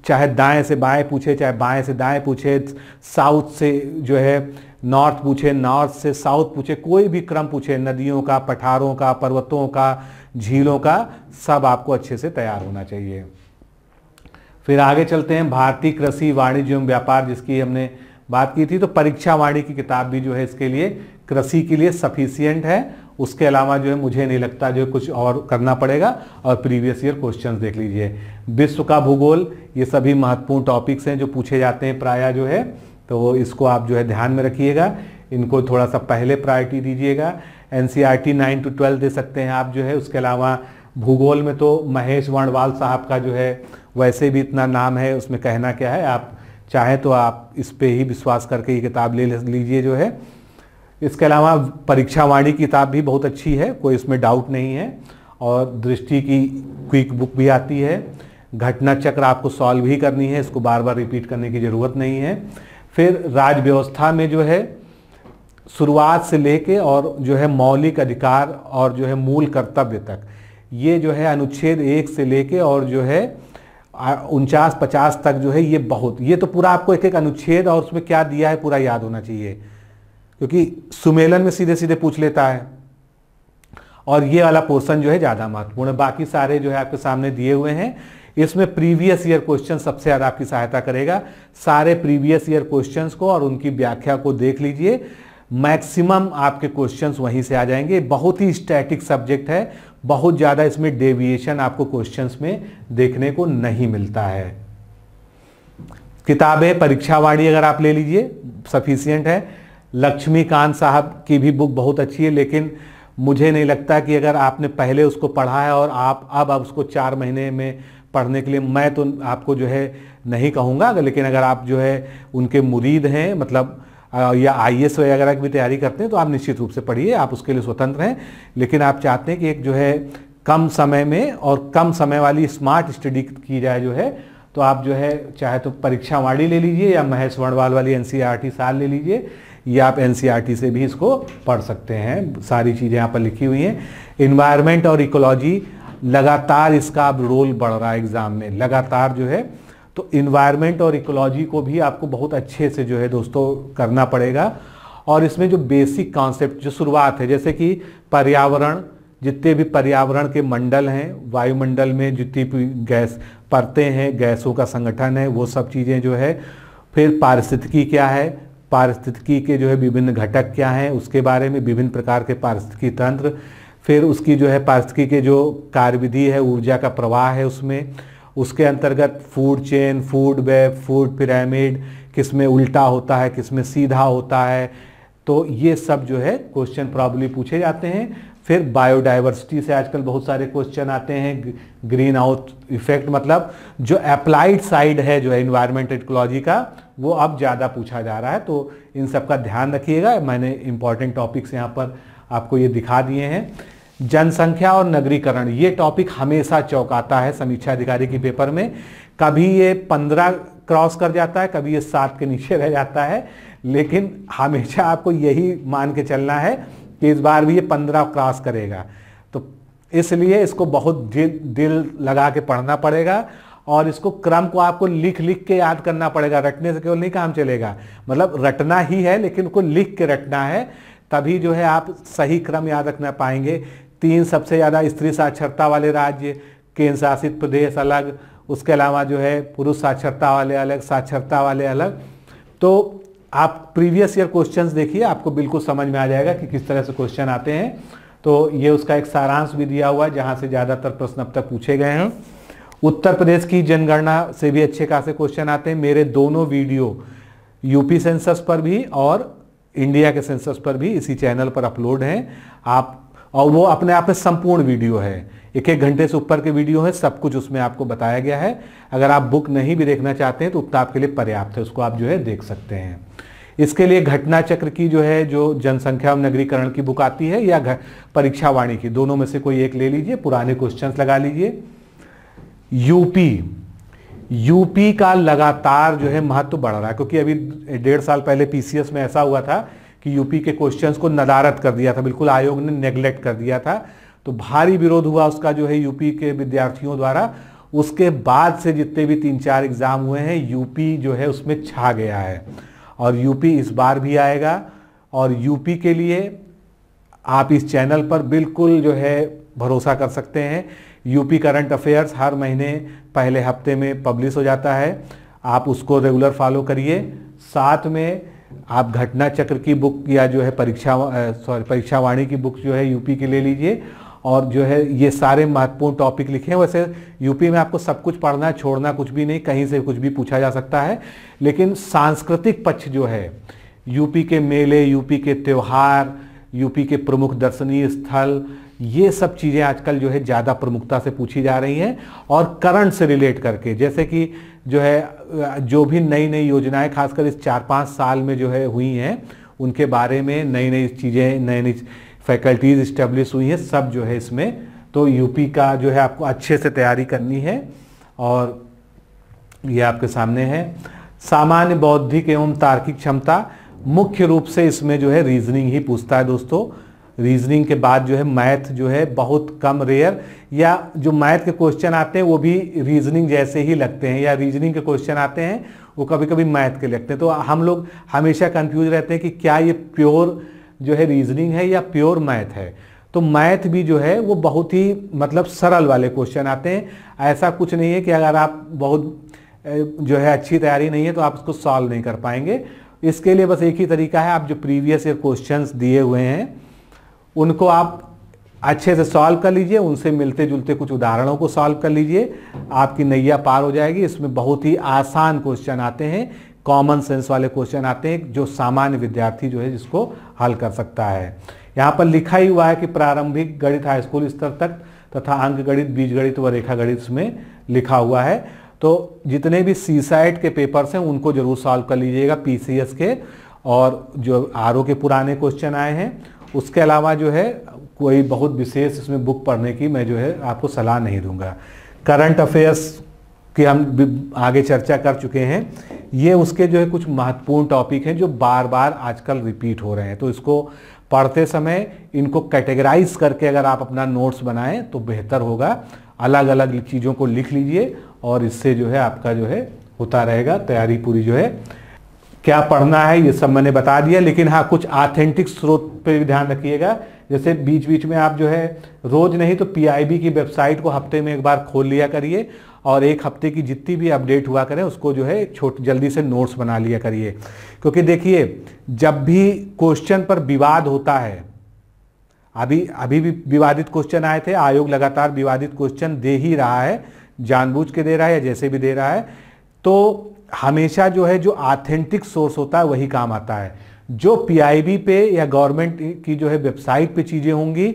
चाहे दाएं से बाएं पूछे चाहे बाएं से दाएं पूछे साउथ से जो है नॉर्थ पूछे नॉर्थ से साउथ पूछे कोई भी क्रम पूछे नदियों का पठारों का पर्वतों का झीलों का सब आपको अच्छे से तैयार होना चाहिए फिर आगे चलते हैं भारतीय कृषि वाणिज्य एवं व्यापार जिसकी हमने बात की थी तो परीक्षा वाणी की किताब भी जो है इसके लिए कृषि के लिए सफिशियंट है उसके अलावा जो है मुझे नहीं लगता जो कुछ और करना पड़ेगा और प्रीवियस ईयर क्वेश्चन देख लीजिए विश्व का भूगोल ये सभी महत्वपूर्ण टॉपिक्स हैं जो पूछे जाते हैं प्राय जो है तो इसको आप जो है ध्यान में रखिएगा इनको थोड़ा सा पहले प्रायोरिटी दीजिएगा N C R T nine to twelve दे सकते हैं आप जो है उसके अलावा भूगोल में तो महेश वर्णवाल साहब का जो है वैसे भी इतना नाम है उसमें कहना क्या है आप चाहें तो आप इस पर ही विश्वास करके ये किताब ले लीजिए जो है इसके अलावा परीक्षावाणी किताब भी बहुत अच्छी है कोई इसमें डाउट नहीं है और दृष्टि की क्विक बुक भी आती है घटना चक्र आपको सॉल्व ही करनी है इसको बार बार रिपीट करने की ज़रूरत नहीं है फिर राज व्यवस्था में जो है शुरुआत से लेके और जो है मौलिक अधिकार और जो है मूल कर्तव्य तक ये जो है अनुच्छेद एक से लेके और जो है उनचास पचास तक जो है ये बहुत ये तो पूरा आपको एक एक अनुच्छेद और उसमें क्या दिया है पूरा याद होना चाहिए क्योंकि सुमेलन में सीधे सीधे पूछ लेता है और ये वाला पोर्सन जो है ज़्यादा महत्वपूर्ण है बाकी सारे जो है आपके सामने दिए हुए हैं इसमें प्रीवियस ईयर क्वेश्चन सबसे ज़्यादा आपकी सहायता करेगा सारे प्रीवियस ईयर क्वेश्चन को और उनकी व्याख्या को देख लीजिए मैक्सिमम आपके क्वेश्चंस वहीं से आ जाएंगे बहुत ही स्टैटिक सब्जेक्ट है बहुत ज़्यादा इसमें डेविएशन आपको क्वेश्चंस में देखने को नहीं मिलता है किताबें परीक्षावाणी अगर आप ले लीजिए सफिशियंट है लक्ष्मीकांत साहब की भी बुक बहुत अच्छी है लेकिन मुझे नहीं लगता कि अगर आपने पहले उसको पढ़ा है और आप अब अब उसको चार महीने में पढ़ने के लिए मैं तो आपको जो है नहीं कहूँगा लेकिन अगर आप जो है उनके मुरीद हैं मतलब या आई एस वगैरह की भी तैयारी करते हैं तो आप निश्चित रूप से पढ़िए आप उसके लिए स्वतंत्र हैं लेकिन आप चाहते हैं कि एक जो है कम समय में और कम समय वाली स्मार्ट स्टडी की जाए जो है तो आप जो है चाहे तो परीक्षा वाणी ले लीजिए या महेश वर्णवाल वाली एन साल ले लीजिए ये आप एन e से भी इसको पढ़ सकते हैं सारी चीज़ें यहाँ पर लिखी हुई हैं इन्वायरमेंट और इकोलॉजी लगातार इसका अब रोल बढ़ रहा है एग्ज़ाम में लगातार जो है तो इन्वायरमेंट और इकोलॉजी को भी आपको बहुत अच्छे से जो है दोस्तों करना पड़ेगा और इसमें जो बेसिक कॉन्सेप्ट जो शुरुआत है जैसे कि पर्यावरण जितने भी पर्यावरण के मंडल हैं वायुमंडल में जितनी भी गैस परतें हैं गैसों का संगठन है वो सब चीज़ें जो है फिर पारिस्थितिकी क्या है पारिस्थितिकी के जो है विभिन्न घटक क्या हैं उसके बारे में विभिन्न प्रकार के पारिस्थितिकी तंत्र फिर उसकी जो है पारिस्थितिकी के जो कार्यविधि है ऊर्जा का प्रवाह है उसमें उसके अंतर्गत food chain food web food pyramid किस में उल्टा होता है किस में सीधा होता है तो ये सब जो है क्वेश्चन प्रॉब्लली पूछे जाते हैं फिर बायोडाइवर्सिटी से आजकल बहुत सारे क्वेश्चन आते हैं ग्रीन हाउस इफेक्ट मतलब जो अप्लाइड साइड है जो है इन्वायरमेंट एक्लोलॉजी का वो अब ज़्यादा पूछा जा रहा है तो इन सब का ध्यान रखिएगा मैंने इंपॉर्टेंट टॉपिक्स यहाँ पर आपको ये दिखा दिए हैं जनसंख्या और नगरीकरण ये टॉपिक हमेशा चौंकाता है समीक्षा अधिकारी के पेपर में कभी ये पंद्रह क्रॉस कर जाता है कभी ये सात के नीचे रह जाता है लेकिन हमेशा आपको यही मान के चलना है कि इस बार भी ये पंद्रह क्रॉस करेगा तो इसलिए इसको बहुत दिल दिल लगा के पढ़ना पड़ेगा और इसको क्रम को आपको लिख लिख के याद करना पड़ेगा रटने से केवल नहीं काम चलेगा मतलब रटना ही है लेकिन उसको लिख के रटना है तभी जो है आप सही क्रम याद रखना पाएंगे तीन सबसे ज़्यादा स्त्री साक्षरता वाले राज्य केंद्र शासित प्रदेश अलग उसके अलावा जो है पुरुष साक्षरता वाले अलग साक्षरता वाले अलग तो आप प्रीवियस ईयर क्वेश्चंस देखिए आपको बिल्कुल समझ में आ जाएगा कि किस तरह से क्वेश्चन आते हैं तो ये उसका एक सारांश भी दिया हुआ है जहाँ से ज़्यादातर प्रश्न अब तक पूछे गए हैं उत्तर प्रदेश की जनगणना से भी अच्छे खासे क्वेश्चन आते हैं मेरे दोनों वीडियो यूपी सेंसस पर भी और इंडिया के सेंसस पर भी इसी चैनल पर अपलोड हैं आप और वो अपने आप में संपूर्ण वीडियो है एक एक घंटे से ऊपर के वीडियो है सब कुछ उसमें आपको बताया गया है अगर आप बुक नहीं भी देखना चाहते हैं तो उतना आपके लिए पर्याप्त है उसको आप जो है देख सकते हैं इसके लिए घटना चक्र की जो है जो जनसंख्या और नगरीकरण की बुक आती है या परीक्षा वाणी की दोनों में से कोई एक ले लीजिए पुराने क्वेश्चंस लगा लीजिए यूपी यूपी का लगातार जो है महत्व तो बढ़ रहा है क्योंकि अभी डेढ़ साल पहले पीसीएस में ऐसा हुआ था कि यूपी के क्वेश्चंस को नदारत कर दिया था बिल्कुल आयोग ने नेग्लेक्ट कर दिया था तो भारी विरोध हुआ उसका जो है यूपी के विद्यार्थियों द्वारा उसके बाद से जितने भी तीन चार एग्ज़ाम हुए हैं यूपी जो है उसमें छा गया है और यूपी इस बार भी आएगा और यूपी के लिए आप इस चैनल पर बिल्कुल जो है भरोसा कर सकते हैं यूपी करंट अफेयर्स हर महीने पहले हफ्ते में पब्लिश हो जाता है आप उसको रेगुलर फॉलो करिए साथ में आप घटना चक्र की बुक या जो है परीक्षा सॉरी परीक्षावाणी की बुक जो है यूपी की ले लीजिए और जो है ये सारे महत्वपूर्ण टॉपिक लिखे हैं वैसे यूपी में आपको सब कुछ पढ़ना छोड़ना कुछ भी नहीं कहीं से कुछ भी पूछा जा सकता है लेकिन सांस्कृतिक पक्ष जो है यूपी के मेले यूपी के त्यौहार यूपी के प्रमुख दर्शनीय स्थल ये सब चीज़ें आजकल जो है ज़्यादा प्रमुखता से पूछी जा रही हैं और करंट से रिलेट करके जैसे कि जो है जो भी नई नई योजनाएं खासकर इस चार पाँच साल में जो है हुई हैं उनके बारे में नई नई चीज़ें नई नई फैकल्टीज़ इस्टेब्लिश हुई हैं सब जो है इसमें तो यूपी का जो है आपको अच्छे से तैयारी करनी है और ये आपके सामने है सामान्य बौद्धिक एवं तार्किक क्षमता मुख्य रूप से इसमें जो है रीजनिंग ही पूछता है दोस्तों रीजनिंग के बाद जो है मैथ जो है बहुत कम रेयर या जो मैथ के क्वेश्चन आते हैं वो भी रीजनिंग जैसे ही लगते हैं या रीजनिंग के क्वेश्चन आते हैं वो कभी कभी मैथ के लगते हैं तो हम लोग हमेशा कंफ्यूज रहते हैं कि क्या ये प्योर जो है रीजनिंग है या प्योर मैथ है तो मैथ भी जो है वो बहुत ही मतलब सरल वाले क्वेश्चन आते हैं ऐसा कुछ नहीं है कि अगर आप बहुत जो है अच्छी तैयारी नहीं है तो आप उसको सॉल्व नहीं कर पाएंगे इसके लिए बस एक ही तरीका है आप जो प्रीवियस ईयर क्वेश्चंस दिए हुए हैं उनको आप अच्छे से सॉल्व कर लीजिए उनसे मिलते जुलते कुछ उदाहरणों को सॉल्व कर लीजिए आपकी नैया पार हो जाएगी इसमें बहुत ही आसान क्वेश्चन आते हैं कॉमन सेंस वाले क्वेश्चन आते हैं जो सामान्य विद्यार्थी जो है जिसको हल कर सकता है यहाँ पर लिखा ही हुआ है कि प्रारंभिक गणित हाई स्कूल स्तर तक तथा अंक गणित बीज गणित व रेखा गणित इसमें लिखा हुआ है तो जितने भी सी साइट के पेपर्स हैं उनको जरूर सॉल्व कर लीजिएगा पीसीएस के और जो आर के पुराने क्वेश्चन आए हैं उसके अलावा जो है कोई बहुत विशेष इसमें बुक पढ़ने की मैं जो है आपको सलाह नहीं दूंगा करंट अफेयर्स की हम आगे चर्चा कर चुके हैं ये उसके जो है कुछ महत्वपूर्ण टॉपिक हैं जो बार बार आजकल रिपीट हो रहे हैं तो इसको पढ़ते समय इनको कैटेगराइज करके अगर आप अपना नोट्स बनाएं तो बेहतर होगा अलग अलग चीज़ों को लिख लीजिए और इससे जो है आपका जो है होता रहेगा तैयारी पूरी जो है क्या पढ़ना है ये सब मैंने बता दिया लेकिन हाँ कुछ ऑथेंटिक स्रोत पर भी ध्यान रखिएगा जैसे बीच बीच में आप जो है रोज़ नहीं तो पीआईबी की वेबसाइट को हफ्ते में एक बार खोल लिया करिए और एक हफ्ते की जितनी भी अपडेट हुआ करें उसको जो है छोट जल्दी से नोट्स बना लिया करिए क्योंकि देखिए जब भी क्वेश्चन पर विवाद होता है अभी अभी भी विवादित क्वेश्चन आए थे आयोग लगातार विवादित क्वेश्चन दे ही रहा है जानबूझ के दे रहा है या जैसे भी दे रहा है तो हमेशा जो है जो ऑथेंटिक सोर्स होता है वही काम आता है जो पीआईबी पे या गवर्नमेंट की जो है वेबसाइट पे चीज़ें होंगी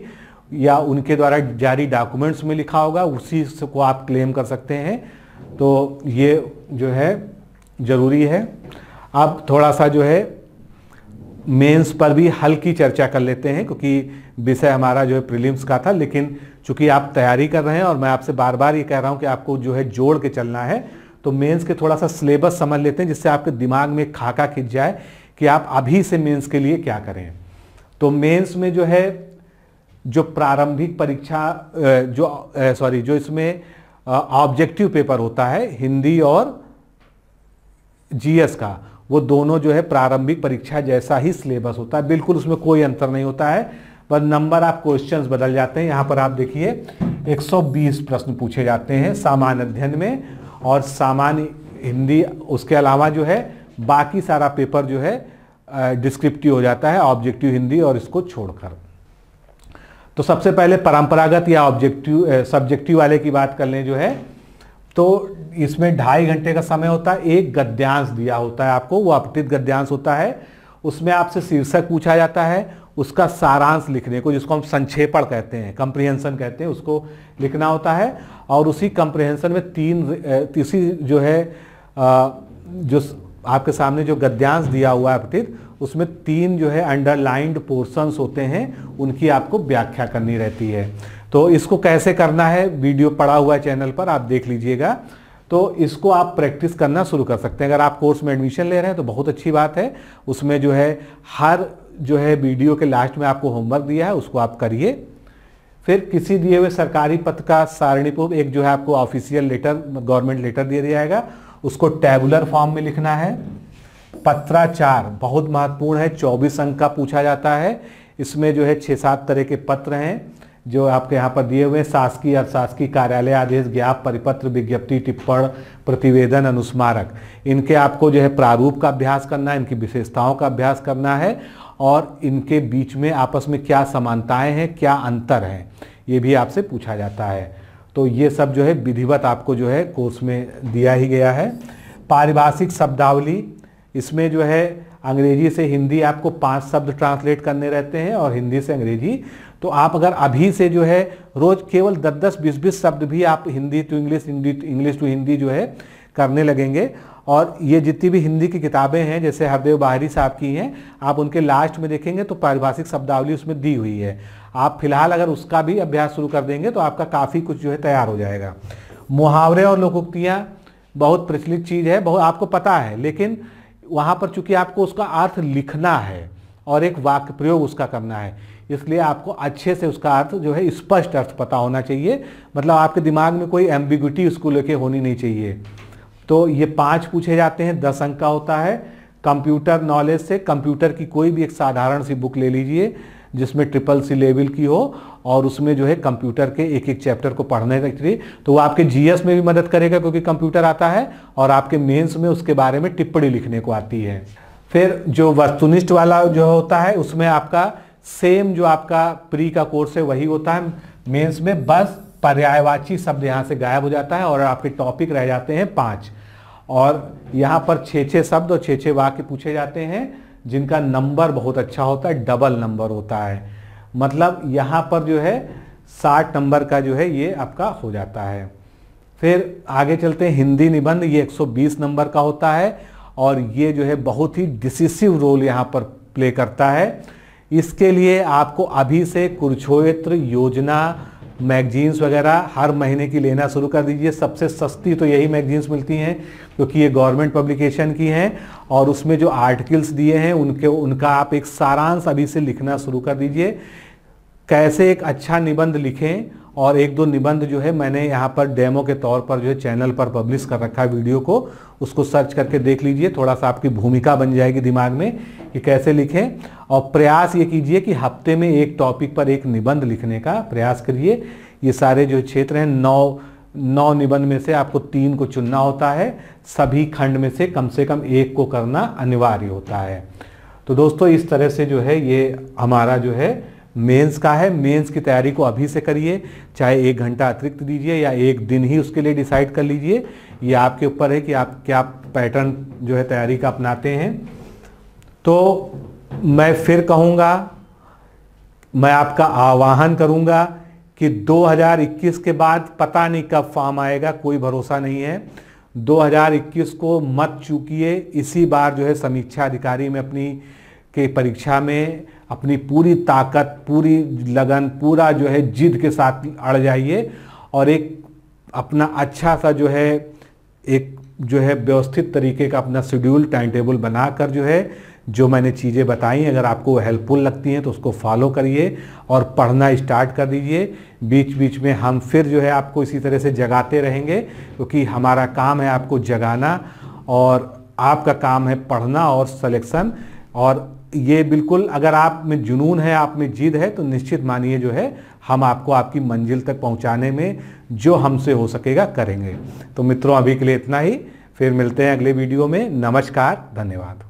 या उनके द्वारा जारी डॉक्यूमेंट्स में लिखा होगा उसी को आप क्लेम कर सकते हैं तो ये जो है ज़रूरी है अब थोड़ा सा जो है मेंस पर भी हल्की चर्चा कर लेते हैं क्योंकि विषय हमारा जो है प्रीलिम्स का था लेकिन चूंकि आप तैयारी कर रहे हैं और मैं आपसे बार बार ये कह रहा हूँ कि आपको जो है जोड़ के चलना है तो मेंस के थोड़ा सा सिलेबस समझ लेते हैं जिससे आपके दिमाग में खाका खिंच जाए कि आप अभी से मेंस के लिए क्या करें तो मेंस में जो है जो प्रारंभिक परीक्षा जो सॉरी जो इसमें ऑब्जेक्टिव पेपर होता है हिंदी और जीएस का वो दोनों जो है प्रारंभिक परीक्षा जैसा ही सिलेबस होता है बिल्कुल उसमें कोई अंतर नहीं होता है पर नंबर ऑफ क्वेश्चंस बदल जाते हैं यहाँ पर आप देखिए 120 प्रश्न पूछे जाते हैं सामान्य अध्ययन में और सामान्य हिंदी उसके अलावा जो है बाकी सारा पेपर जो है डिस्क्रिप्टिव हो जाता है ऑब्जेक्टिव हिंदी और इसको छोड़कर तो सबसे पहले परंपरागत या ऑब्जेक्टिव सब्जेक्टिव वाले की बात कर लें जो है तो इसमें ढाई घंटे का समय होता है एक गद्यांश दिया होता है आपको वो अपतित गद्यांश होता है उसमें आपसे शीर्षक पूछा जाता है उसका सारांश लिखने को जिसको हम संक्षेपण कहते हैं कंप्रिहेंसन कहते हैं उसको लिखना होता है और उसी कंप्रिहेंसन में तीन इसी जो है जो आपके सामने जो गद्यांश दिया हुआ है अपटित उसमें तीन जो है अंडरलाइंड पोर्शंस होते हैं उनकी आपको व्याख्या करनी रहती है तो इसको कैसे करना है वीडियो पड़ा हुआ है चैनल पर आप देख लीजिएगा तो इसको आप प्रैक्टिस करना शुरू कर सकते हैं अगर आप कोर्स में एडमिशन ले रहे हैं तो बहुत अच्छी बात है उसमें जो है हर जो है वीडियो के लास्ट में आपको होमवर्क दिया है उसको आप करिए फिर किसी दिए हुए सरकारी पद का सारणीपूर्व एक जो है आपको ऑफिशियल लेटर गवर्नमेंट लेटर दिया जाएगा उसको टेबुलर फॉर्म में लिखना है पत्राचार बहुत महत्वपूर्ण है चौबीस अंक का पूछा जाता है इसमें जो है छः सात तरह के पत्र हैं जो आपके यहाँ पर दिए हुए शासकीय अर्थशासकीय कार्यालय आदेश ज्ञाप परिपत्र विज्ञप्ति टिप्पण प्रतिवेदन अनुस्मारक इनके आपको जो है प्रारूप का अभ्यास करना है इनकी विशेषताओं का अभ्यास करना है और इनके बीच में आपस में क्या समानताएं हैं क्या अंतर हैं ये भी आपसे पूछा जाता है तो ये सब जो है विधिवत आपको जो है कोर्स में दिया ही गया है पारिभाषिक शब्दावली इसमें जो है अंग्रेजी से हिंदी आपको पांच शब्द ट्रांसलेट करने रहते हैं और हिंदी से अंग्रेजी तो आप अगर अभी से जो है रोज केवल दस दस बीस बीस शब्द भी आप Hindi to English English to Hindi जो है करने लगेंगे और ये जितनी भी हिंदी की किताबें हैं जैसे हरदेव बाहरी साहब की हैं आप उनके लास्ट में देखेंगे तो पारिभाषिक शब्दावली उसमें दी हुई है आप फिलहाल अगर उसका भी अभ्यास शुरू कर देंगे तो आपका काफ़ी कुछ जो है तैयार हो जाएगा मुहावरे और लोकोक्तियाँ बहुत प्रचलित चीज़ है बहुत आपको पता है लेकिन वहाँ पर चूंकि आपको उसका अर्थ लिखना है और एक वाक्य प्रयोग उसका करना है इसलिए आपको अच्छे से उसका अर्थ जो है स्पष्ट अर्थ पता होना चाहिए मतलब आपके दिमाग में कोई एम्बिगुटी उसको लेके होनी नहीं चाहिए तो ये पांच पूछे जाते हैं दस अंक का होता है कंप्यूटर नॉलेज से कंप्यूटर की कोई भी एक साधारण सी बुक ले लीजिए जिसमें ट्रिपल सी लेवल की हो और उसमें जो है कंप्यूटर के एक एक चैप्टर को पढ़ने रखिए तो वो आपके जीएस में भी मदद करेगा क्योंकि कंप्यूटर आता है और आपके मेंस में उसके बारे में टिप्पणी लिखने को आती है फिर जो वस्तुनिष्ठ वाला जो होता है उसमें आपका सेम जो आपका प्री का कोर्स है वही होता है मेन्स में बस पर्यायवाची शब्द यहाँ से गायब हो जाता है और आपके टॉपिक रह जाते हैं पाँच और यहाँ पर छः छः शब्द और छः छः वाक्य पूछे जाते हैं जिनका नंबर बहुत अच्छा होता है डबल नंबर होता है मतलब यहाँ पर जो है साठ नंबर का जो है ये आपका हो जाता है फिर आगे चलते हैं हिंदी निबंध ये 120 नंबर का होता है और ये जो है बहुत ही डिसिसिव रोल यहाँ पर प्ले करता है इसके लिए आपको अभी से कुरुक्षेत्र योजना मैगजीन्स वगैरह हर महीने की लेना शुरू कर दीजिए सबसे सस्ती तो यही मैगजीन्स मिलती हैं क्योंकि ये गवर्नमेंट पब्लिकेशन की हैं और उसमें जो आर्टिकल्स दिए हैं उनके उनका आप एक सारांश अभी से लिखना शुरू कर दीजिए कैसे एक अच्छा निबंध लिखें और एक दो निबंध जो है मैंने यहाँ पर डेमो के तौर पर जो है चैनल पर पब्लिश कर रखा है वीडियो को उसको सर्च करके देख लीजिए थोड़ा सा आपकी भूमिका बन जाएगी दिमाग में कि कैसे लिखें और प्रयास ये कीजिए कि हफ्ते में एक टॉपिक पर एक निबंध लिखने का प्रयास करिए ये सारे जो क्षेत्र हैं नौ नौ निबंध में से आपको तीन को चुनना होता है सभी खंड में से कम से कम एक को करना अनिवार्य होता है तो दोस्तों इस तरह से जो है ये हमारा जो है मेंस का है मेंस की तैयारी को अभी से करिए चाहे एक घंटा अतिरिक्त दीजिए या एक दिन ही उसके लिए डिसाइड कर लीजिए ये आपके ऊपर है कि आप क्या पैटर्न जो है तैयारी का अपनाते हैं तो मैं फिर कहूँगा मैं आपका आवाहन करूँगा कि 2021 के बाद पता नहीं कब फॉर्म आएगा कोई भरोसा नहीं है 2021 को मत चूकिए इसी बार जो है समीक्षा अधिकारी में अपनी के परीक्षा में अपनी पूरी ताकत पूरी लगन पूरा जो है जिद के साथ अड़ जाइए और एक अपना अच्छा सा जो है एक जो है व्यवस्थित तरीके का अपना शेड्यूल टाइम टेबल बनाकर जो है जो मैंने चीज़ें बताई अगर आपको हेल्पफुल लगती हैं तो उसको फॉलो करिए और पढ़ना स्टार्ट कर दीजिए बीच बीच में हम फिर जो है आपको इसी तरह से जगाते रहेंगे क्योंकि तो हमारा काम है आपको जगाना और आपका काम है पढ़ना और सलेक्शन और ये बिल्कुल अगर आप में जुनून है आप में जिद है तो निश्चित मानिए जो है हम आपको आपकी मंजिल तक पहुंचाने में जो हमसे हो सकेगा करेंगे तो मित्रों अभी के लिए इतना ही फिर मिलते हैं अगले वीडियो में नमस्कार धन्यवाद